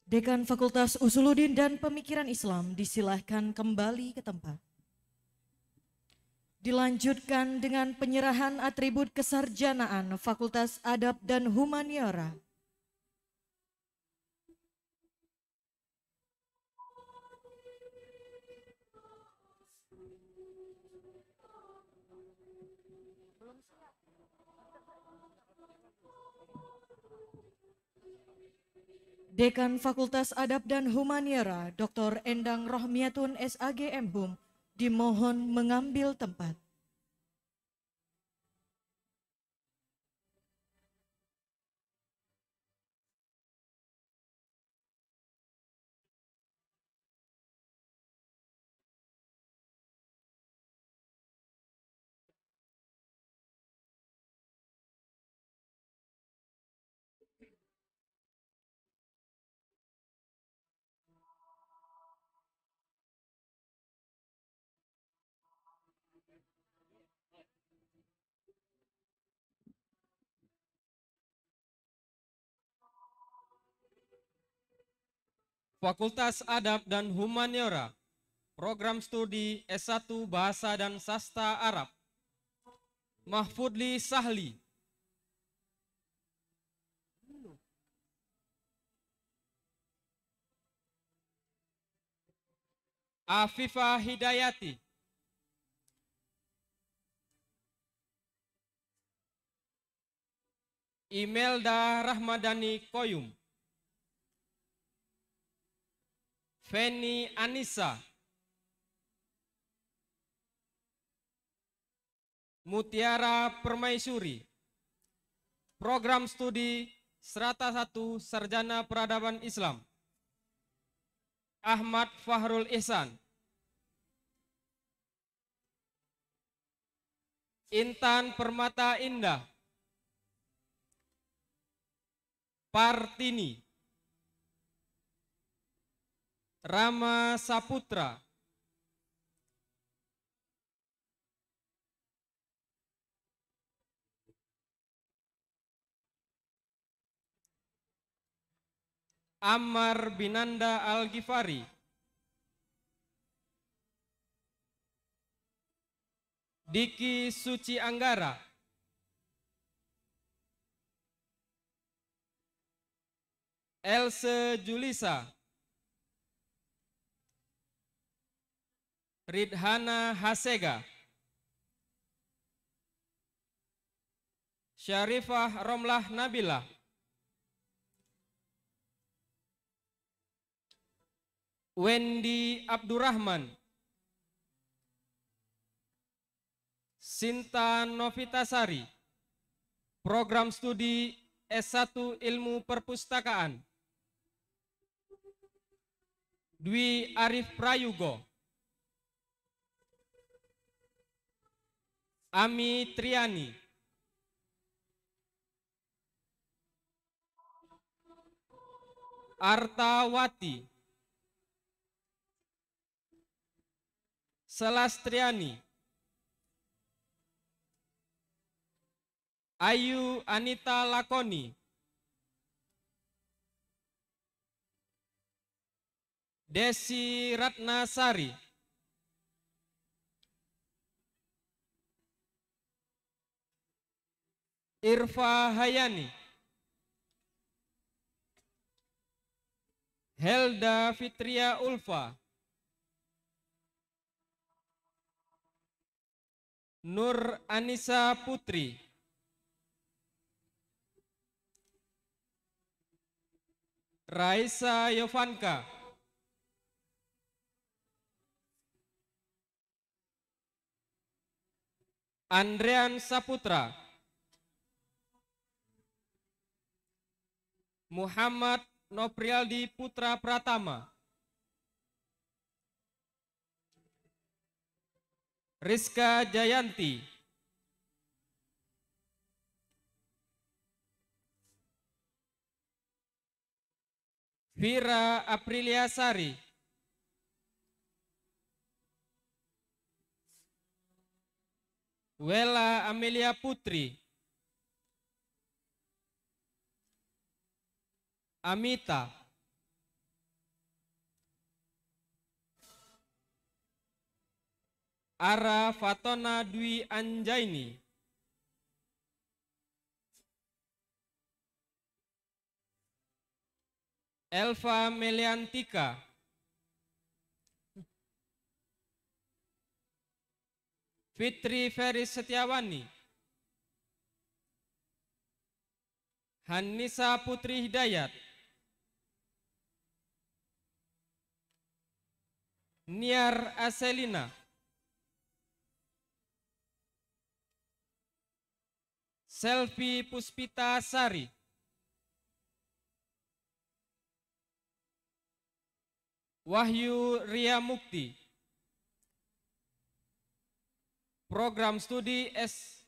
Dekan Fakultas Usuludin dan Pemikiran Islam disilahkan kembali ke tempat. Dilanjutkan dengan penyerahan atribut kesarjanaan Fakultas Adab dan Humaniora Dekan Fakultas Adab dan Humaniora Dr. Endang Rohmiatun SAGM Hum dimohon mengambil tempat. Fakultas Adab dan Humaniora, Program Studi S1 Bahasa dan Sastra Arab, Mahfudli Sahli. Afifa Hidayati. Imelda Rahmadani Koyum. Feni Anissa Mutiara Permaisuri Program Studi Serata 1 Sarjana Peradaban Islam Ahmad Fahrul Ihsan Intan Permata Indah Partini Rama Saputra Ammar Binanda Al-Ghifari Diki Suci Anggara Else Julisa Ridhana Hasega Syarifah Romlah Nabila Wendy Abdurrahman Sinta Novitasari Program Studi S1 Ilmu Perpustakaan Dwi Arif Prayugo Ami Triani. Artawati. Selastriani. Ayu Anita Lakoni. Desi Ratnasari. Irfa Hayani Helda Fitria Ulfa Nur Anissa Putri Raisa Yovanka Andrean Saputra Muhammad Noprialdi Putra Pratama Rizka Jayanti Vira Aprilia Sari Wela Amelia Putri Amita. Ara Fatona Dwi Anjaini. Elva Meliantika. Fitri Feris Setiawani. Hanisa Putri Hidayat. Niar Aselina Selvi Puspita Sari Wahyu Ria Mukti Program Studi S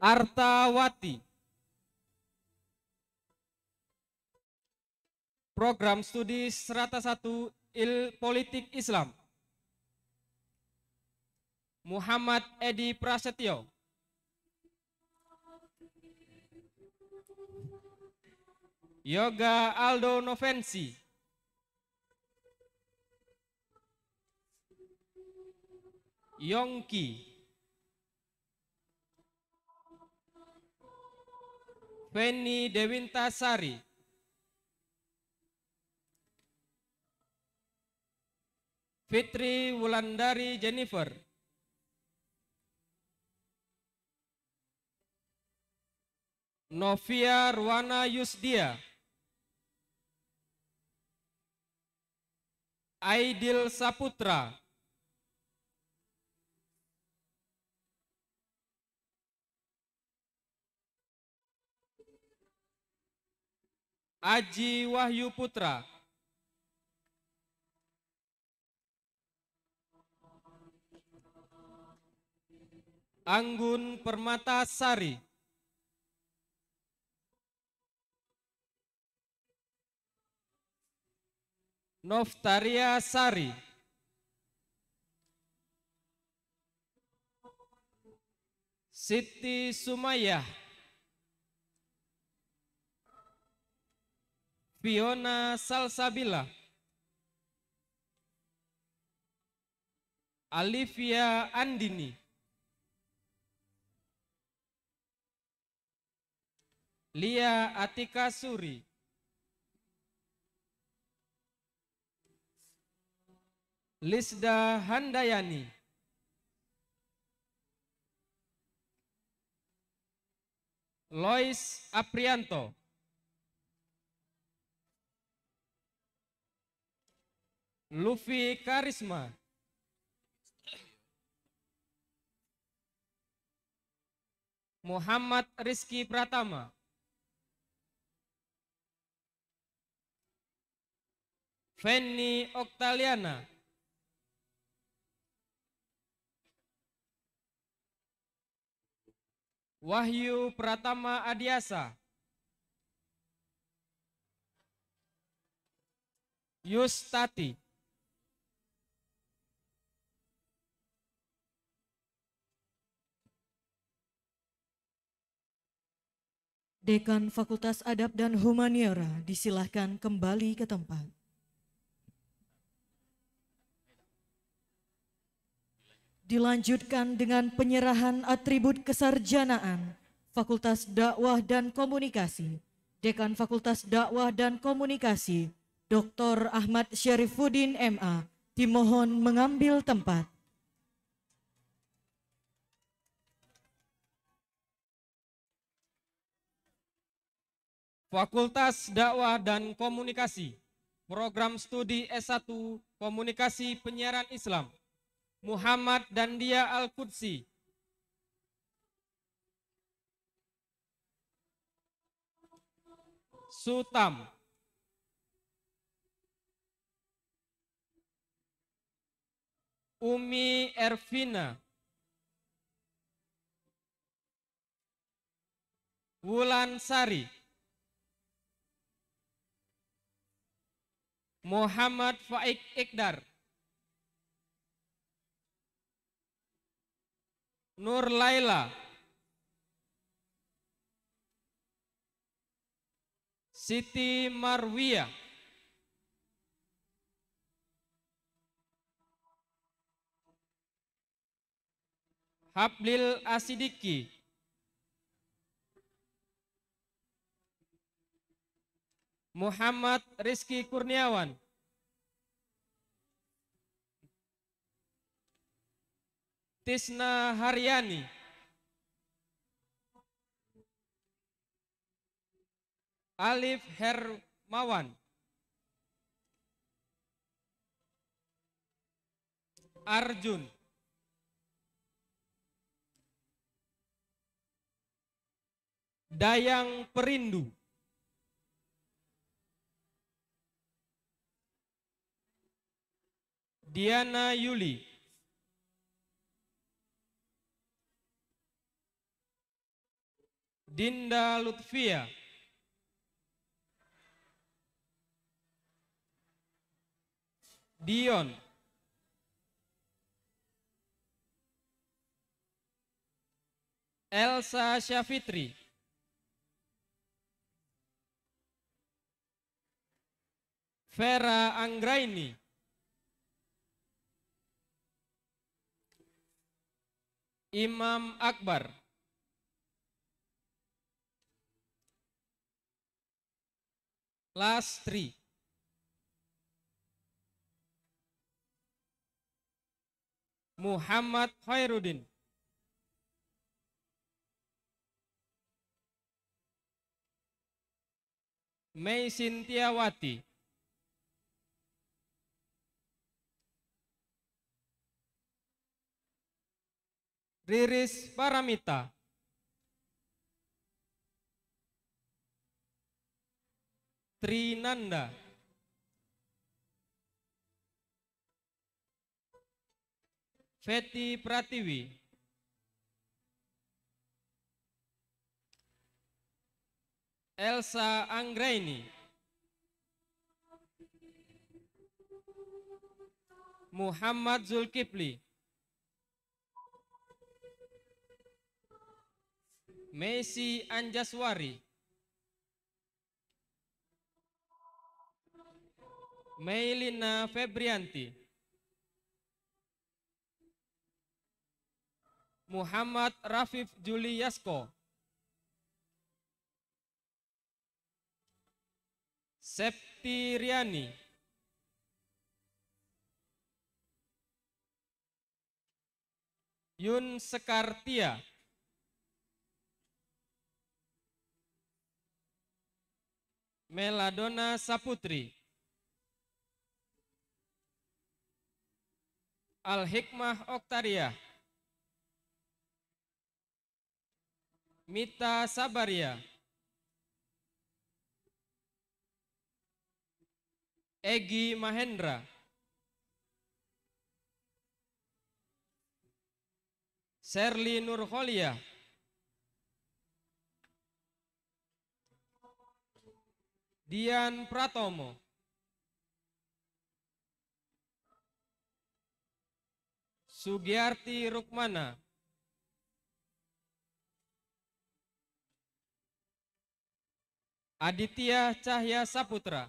Artawati program studi Serata Satu Il Politik Islam. Muhammad Edi Prasetyo. Yoga Aldo Novensi. Yongki. Feni Dewintasari. Fitri Wulandari Jennifer Novia Ruana Yusdia Aidil Saputra Aji Wahyu Putra Anggun Permata Sari. Novtaria Sari. Siti Sumayah. Fiona Salsabila. Alivia Andini. Lia Atika Suri. Lisda Handayani. Lois Aprianto. Luffy Karisma. Muhammad Rizky Pratama. Feni Oktaliana Wahyu Pratama Adiasa Yustati Dekan Fakultas Adab dan Humaniora disilahkan kembali ke tempat. Dilanjutkan dengan penyerahan atribut kesarjanaan Fakultas Dakwah dan Komunikasi, Dekan Fakultas Dakwah dan Komunikasi, Dr. Ahmad Syarifuddin MA, dimohon mengambil tempat. Fakultas Dakwah dan Komunikasi, Program Studi S1 Komunikasi Penyiaran Islam, Muhammad dan dia Al-Qudsi. Sutam. Umi Ervina. Wulan Sari. Muhammad Faik Iqdar. Nur Laila Siti Marwia, Hablil Asidiki Muhammad Rizki Kurniawan Tisna Haryani. Alif Hermawan. Arjun. Dayang Perindu. Diana Yuli. Dinda Lutfia Dion Elsa Syafitri Vera Anggraini Imam Akbar Last three. Muhammad Khairuddin. Mei Sintiawati. Riris Paramita. Trinanda. Feti Pratiwi. Elsa Anggraini. Muhammad Zulkifli. Messi Anjaswari. Melina Febrianti Muhammad Rafif Juliasko Septi Riani Yun Sekartia Meladona Saputri Al-Hikmah Oktaria Mita Sabaria Egi Mahendra Serli Nurholia Dian Pratomo Sugiyarti Rukmana Aditya Cahya Saputra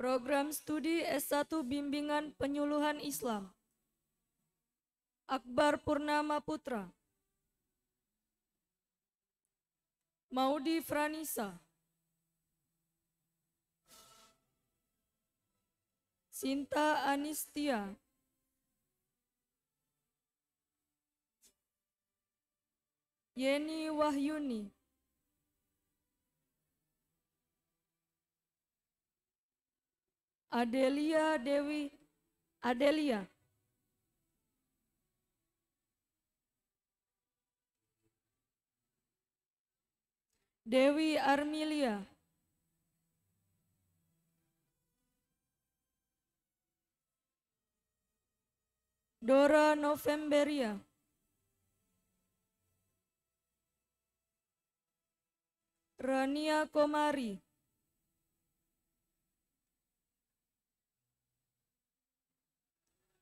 Program Studi S1 Bimbingan Penyuluhan Islam Akbar Purnama Putra Maudi Franisa Sinta Anistia Yeni Wahyuni Adelia Dewi Adelia Dewi Armilia Dora Novemberia Rania Komari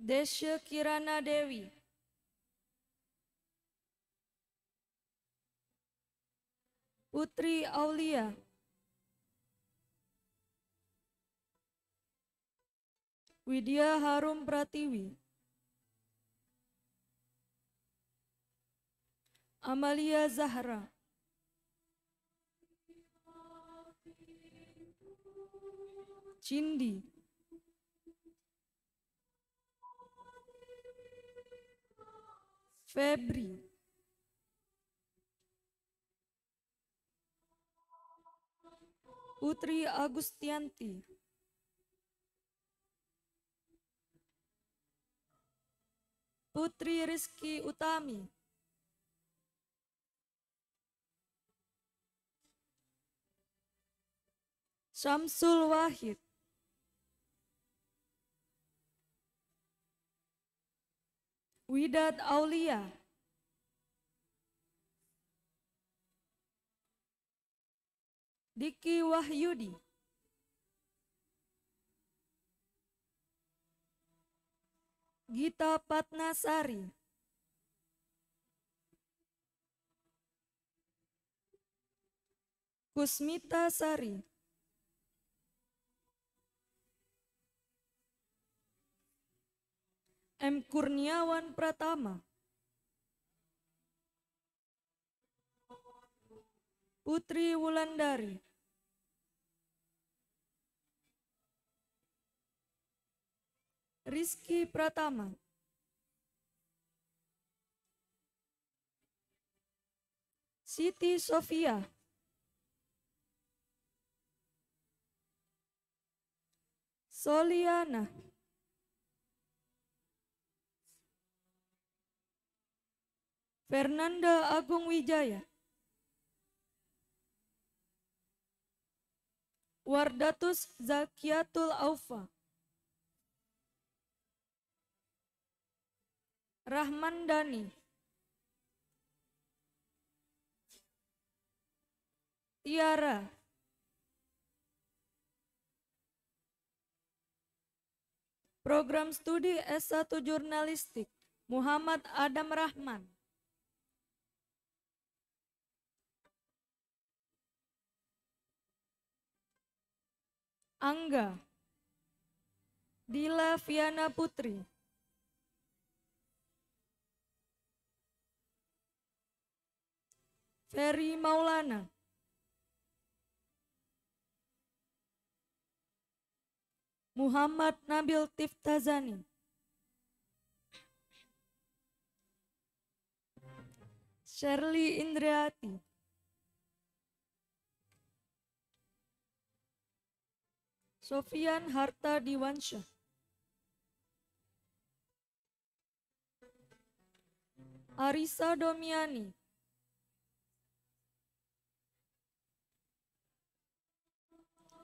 Desya Kirana Dewi Putri Aulia Widya Harum Pratiwi Amalia Zahra Cindy Febri Putri Agustianti Putri Rizki Utami Syamsul Wahid Widat Aulia Diki Wahyudi Gita Patnasari Kusmita Sari M. Kurniawan Pratama Putri Wulandari Rizky Pratama Siti Sofia Soliana Fernanda Agung Wijaya Wardatus Zakiatul Aufa Rahman Dani Tiara Program Studi S1 Jurnalistik Muhammad Adam Rahman Angga, Dila Viana Putri, Ferry Maulana, Muhammad Nabil Tiftazani, Shirley Indriati, Sofian Harta Diwansyah. Arisa Domiani.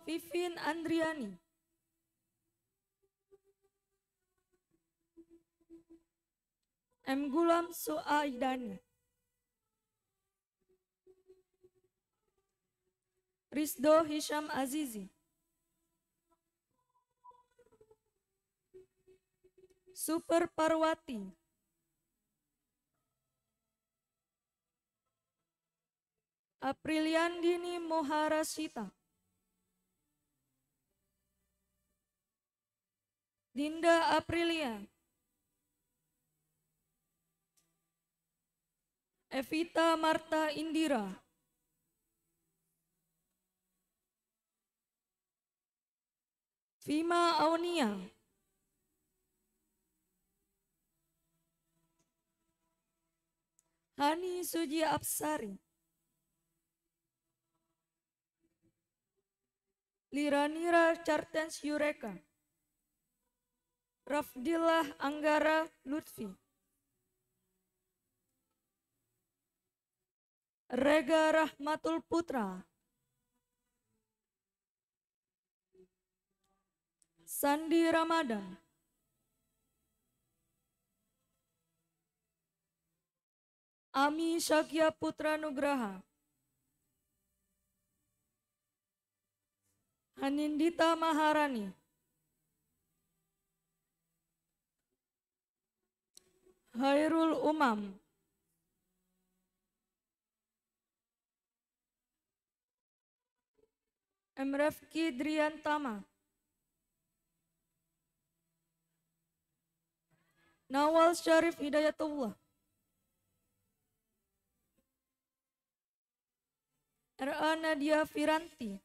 Vivin Andriani. M. Gulam Suaidani. Rizdo Hisham Azizi. Super Parwati. Apriliandini Moharasita. Dinda Aprilia. Evita Marta Indira. Fima Aunia. Hani Suji Absari. Liranira Chartens Yureka. Rafdillah Anggara Lutfi. Rega Rahmatul Putra. Sandi Ramadan. Ami Syakia Putra Nugraha. Hanindita Maharani. Hairul Umam. Kidrian Tama. Nawal Syarif Hidayatullah. Ra Nadia Firanti.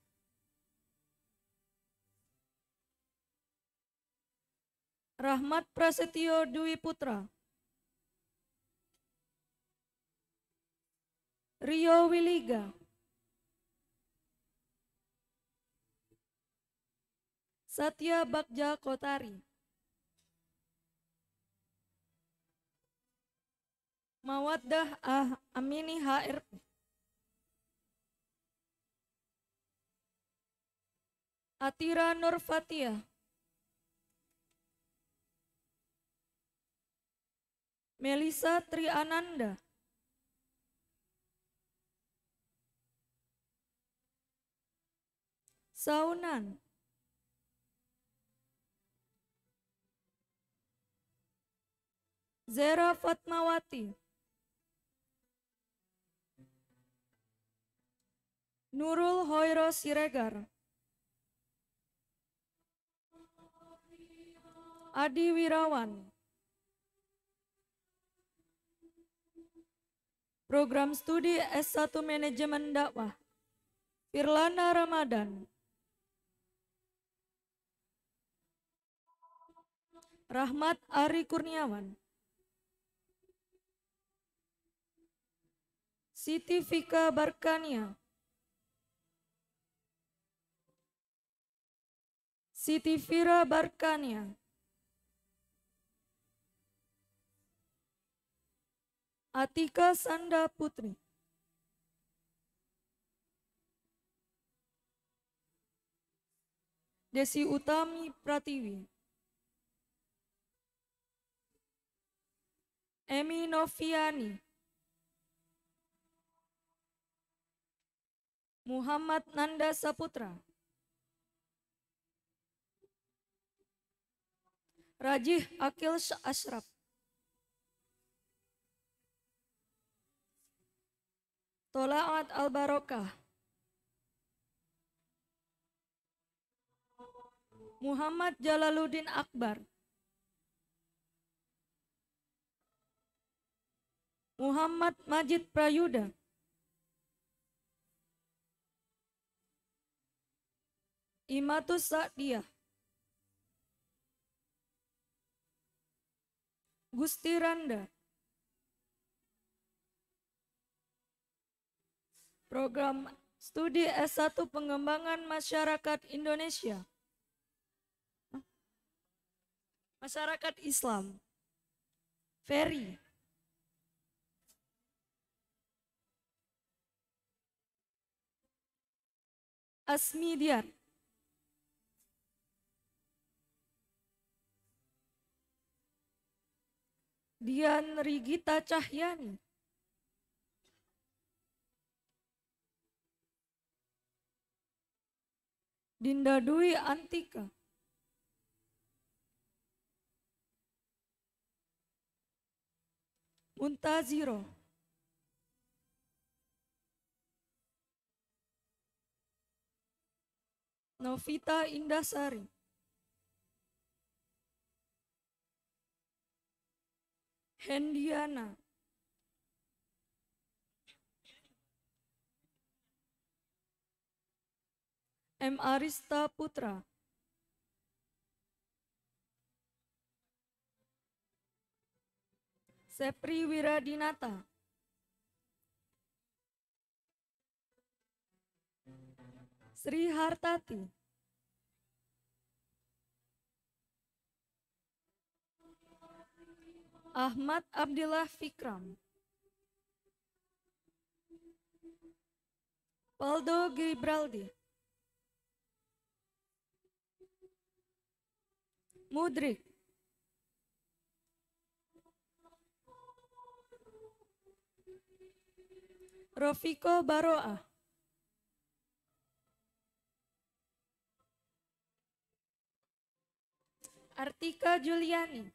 Rahmat Prasetyo Dwi Putra. Rio Wiliga. Satya Bagja Kotari. Mawaddah ah, Amini HRP. Atira Fatia. Melisa Tri Ananda, Saunan Zera Fatmawati Nurul Hoiro Siregar Adi Wirawan. Program Studi S1 Manajemen Dakwah, Firlana Ramadan. Rahmat Ari Kurniawan. Siti Fika Barkania. Siti Fira Barkania. Atika Sanda Putri. Desi Utami Pratiwi. Emi Noviani. Muhammad Nanda Saputra. Rajih Akil Ashraf. Tolaat Al-Barokah Muhammad Jalaluddin Akbar Muhammad Majid Prayuda Imatus Sa'diyah Gusti Randa program studi S1 Pengembangan Masyarakat Indonesia. Masyarakat Islam. Ferry. Asmidian. Dian Rigita Cahyani. Dinda Dwi Antika. Muntaziro. Novita Indasari. Hendiana. M. Arista Putra Sepri Wiradinata Sri Hartati Ahmad Abdillah Fikram Paldo Gibraldi mudrik Rofiko Baroa. Artika Juliani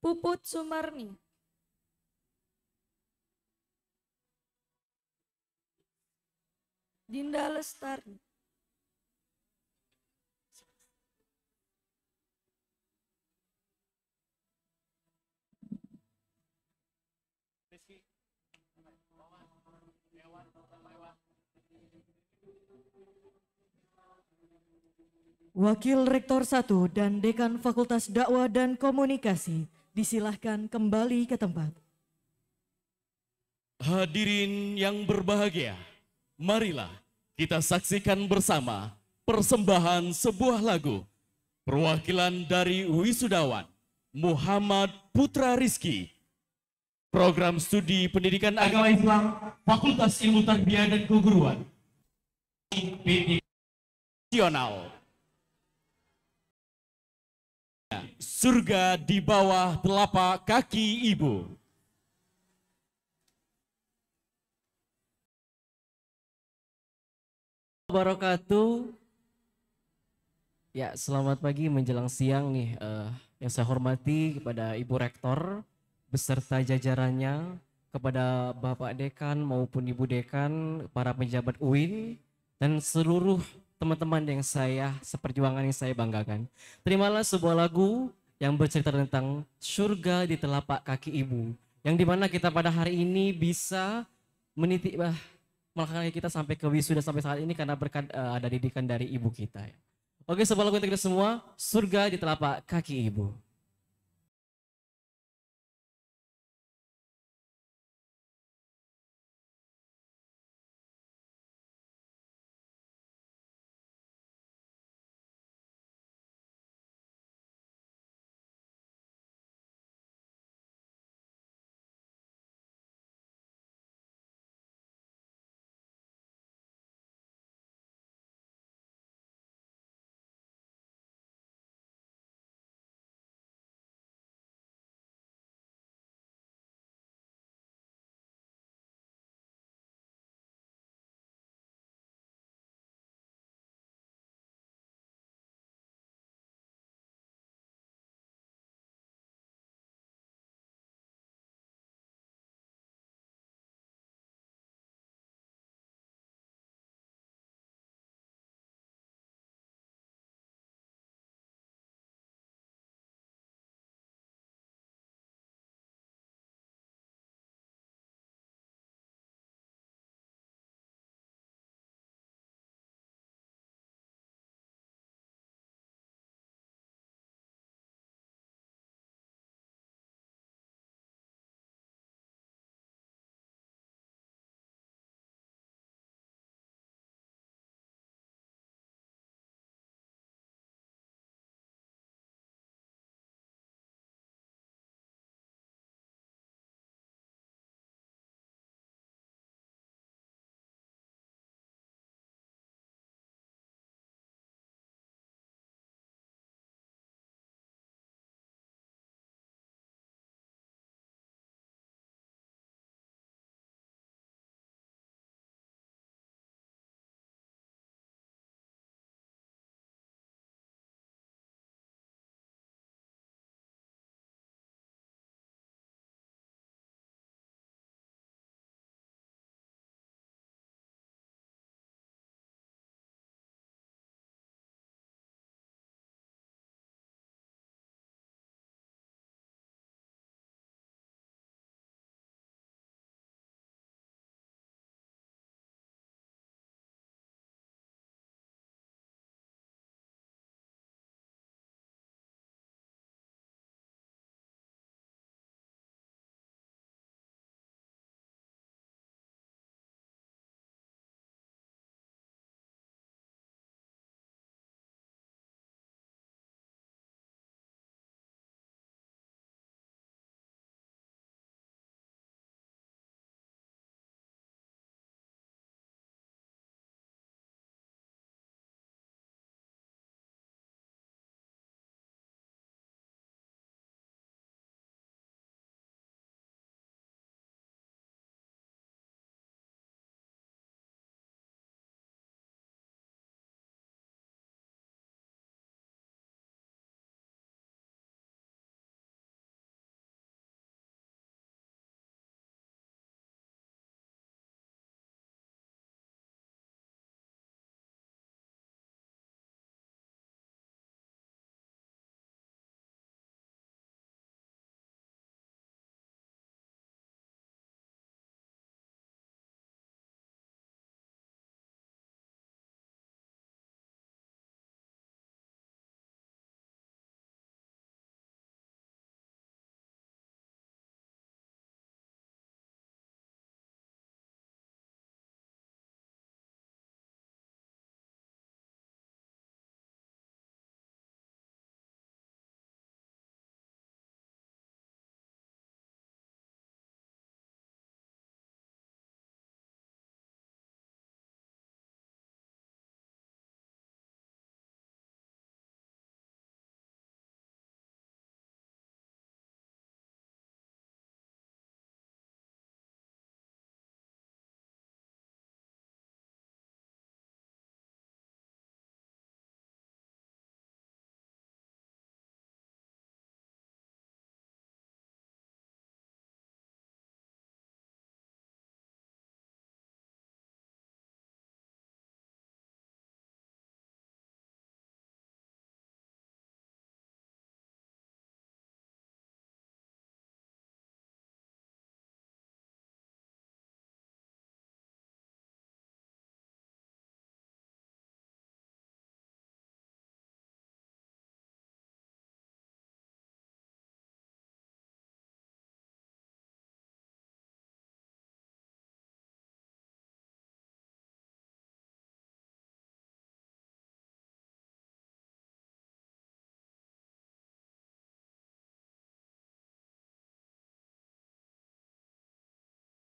Puput Sumarni Dinda Lestari. Wakil Rektor 1 dan Dekan Fakultas Dakwah dan Komunikasi disilahkan kembali ke tempat. Hadirin yang berbahagia, Marilah kita saksikan bersama persembahan sebuah lagu perwakilan dari wisudawan Muhammad Putra Rizki program studi pendidikan agama Islam Fakultas Ilmu Tarbiyah dan Keguruan nasional surga di bawah telapak kaki ibu wabarakatuh. Ya, selamat pagi menjelang siang nih uh, yang saya hormati kepada Ibu Rektor beserta jajarannya, kepada Bapak Dekan maupun Ibu Dekan, para pejabat UIN dan seluruh teman-teman yang saya seperjuangan yang saya banggakan. Terimalah sebuah lagu yang bercerita tentang surga di telapak kaki ibu. Yang dimana kita pada hari ini bisa meniti melakukan kita sampai ke wisuda sampai saat ini karena berkat uh, ada didikan dari ibu kita. Ya. Oke, sebelum kita semua, surga di telapak kaki ibu.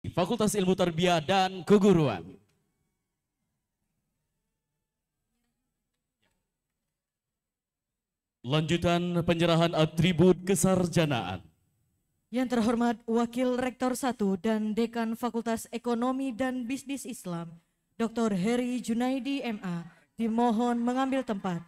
Fakultas Ilmu Tarbiyah dan Keguruan. Lanjutan penyerahan atribut kesarjanaan. Yang terhormat Wakil Rektor 1 dan Dekan Fakultas Ekonomi dan Bisnis Islam, Dr. Heri Junaidi MA, dimohon mengambil tempat.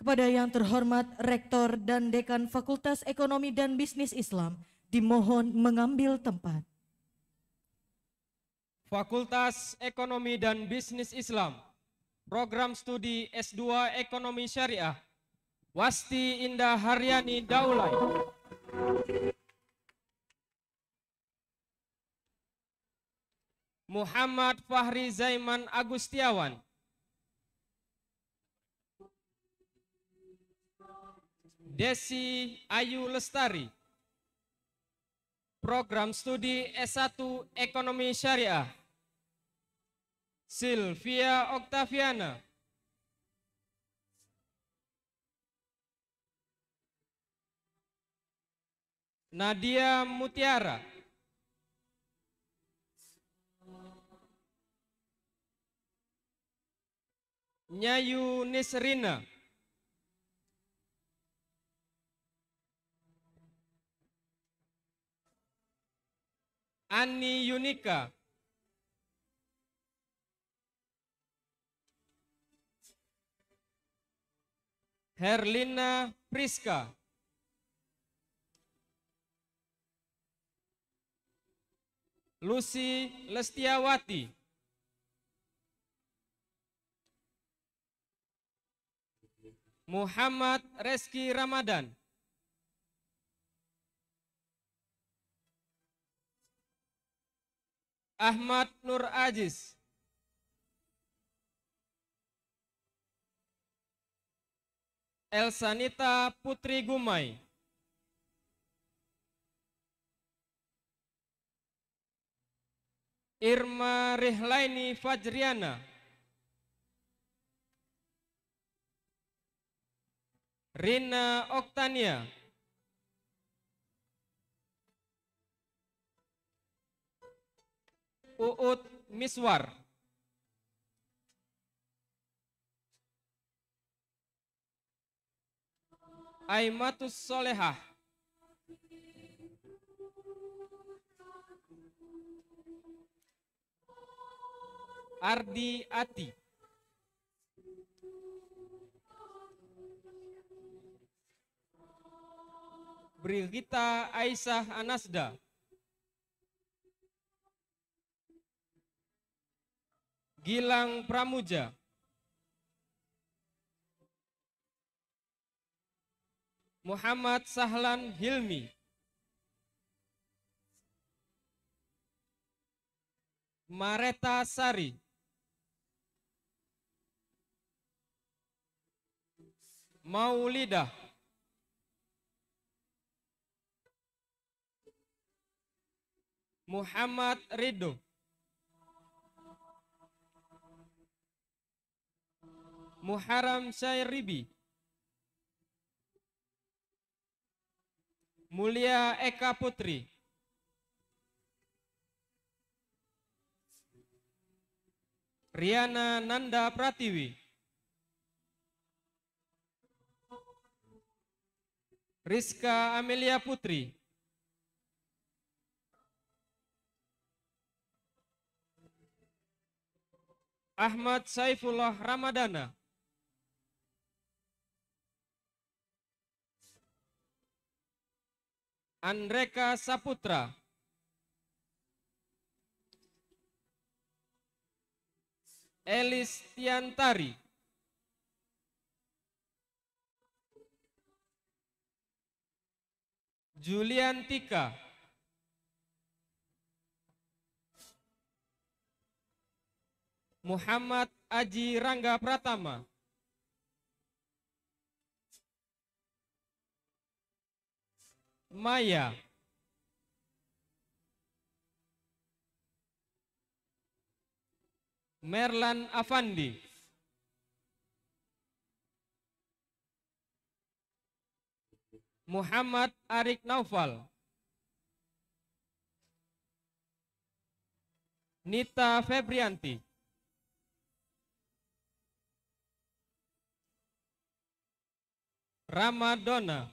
Kepada yang terhormat Rektor dan Dekan Fakultas Ekonomi dan Bisnis Islam, dimohon mengambil tempat. Fakultas Ekonomi dan Bisnis Islam, Program Studi S2 Ekonomi Syariah, Wasti Indah Haryani Daulay. Muhammad Fahri Zaiman Agustiawan Desi Ayu Lestari. Program Studi S1 Ekonomi Syariah. Silvia Oktaviana. Nadia Mutiara. Nyayu Nisrina. Ani Yunika. Herlina Priska. Lucy Lestiawati. Muhammad Reski Ramadan. Ahmad Nur Aziz Elsanita Putri Gumai Irma Rihlaini Fajriana Rina Oktania Uut Miswar. Aimatus Solehah. Ardi Ati. Brigita Aisyah Anasda. Gilang Pramuja. Muhammad Sahlan Hilmi. Mareta Sari. Maulidah. Muhammad Ridho. Muharram Ribi Mulia Eka Putri Riana Nanda Pratiwi Rizka Amelia Putri Ahmad Saifullah Ramadana Andreka Saputra. Elis Tiantari. Julian Tika. Muhammad Aji Rangga Pratama. Maya. Merlan Afandi. Muhammad Arik Naufal. Nita Febrianti. Ramadona.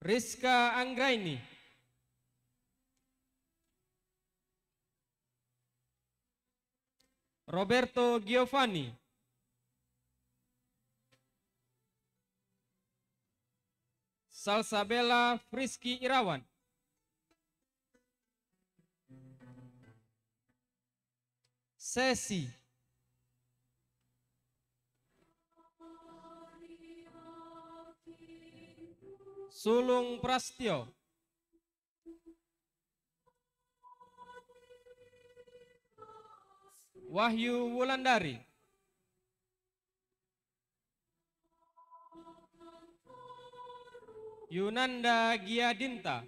Rizka Anggraini. Roberto Giovanni. Salsabella Frisky Irawan. Sesi Sulung Prastio, Wahyu Wulandari Yunanda Giadinta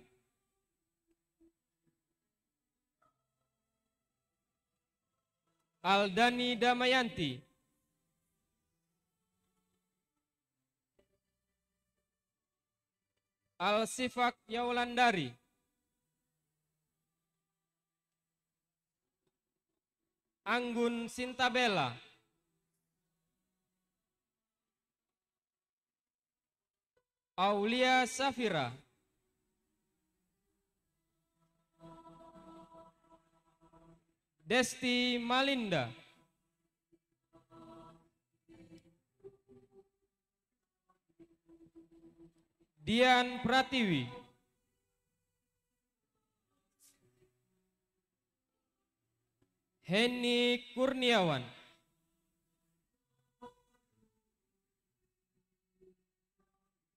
Aldani Damayanti Al-Sifak Yaulandari. Anggun Sintabela. Aulia Safira. Desti Malinda. Dian Pratiwi Henny Kurniawan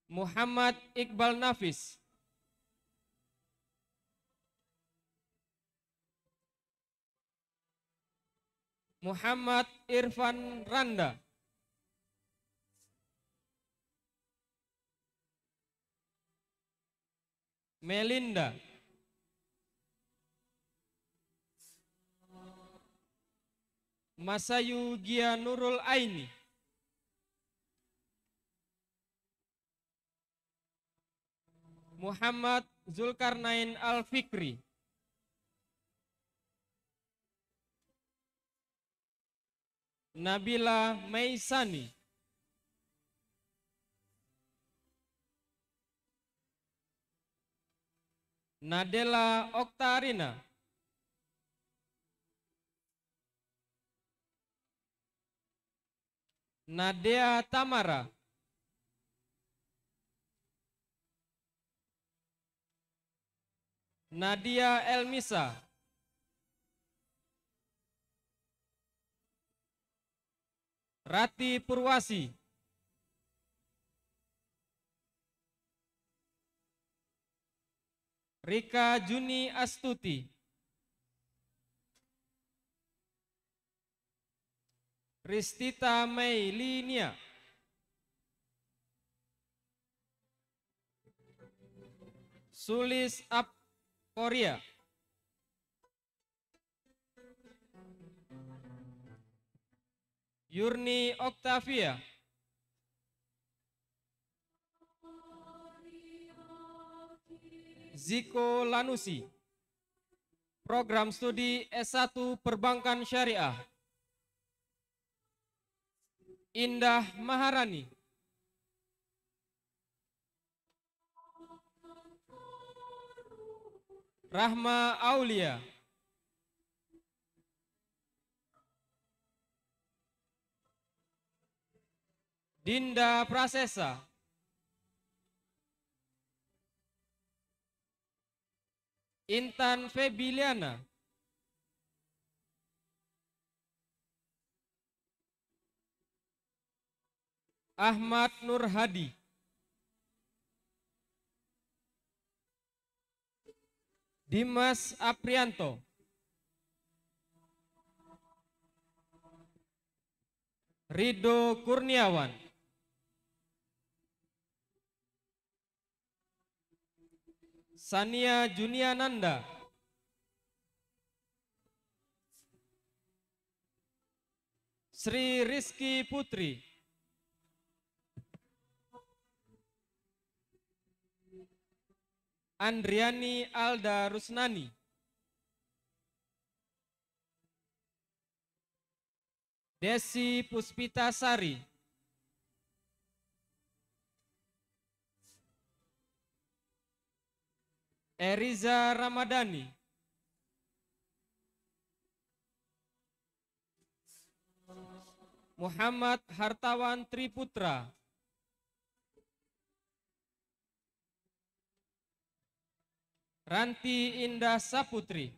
Muhammad Iqbal Nafis Muhammad Irfan Randa Melinda. Masayu Nurul Aini. Muhammad Zulkarnain Al-Fikri. Nabila Maisani. Nadela Oktarina Nadia Tamara Nadia Elmisa Rati Purwasi Rika Juni Astuti. Ristita Meilinia. Sulis Ap Korea. Yurni Octavia. Ziko Lanusi. Program studi S1 Perbankan Syariah. Indah Maharani. Rahma Aulia. Dinda Prasesa. Intan Febiliana Ahmad Nur Hadi Dimas Aprianto Rido Kurniawan Sania Junia Nanda Sri Rizky Putri Andriani Alda Rusnani Desi Puspitasari. Sari Eriza Ramadhani. Muhammad Hartawan Triputra. Ranti Indah Saputri.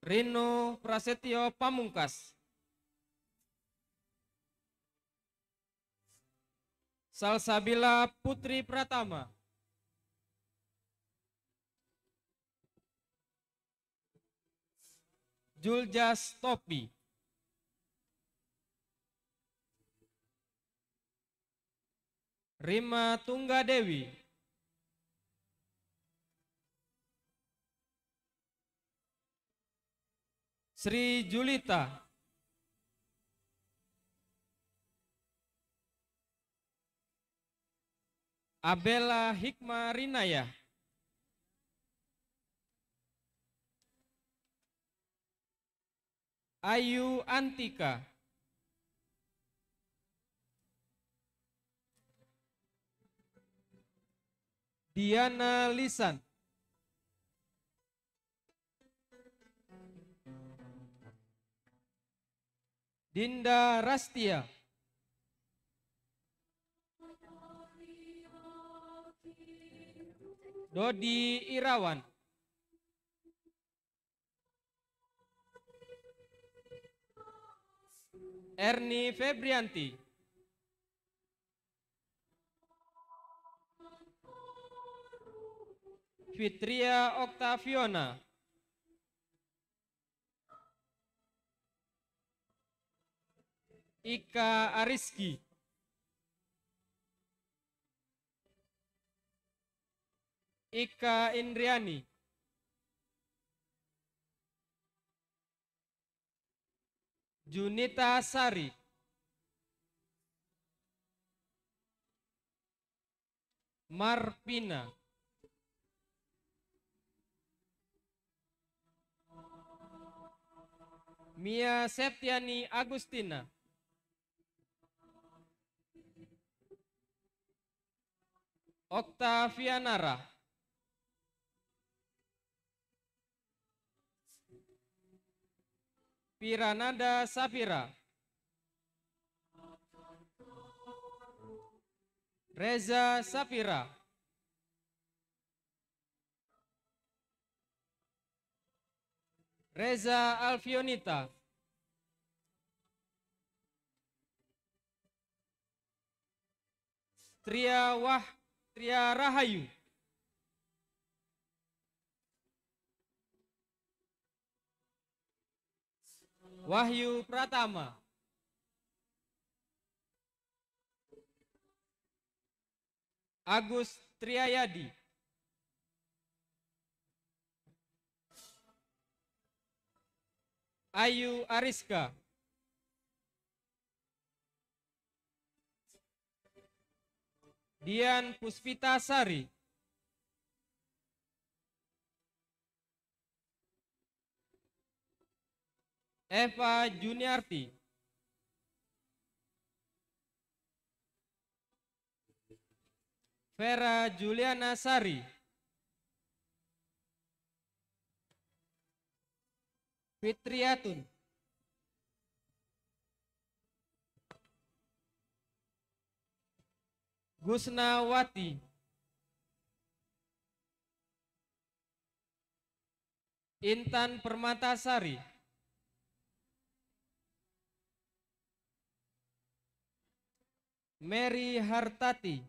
Rino Prasetyo Pamungkas. Salsabila Putri Pratama. Juljas Topi. Rima Tunggadewi. Sri Julita. Abella Hikmah Rinaya. Ayu Antika. Diana Lisan. Dinda Rastia. Dodi Irawan. Erni Febrianti. Fitria Octaviona, Ika Ariski. Ika Indriani. Junita Sari. Marpina. Mia Septiani Agustina. Oktavianara. Pirananda Safira Reza Safira Reza Alfionita Tria Wah Tria Rahayu Wahyu Pratama. Agus Triayadi. Ayu Ariska. Dian Puspitasari. Sari. Eva Juniarti Vera Juliana Sari Fitriatun Gusnawati Intan Permatasari Mary Hartati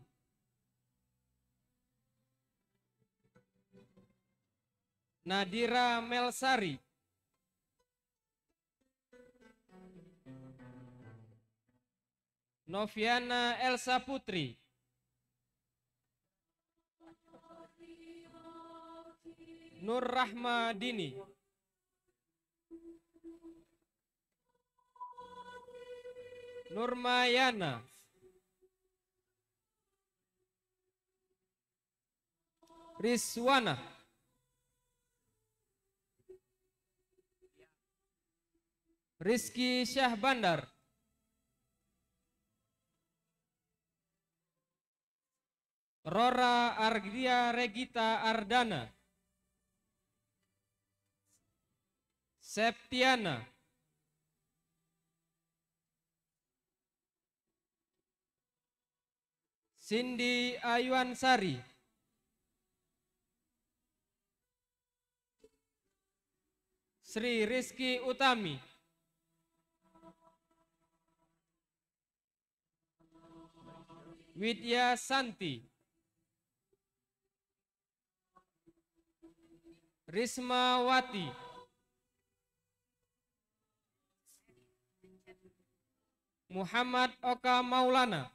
Nadira Melsari Noviana Elsa Putri Nur Rahmadini, Dini Nurmayana Riswana. Rizky Syah Bandar. Rora Argria Regita Ardana. Septiana. Cindy Ayuansari. Sri Rizki Utami. Widya Santi. Risma Wati, Muhammad Oka Maulana.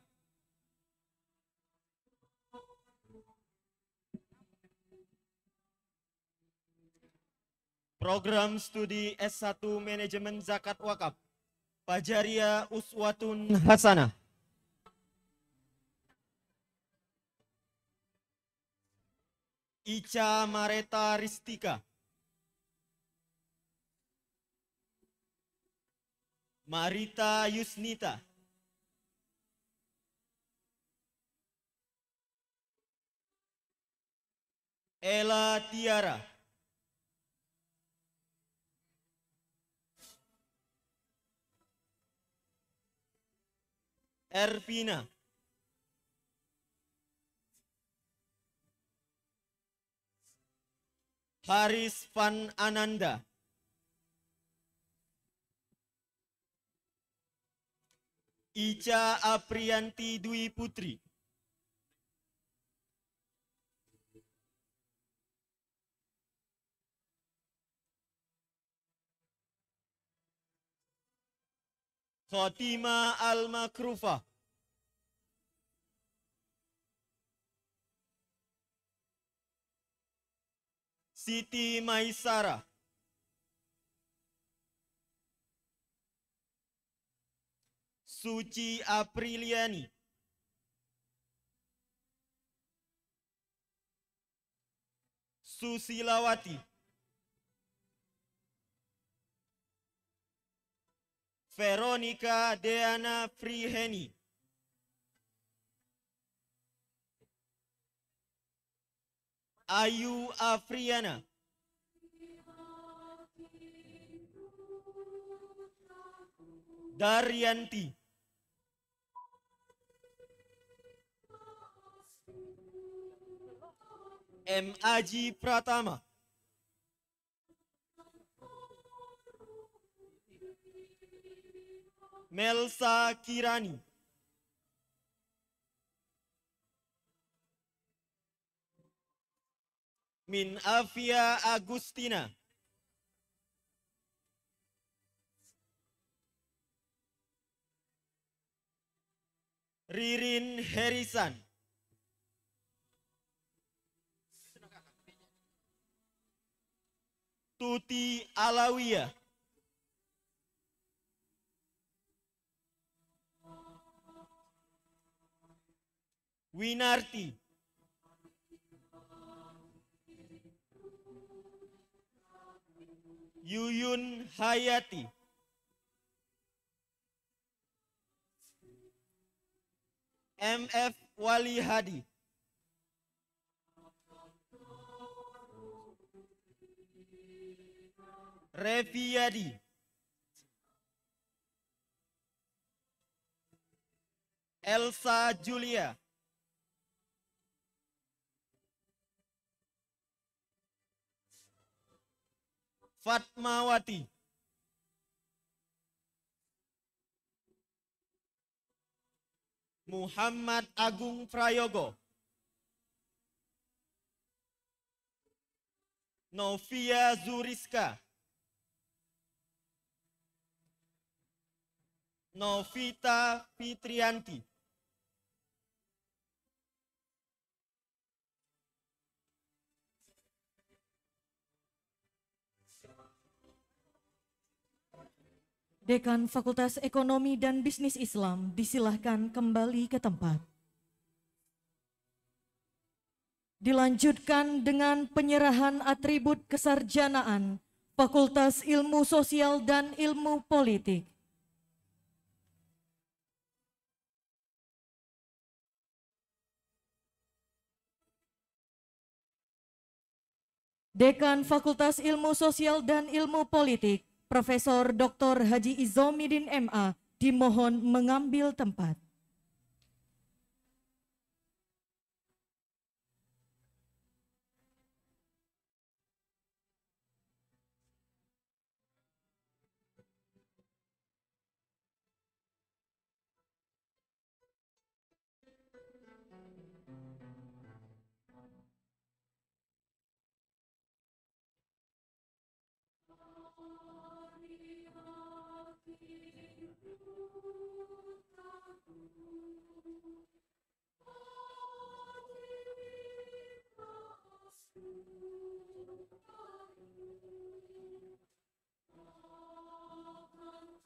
Program Studi S1 Manajemen Zakat Wakaf Pajaria Uswatun Hasanah Ica Mareta Ristika Marita Yusnita Ella Tiara Erpina. Haris Van Ananda. Ica Aprianti Dwi Putri. Khotima Al-Makrufah. Siti Maisara, Suci Apriliani. Susilawati. Veronica Deana Friheni. Ayu Afriana. Daryanti. M. Aji Pratama. Melsa Kirani. min afia Agustina. Ririn Herisan. Tuti Alawiyah. Winarti. Yuyun Hayati. MF Wali Hadi. Revi Yadi. Elsa Julia. Fatmawati. Muhammad Agung Prayogo. Novia Zuriska. Novita Fitrianti. Dekan Fakultas Ekonomi dan Bisnis Islam disilahkan kembali ke tempat. Dilanjutkan dengan penyerahan atribut kesarjanaan Fakultas Ilmu Sosial dan Ilmu Politik. Dekan Fakultas Ilmu Sosial dan Ilmu Politik Profesor Dr. Haji Izomidin MA dimohon mengambil tempat. Thank you.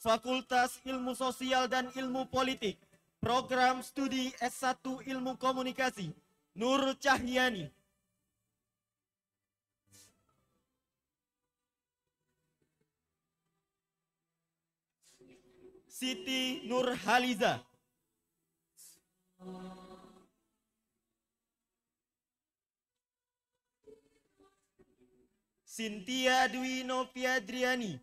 Fakultas Ilmu Sosial dan Ilmu Politik, Program Studi S1 Ilmu Komunikasi, Nur Cahyani. Siti Nur Haliza. Sintia Dwi Noviadriani.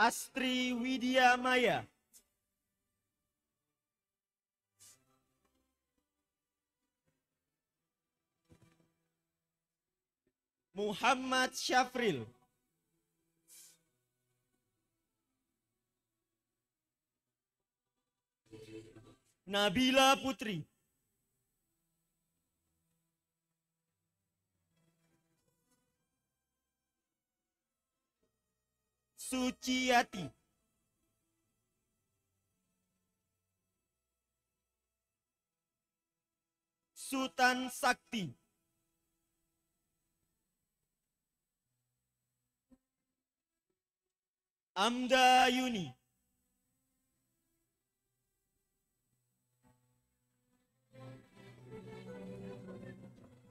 Astri Widya Maya. Muhammad Syafril. Nabila Putri. Suciati. Sultan Sakti. Amda Yuni.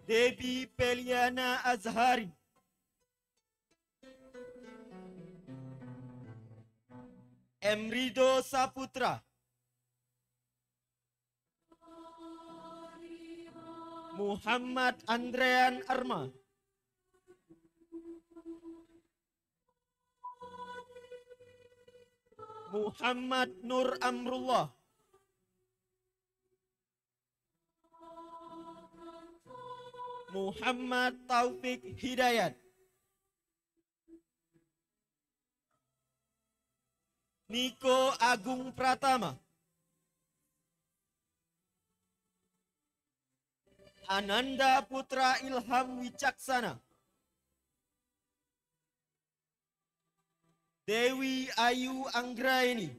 Devi Peliana Azhari. Emrido Saputra. Muhammad Andrean Arma. Muhammad Nur Amrullah. Muhammad Taufik Hidayat. Niko Agung Pratama. Ananda Putra Ilham Wicaksana. Dewi Ayu Anggraini.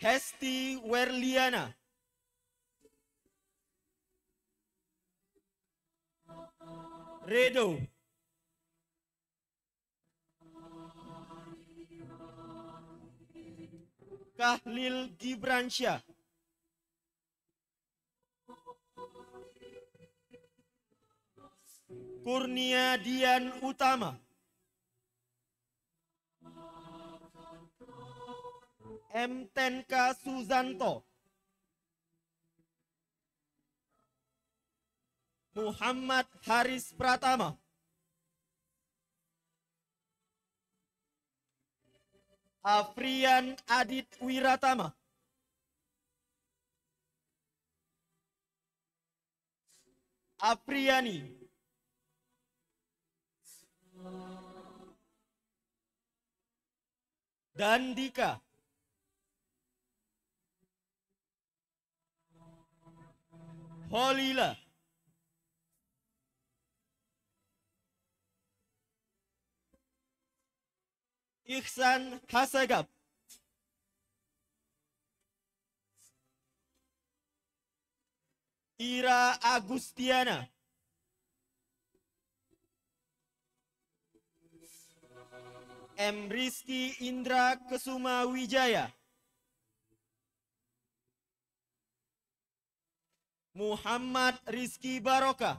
Hesti Werliana. Redo Kahlil Gibransyah Kurnia Dian Utama M. Tenka Suzanto Muhammad Haris Pratama Afrian uh, Adit Wiratama. Apriani. Dandika. Holila. Ihsan Hasagab. Ira Agustiana. M. Rizky Indra Kesuma Wijaya. Muhammad Rizky Barokah.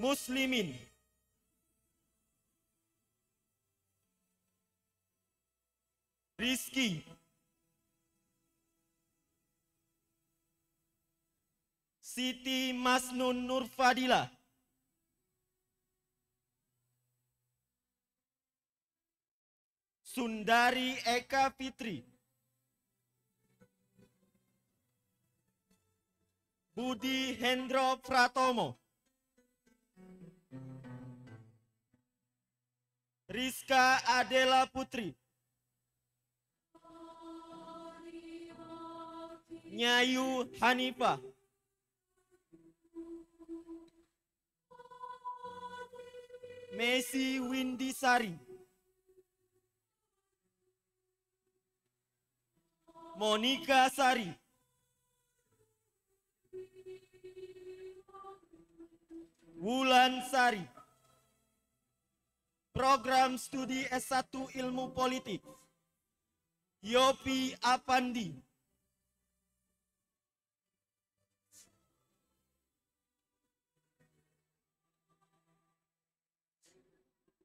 Muslimin. Rizky, Siti Masnun Nur Fadila. Sundari Eka Fitri. Budi Hendro Pratomo. Rizka Adela Putri. Nyayu Hanifah. Messi Windy Sari, Monica Sari. Wulan Sari. Program Studi S1 Ilmu Politik. Yopi Apandi.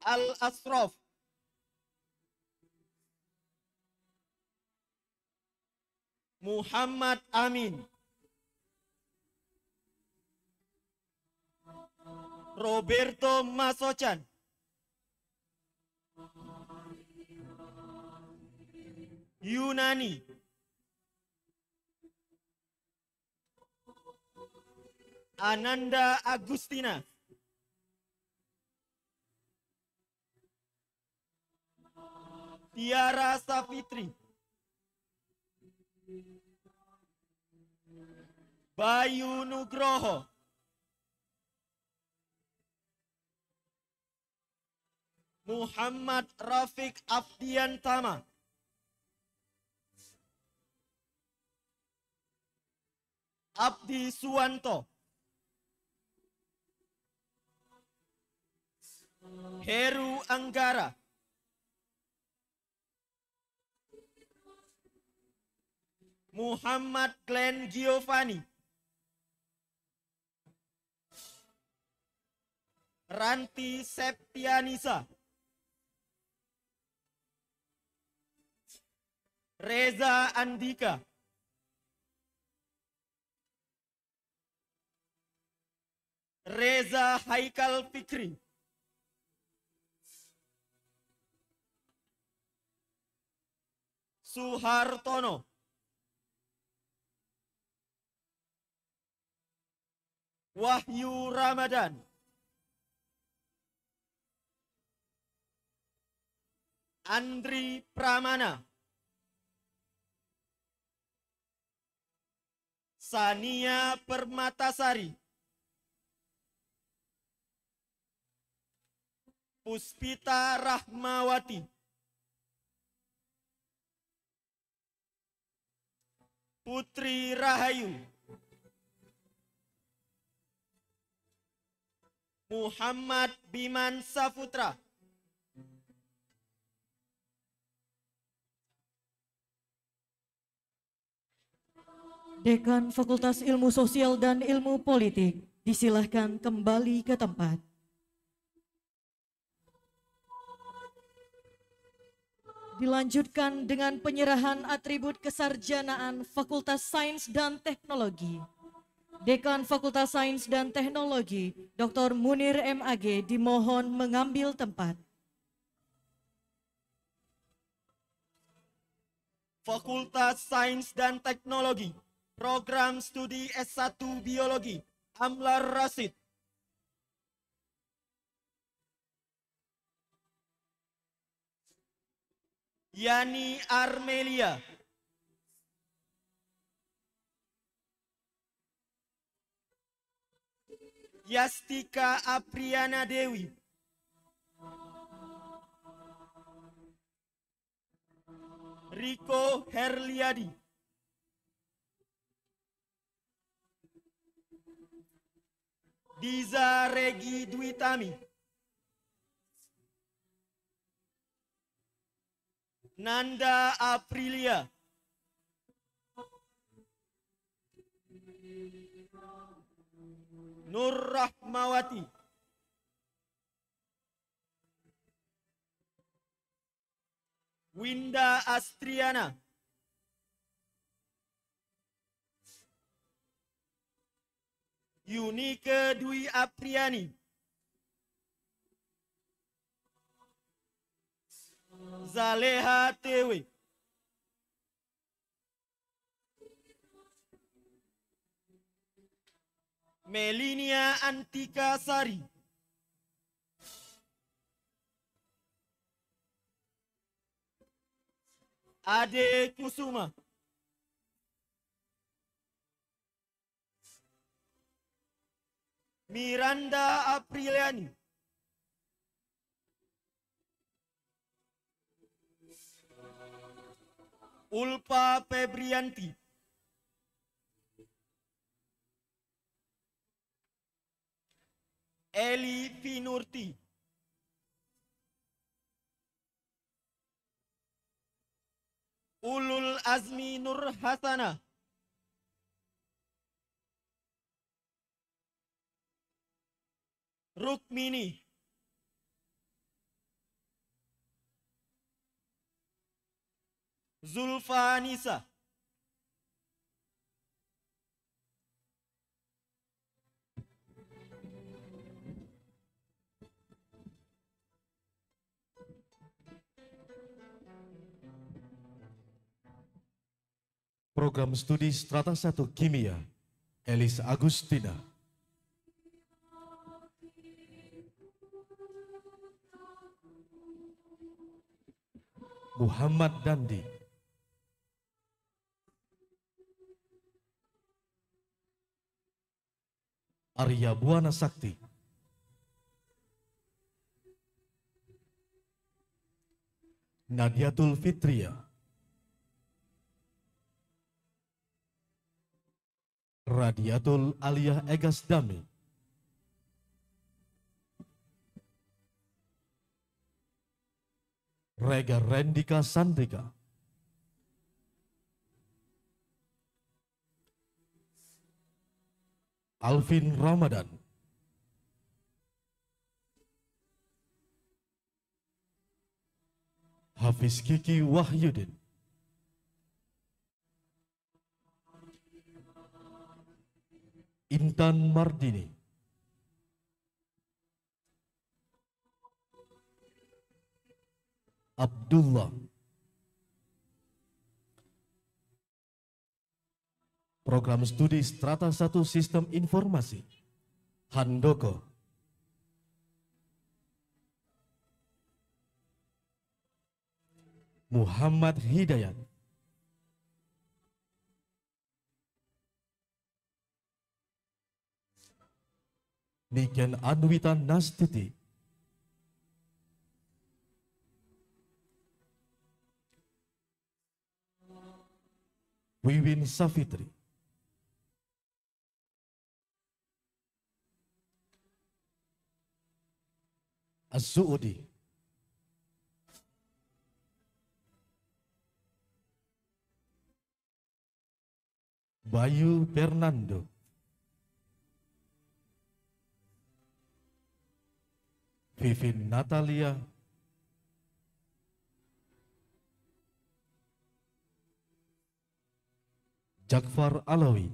Al-Asraf. Muhammad Amin. Roberto Masocan. Yunani. Ananda Agustina. Tiara Safitri. Bayu Nugroho. Muhammad Rafiq Abdian Tama. Abdi Suwanto. Heru Anggara. Muhammad Glenn Giovanni. Ranti Septianisa. Reza Andika. Reza Haikal Fikri. Suhartono. Wahyu Ramadan. Andri Pramana. Sania Permatasari. Puspita Rahmawati. Putri Rahayu. Muhammad Biman Saputra. Dekan Fakultas Ilmu Sosial dan Ilmu Politik, disilahkan kembali ke tempat. Dilanjutkan dengan penyerahan atribut kesarjanaan Fakultas Sains dan Teknologi. Dekan Fakultas Sains dan Teknologi, Dr. Munir MAG, dimohon mengambil tempat. Fakultas Sains dan Teknologi, Program Studi S1 Biologi, Amlar Rasid. Yani Armelia, Yastika Apriana Dewi. Riko Herliadi. Diza Regi Duitami. Nanda Aprilia. Nur Rahmawati Winda Astriana Yunike Dwi Apriani Zaleha Tewe Melinia Antika Sari. Ade Kusuma. Miranda Apriliani. Ulpa Febrianti. Eli Finurti. Ulul Azmi Nur Hasana, Rukmini. Zulfa Nisa. program studi strata 1 kimia Elis Agustina. Muhammad Dandi. Arya Buana Sakti. Nadiatul Fitriah. Radiatul Aliyah Egas Dami Rega Rendika Sandrika Alvin Ramadan Hafiz Kiki Wahyudin Intan Mardini. Abdullah. Program Studi Strata 1 Sistem Informasi. Handoko. Muhammad Hidayat. Niken adwita nastiti. Wiwin Savitri. az Bayu Fernando. Vivin Natalia, Jakfar Alawi,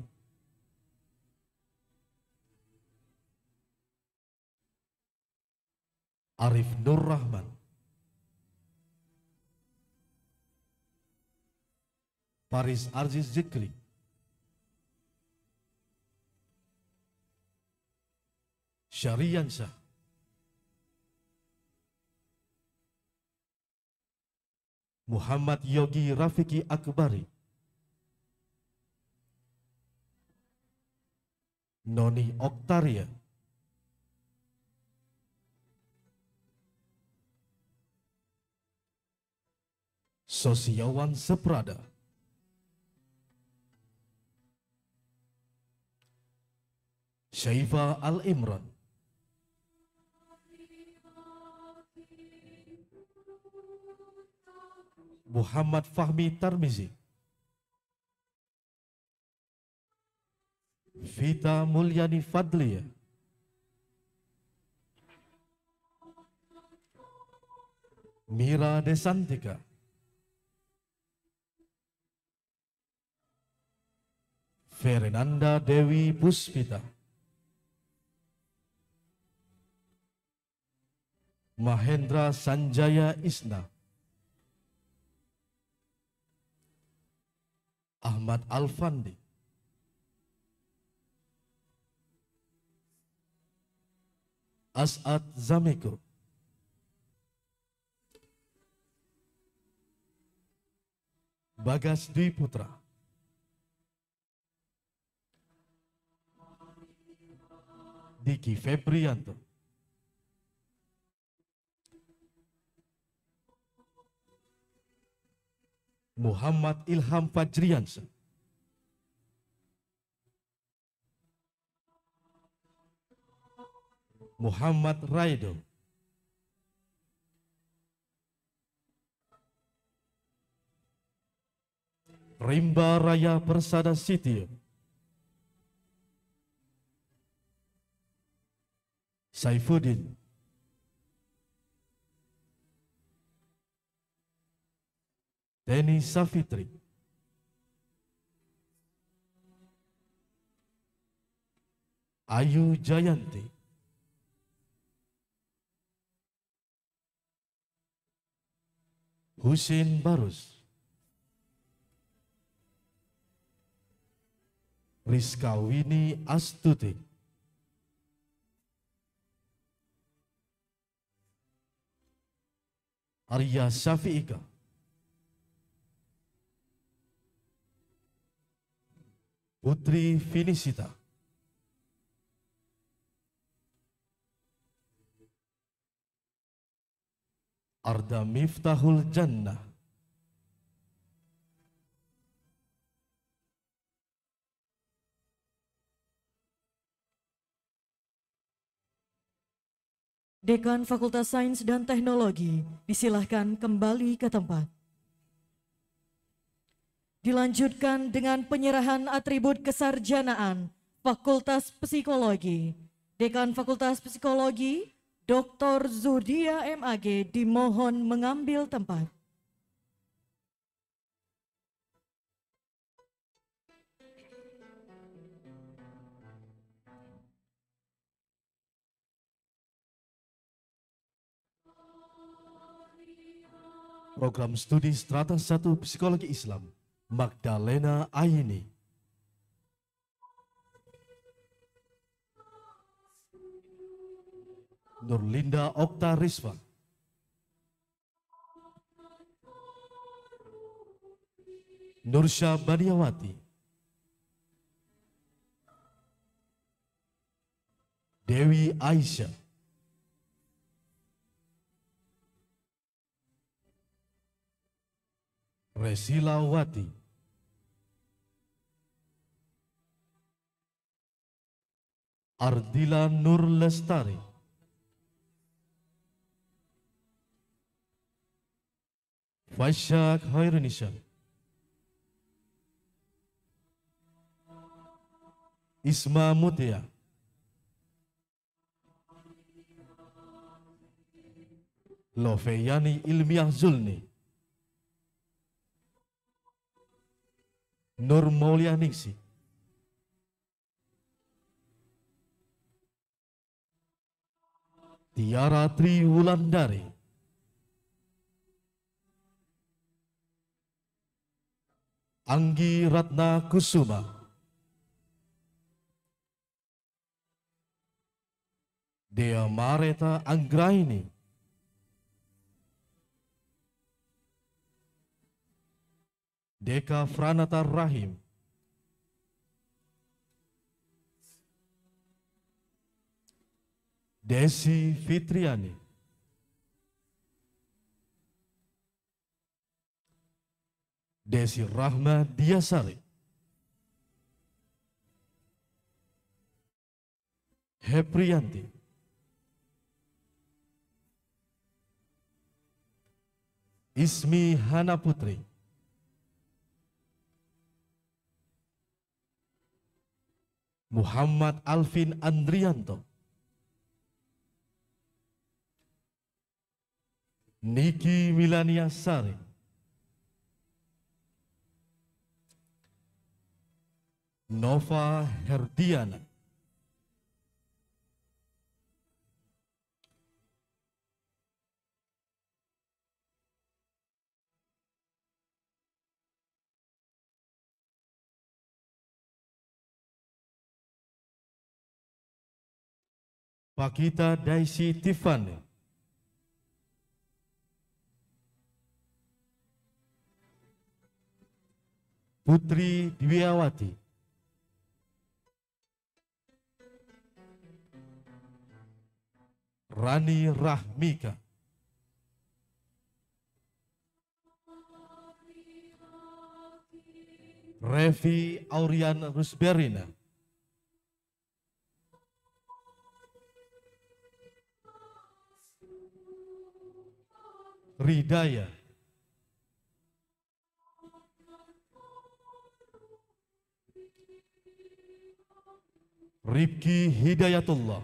Arif Nur Rahman, Paris Arziz Zikri, Syariansyah Muhammad Yogi Rafiki Akbari, Noni Oktaria, Sosiawan Seprada, Syaifa Al-Imran, Muhammad Fahmi Tarmizi. Vita Mulyani Fadliya. Mira Desantika. Fernanda Dewi Puspita. Mahendra Sanjaya Isna. Ahmad Alfandi. As'ad Zameko. Bagas Dwi Putra. Diki Febrianto. Muhammad Ilham Fajriansyah. Muhammad Raido. Rimba Raya Persada City, Saifuddin Denny Safitri. Ayu Jayanti. Husin Barus. Rizka Wini Astuti. Arya Syafiika. Putri Finisita. Arda Miftahul Jannah. Dekan Fakultas Sains dan Teknologi, disilahkan kembali ke tempat. Dilanjutkan dengan penyerahan atribut kesarjanaan Fakultas Psikologi. Dekan Fakultas Psikologi, Dr. Zudia MAG dimohon mengambil tempat. Program Studi Strata 1 Psikologi Islam Magdalena Aini. Nurlinda Okta Rizwan. Nursya Baniawati. Dewi Aisyah. Resilawati. Ardila Nur Lestari. Faisyak Hairunisa. Isma Mutia. Lofeyani Ilmiah Zulni. Nur Ningsi, Tiara Triwulandari Anggi Ratna Kusuma Dea Mareta Anggraini Deka Franata Rahim, Desi Fitriani, Desi Rahma Diasari, Heprianti, Ismi Hana Putri, Muhammad Alvin Andrianto. Niki Milania Sari. Nova Herdiana. Pakita Daisy Tiffany. Putri Dwiawati. Rani Rahmika. Revi Aurian Rusberina. ridaya. Ribki Hidayatullah.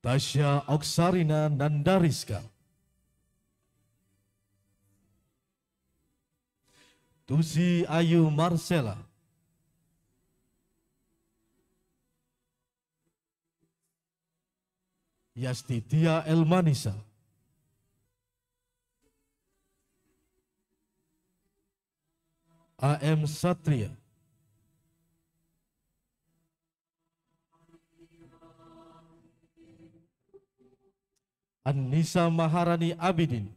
Tasya Oksarina Nandariska. Tusi Ayu Marcella. Yastidia Elmanisa. AM Satria. Anissa Maharani Abidin.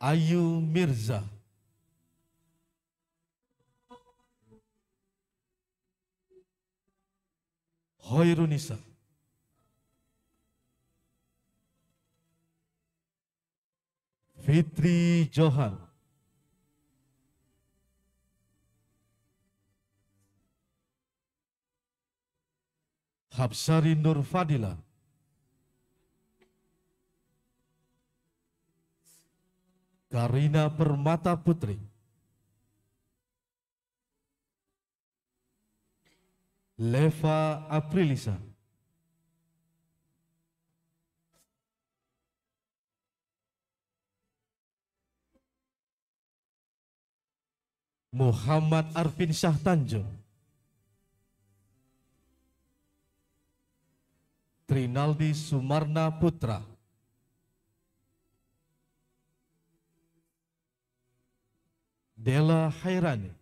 Ayu Mirza. Hoirunisa, Fitri Johan. Habsari Nur Fadila. Karina Permata Putri. Leva Aprilisa. Muhammad Arvin Syah Tanjung. Trinaldi Sumarna Putra. Della Hairani.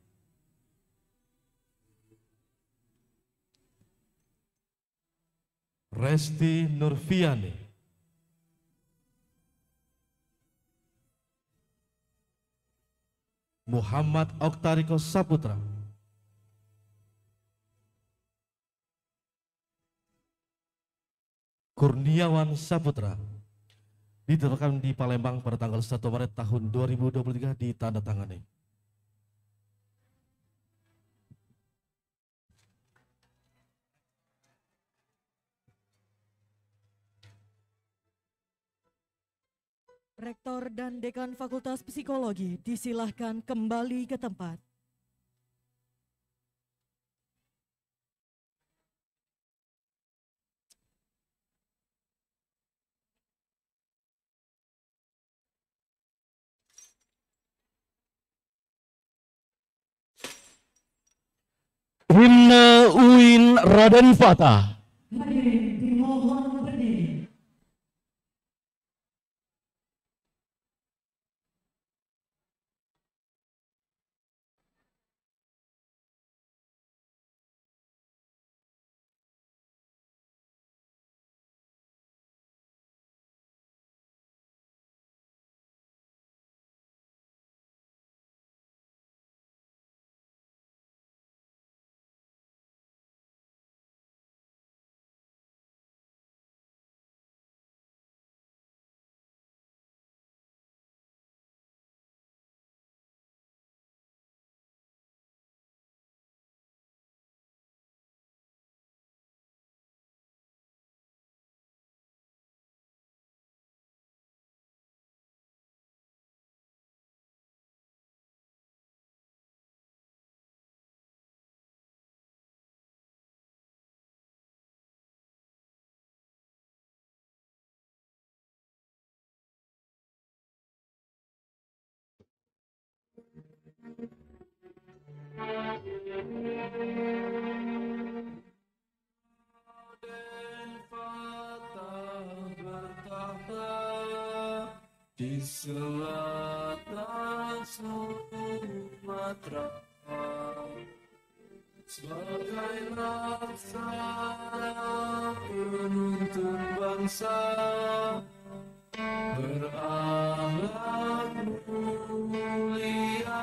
Resti Nurfiani. Muhammad Oktariko Saputra. Kurniawan Saputra ditetapkan di Palembang pada tanggal 1 Maret tahun 2023 ditandatangani. Rektor dan Dekan Fakultas Psikologi disilahkan kembali ke tempat. Himna Uin Raden Fata. Hadirin dimohon di selatan Sumatera sebagai laksana penuntun bangsa berakhlak mulia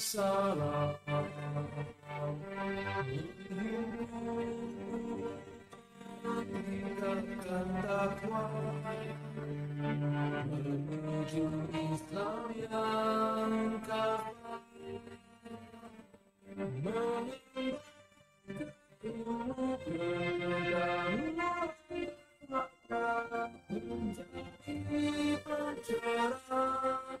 salam Tingkatkan takwa Menuju Islam yang kafir Menjadi pencerah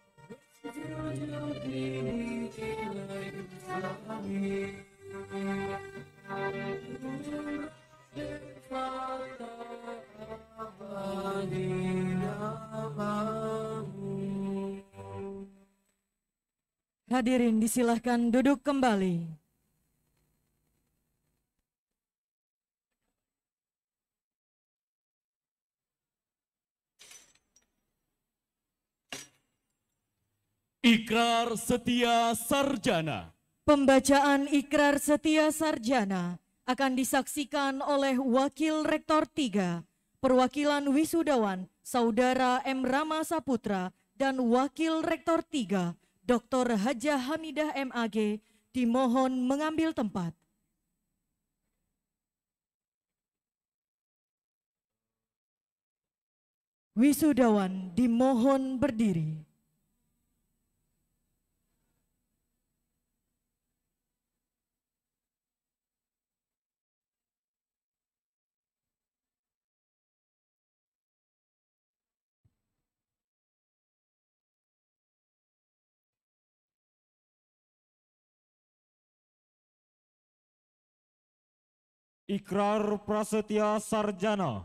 Hadirin disilahkan duduk kembali. Ikrar Setia Sarjana. Pembacaan Ikrar Setia Sarjana akan disaksikan oleh Wakil Rektor 3, Perwakilan Wisudawan Saudara M. Rama Saputra dan Wakil Rektor 3, Dr. Haja Hamidah MAG, dimohon mengambil tempat. Wisudawan dimohon berdiri. Ikrar Prasetya Sarjana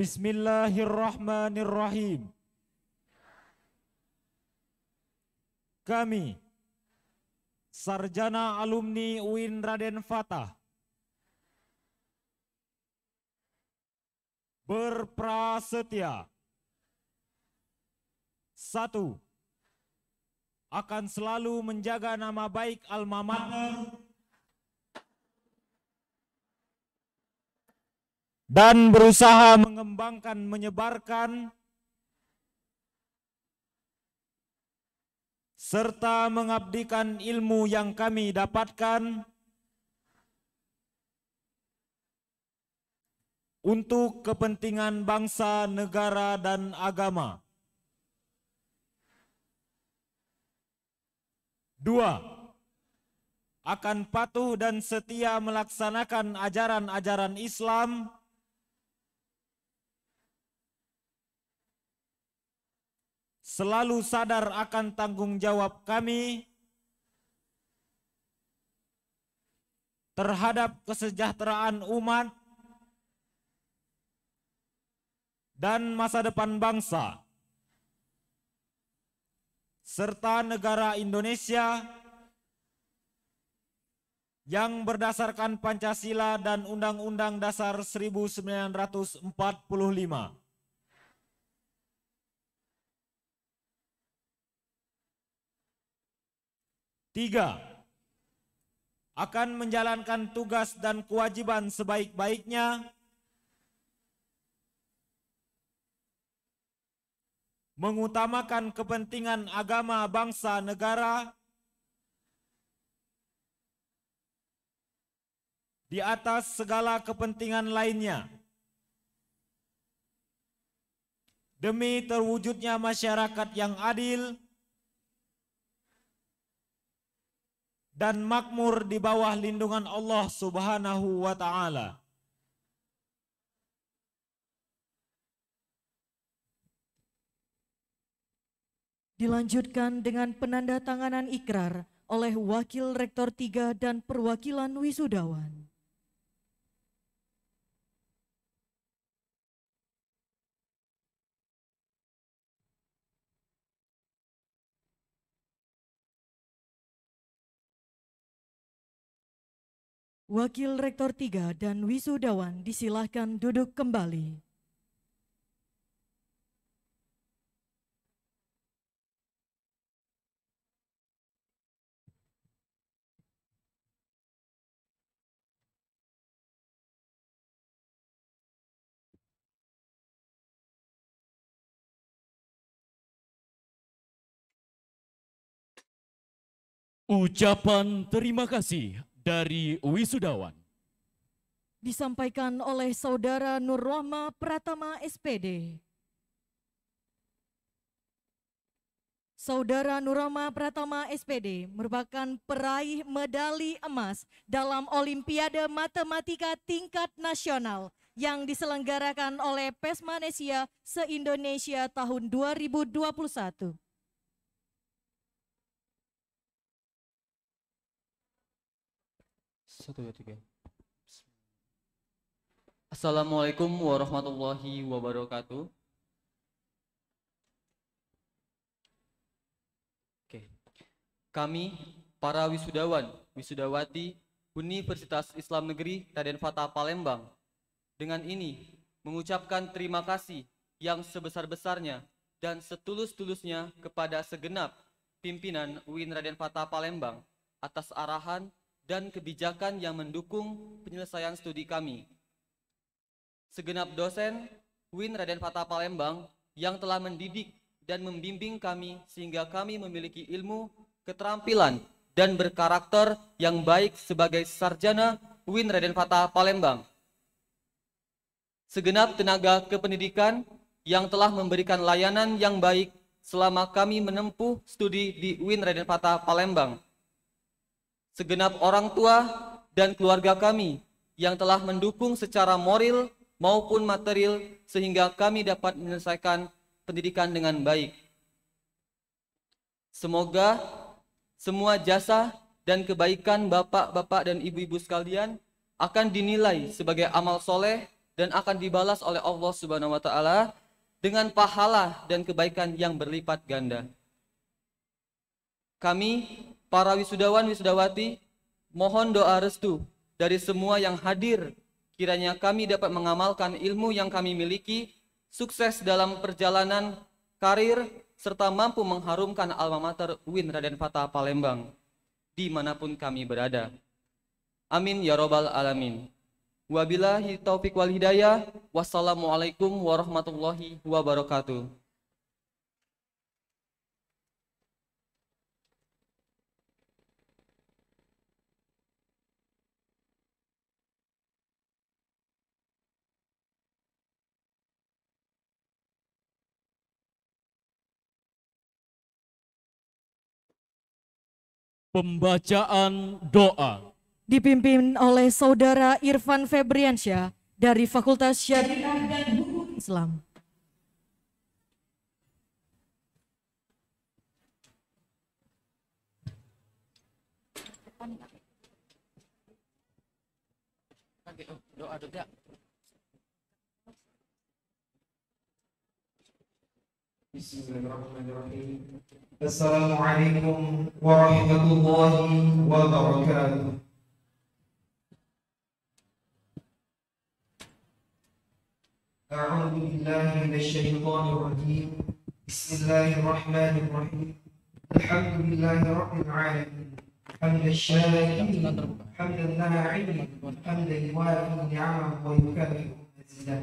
Bismillahirrahmanirrahim Kami Sarjana Alumni UIN Raden Fatah berprasetya. Satu, akan selalu menjaga nama baik alma mater dan berusaha mengembangkan menyebarkan serta mengabdikan ilmu yang kami dapatkan untuk kepentingan bangsa, negara, dan agama. Dua, akan patuh dan setia melaksanakan ajaran-ajaran Islam selalu sadar akan tanggung jawab kami terhadap kesejahteraan umat dan masa depan bangsa serta negara Indonesia yang berdasarkan Pancasila dan Undang-Undang Dasar 1945. Tiga, akan menjalankan tugas dan kewajiban sebaik-baiknya mengutamakan kepentingan agama, bangsa, negara di atas segala kepentingan lainnya. Demi terwujudnya masyarakat yang adil dan makmur di bawah lindungan Allah Subhanahu wa taala. Dilanjutkan dengan penanda tanganan ikrar oleh Wakil Rektor 3 dan perwakilan wisudawan. Wakil Rektor 3 dan wisudawan disilahkan duduk kembali. Ucapan terima kasih dari wisudawan. Disampaikan oleh Saudara Nur Rahma Pratama SPD. Saudara Nurama Pratama SPD merupakan peraih medali emas dalam Olimpiade Matematika tingkat nasional yang diselenggarakan oleh Pesmanesia se-Indonesia tahun 2021. satu dua tiga Assalamualaikum warahmatullahi wabarakatuh Oke. Kami para wisudawan wisudawati Universitas Islam Negeri Raden Fatah Palembang dengan ini mengucapkan terima kasih yang sebesar-besarnya dan setulus-tulusnya kepada segenap pimpinan UIN Raden Fata Palembang atas arahan dan kebijakan yang mendukung penyelesaian studi kami. Segenap dosen Win Raden Fata Palembang yang telah mendidik dan membimbing kami sehingga kami memiliki ilmu, keterampilan, dan berkarakter yang baik sebagai sarjana Win Raden Fata Palembang. Segenap tenaga kependidikan yang telah memberikan layanan yang baik selama kami menempuh studi di Win Raden Fata Palembang segenap orang tua dan keluarga kami yang telah mendukung secara moral maupun material sehingga kami dapat menyelesaikan pendidikan dengan baik. Semoga semua jasa dan kebaikan bapak-bapak dan ibu-ibu sekalian akan dinilai sebagai amal soleh dan akan dibalas oleh Allah Subhanahu wa taala dengan pahala dan kebaikan yang berlipat ganda. Kami para wisudawan wisudawati, mohon doa restu dari semua yang hadir. Kiranya kami dapat mengamalkan ilmu yang kami miliki, sukses dalam perjalanan karir, serta mampu mengharumkan alma mater Win Raden Fatah Palembang, dimanapun kami berada. Amin ya robbal alamin. Wabillahi taufiq wal hidayah. Wassalamualaikum warahmatullahi wabarakatuh. Pembacaan doa dipimpin oleh Saudara Irfan Febriansyah dari Fakultas Syariah dan Hukum Islam. Bismillahirrahmanirrahim. السلام عليكم ورحمة الله وبركاته أعوذ بالله من الشيطان الرجيم بسم الله الرحمن الرحيم الحمد لله رب العالمين حمد الشاكرين حمد الناعمين حمد يوافي نعمه ويكافئ مزيده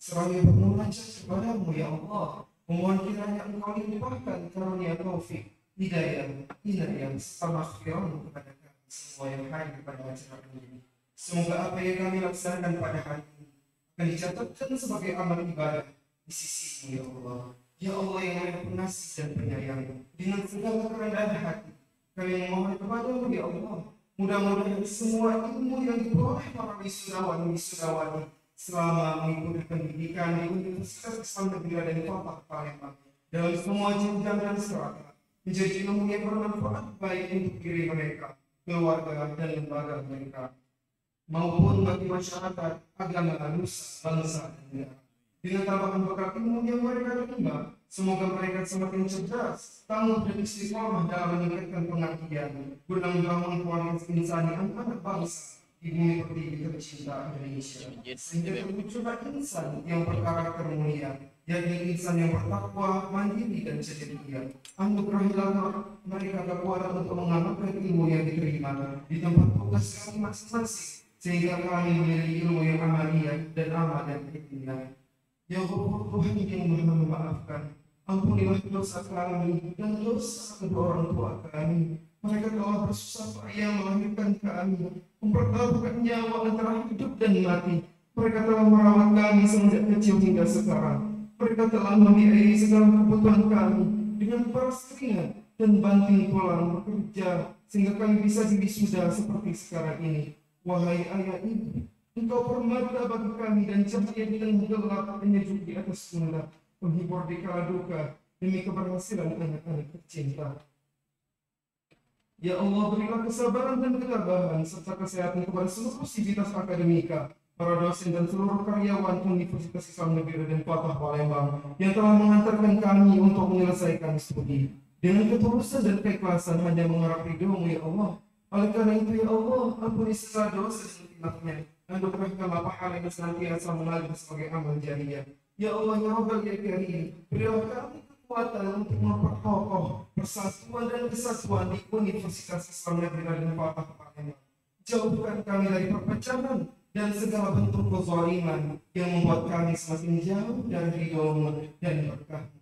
sebagai penguasa kepadamu ya Allah memohon kiranya engkau limpahkan karunia taufik hidayah inayah sama maghfirahmu kepada kami semua yang hadir pada acara ini semoga apa yang kami laksanakan pada hari ini akan dicatatkan sebagai amal ibadah di sisi ya Allah ya Allah yang maha pengasih dan penyayang dengan segala kerendahan hati kami memohon kepadamu ya Allah mudah-mudahan semua ilmu yang diperoleh para wisudawan wisudawati selama mengikuti pendidikan di Universitas Islam Negeri dan Kota Palembang dalam semua jenjang dan serata menjadi ilmu yang bermanfaat baik untuk diri mereka, keluarga dan lembaga mereka maupun bagi masyarakat, agama, manus bangsa, dan negara. Dengan tambahan bekal ilmu yang mereka terima, semoga mereka semakin cerdas, tangguh dan istiqomah dalam meningkatkan pengabdian, guna membangun kualitas insan anak bangsa ibu pertiwi tercinta Indonesia sehingga termuncullah insan yang berkarakter mulia yakni insan yang bertakwa, mandiri dan setia. Anugerahilah mereka kekuatan untuk mengamalkan ilmu yang diterima di tempat tugas kami masing-masing sehingga kami memiliki ilmu yang amalia dan amal dan ikhtiar. Ya Allah Tuhan yang maha memaafkan, ampunilah dosa kami dan dosa kedua orang tua kami mereka telah bersusah payah melahirkan kami, mempertaruhkan nyawa antara hidup dan mati. Mereka telah merawat kami semenjak kecil hingga sekarang. Mereka telah membiayai segala kebutuhan kami dengan peras dan banting tulang bekerja sehingga kami bisa jadi sudah seperti sekarang ini. Wahai ayah ini, Engkau permata bagi kami dan cahaya di tengah gelap penyejuk di atas sunnah, penghibur di kala duka, demi keberhasilan anak-anak tercinta. Ya Allah berilah kesabaran dan ketabahan serta kesehatan kepada seluruh sivitas akademika, para dosen dan seluruh karyawan Universitas Islam Negeri dan Patah Palembang yang telah mengantarkan kami untuk menyelesaikan studi. Dengan ketulusan dan keikhlasan hanya mengharap ridhomu ya Allah. Oleh karena itu ya Allah, ampuni sisa dosa dan tinaknya dan berkahkanlah pahala yang senantiasa mengalir sebagai amal jariah. Ya Allah ya Rabbal ya Karim, berilah kami kekuatan untuk memperkokoh persatuan dan kesatuan di Universitas Islam Negeri Raden Fatah Palembang. Jauhkan kami dari perpecahan dan segala bentuk kezaliman yang membuat kami semakin jauh dari ridhomu dan berkahmu.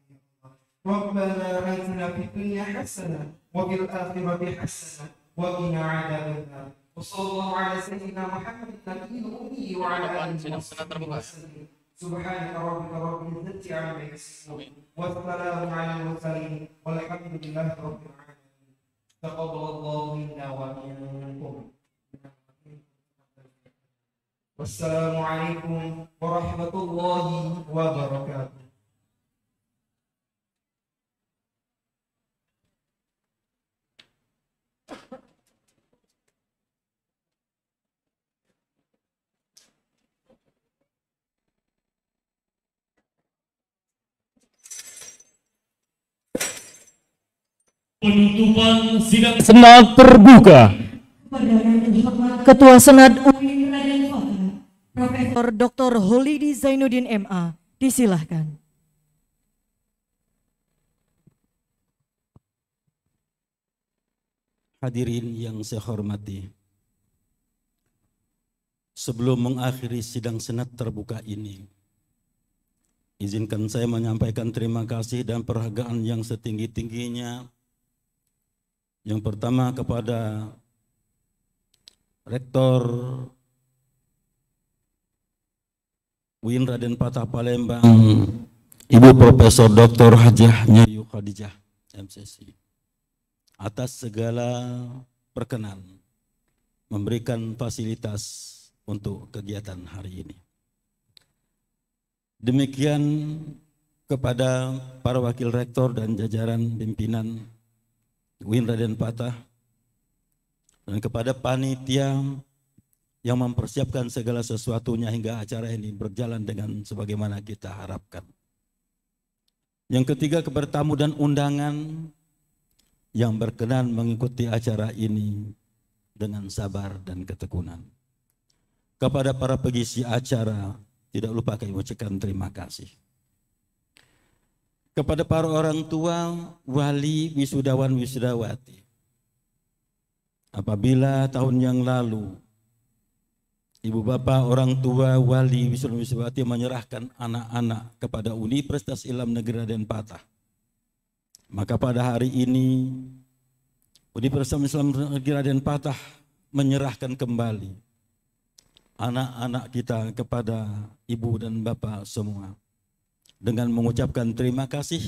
ربنا آتنا في الدنيا حسنة wa الآخرة حسنة وقنا عذاب wa وصلى الله على سيدنا محمد النبي الأمي وعلى آله وصحبه وسلم سبحانك ربك رب العزة عما يصفون والسلام على المرسلين والحمد لله رب العالمين تقبل الله منا ومنكم والسلام عليكم ورحمة الله وبركاته Penutupan sidang Senat terbuka. Ketua Senat UIN Profesor Dr. Holidi Zainuddin MA, disilahkan. Hadirin yang saya hormati, sebelum mengakhiri sidang Senat terbuka ini, izinkan saya menyampaikan terima kasih dan perhargaan yang setinggi-tingginya yang pertama kepada Rektor Win Raden Patah Palembang Ibu Profesor Dr. Hajah Nyayu Khadijah MCC atas segala perkenan memberikan fasilitas untuk kegiatan hari ini. Demikian kepada para wakil rektor dan jajaran pimpinan Win Raden Patah, dan kepada panitia yang mempersiapkan segala sesuatunya hingga acara ini berjalan dengan sebagaimana kita harapkan. Yang ketiga kepada tamu dan undangan yang berkenan mengikuti acara ini dengan sabar dan ketekunan. Kepada para pengisi acara, tidak lupa kami ucapkan terima kasih kepada para orang tua, wali, wisudawan, wisudawati. Apabila tahun yang lalu ibu bapak, orang tua, wali, wisudawan, wisudawati menyerahkan anak-anak kepada Universitas ilham Negeri Raden Patah, maka pada hari ini Universitas Islam Negeri Raden Patah menyerahkan kembali anak-anak kita kepada ibu dan bapak semua dengan mengucapkan terima kasih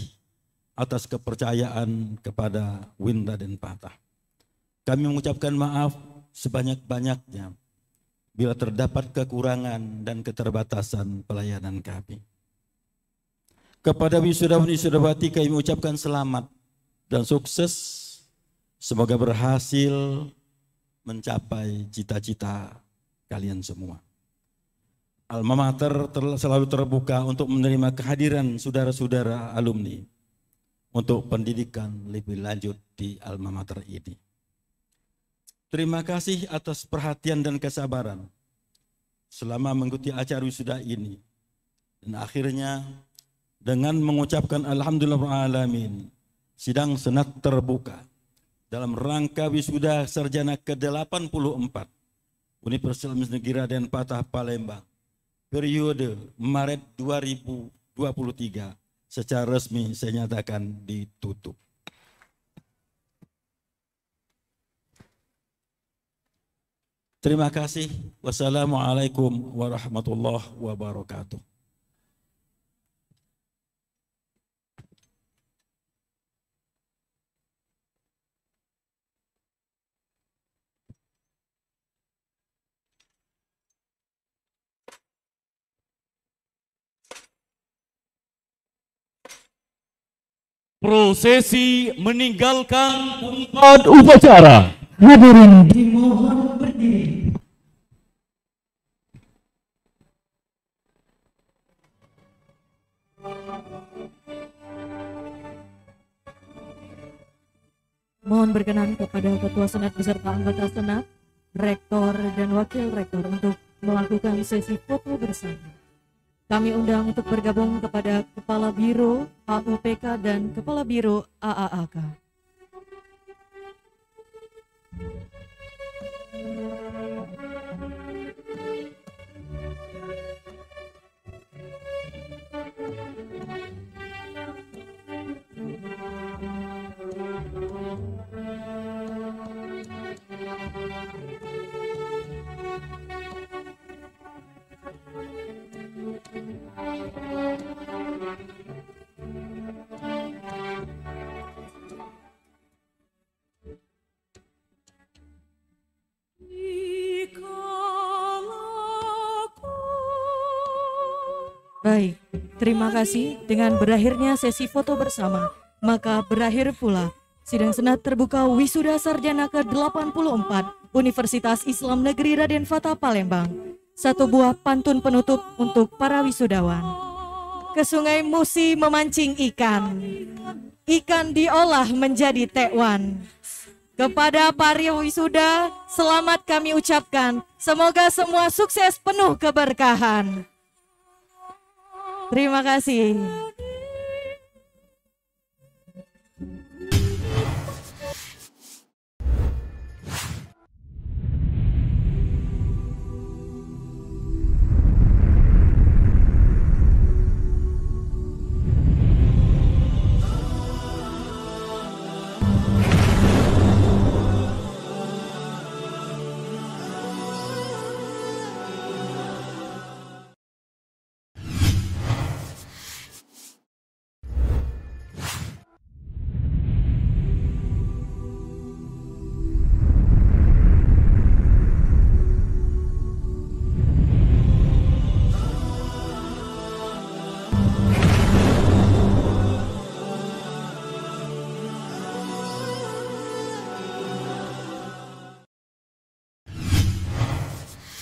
atas kepercayaan kepada Winda dan Patah. Kami mengucapkan maaf sebanyak-banyaknya bila terdapat kekurangan dan keterbatasan pelayanan kami. Kepada wisudawan wisudawati kami mengucapkan selamat dan sukses. Semoga berhasil mencapai cita-cita kalian semua alma mater selalu terbuka untuk menerima kehadiran saudara-saudara alumni untuk pendidikan lebih lanjut di alma mater ini. Terima kasih atas perhatian dan kesabaran selama mengikuti acara wisuda ini. Dan akhirnya dengan mengucapkan alhamdulillah alamin, sidang senat terbuka dalam rangka wisuda sarjana ke-84 Universitas Negeri Raden Patah Palembang periode Maret 2023 secara resmi saya nyatakan ditutup. Terima kasih. Wassalamualaikum warahmatullahi wabarakatuh. prosesi meninggalkan tempat upacara. Hadirin dimohon berdiri. Mohon berkenan kepada Ketua Senat beserta anggota Senat, Rektor dan Wakil Rektor untuk melakukan sesi foto bersama. Kami undang untuk bergabung kepada Kepala Biro AUPK dan Kepala Biro AAAK. Baik, terima kasih. Dengan berakhirnya sesi foto bersama, maka berakhir pula sidang senat terbuka wisuda sarjana ke-84 Universitas Islam Negeri Raden Fatah Palembang satu buah pantun penutup untuk para wisudawan. Ke sungai Musi memancing ikan. Ikan diolah menjadi tekwan. Kepada para wisuda, selamat kami ucapkan. Semoga semua sukses penuh keberkahan. Terima kasih.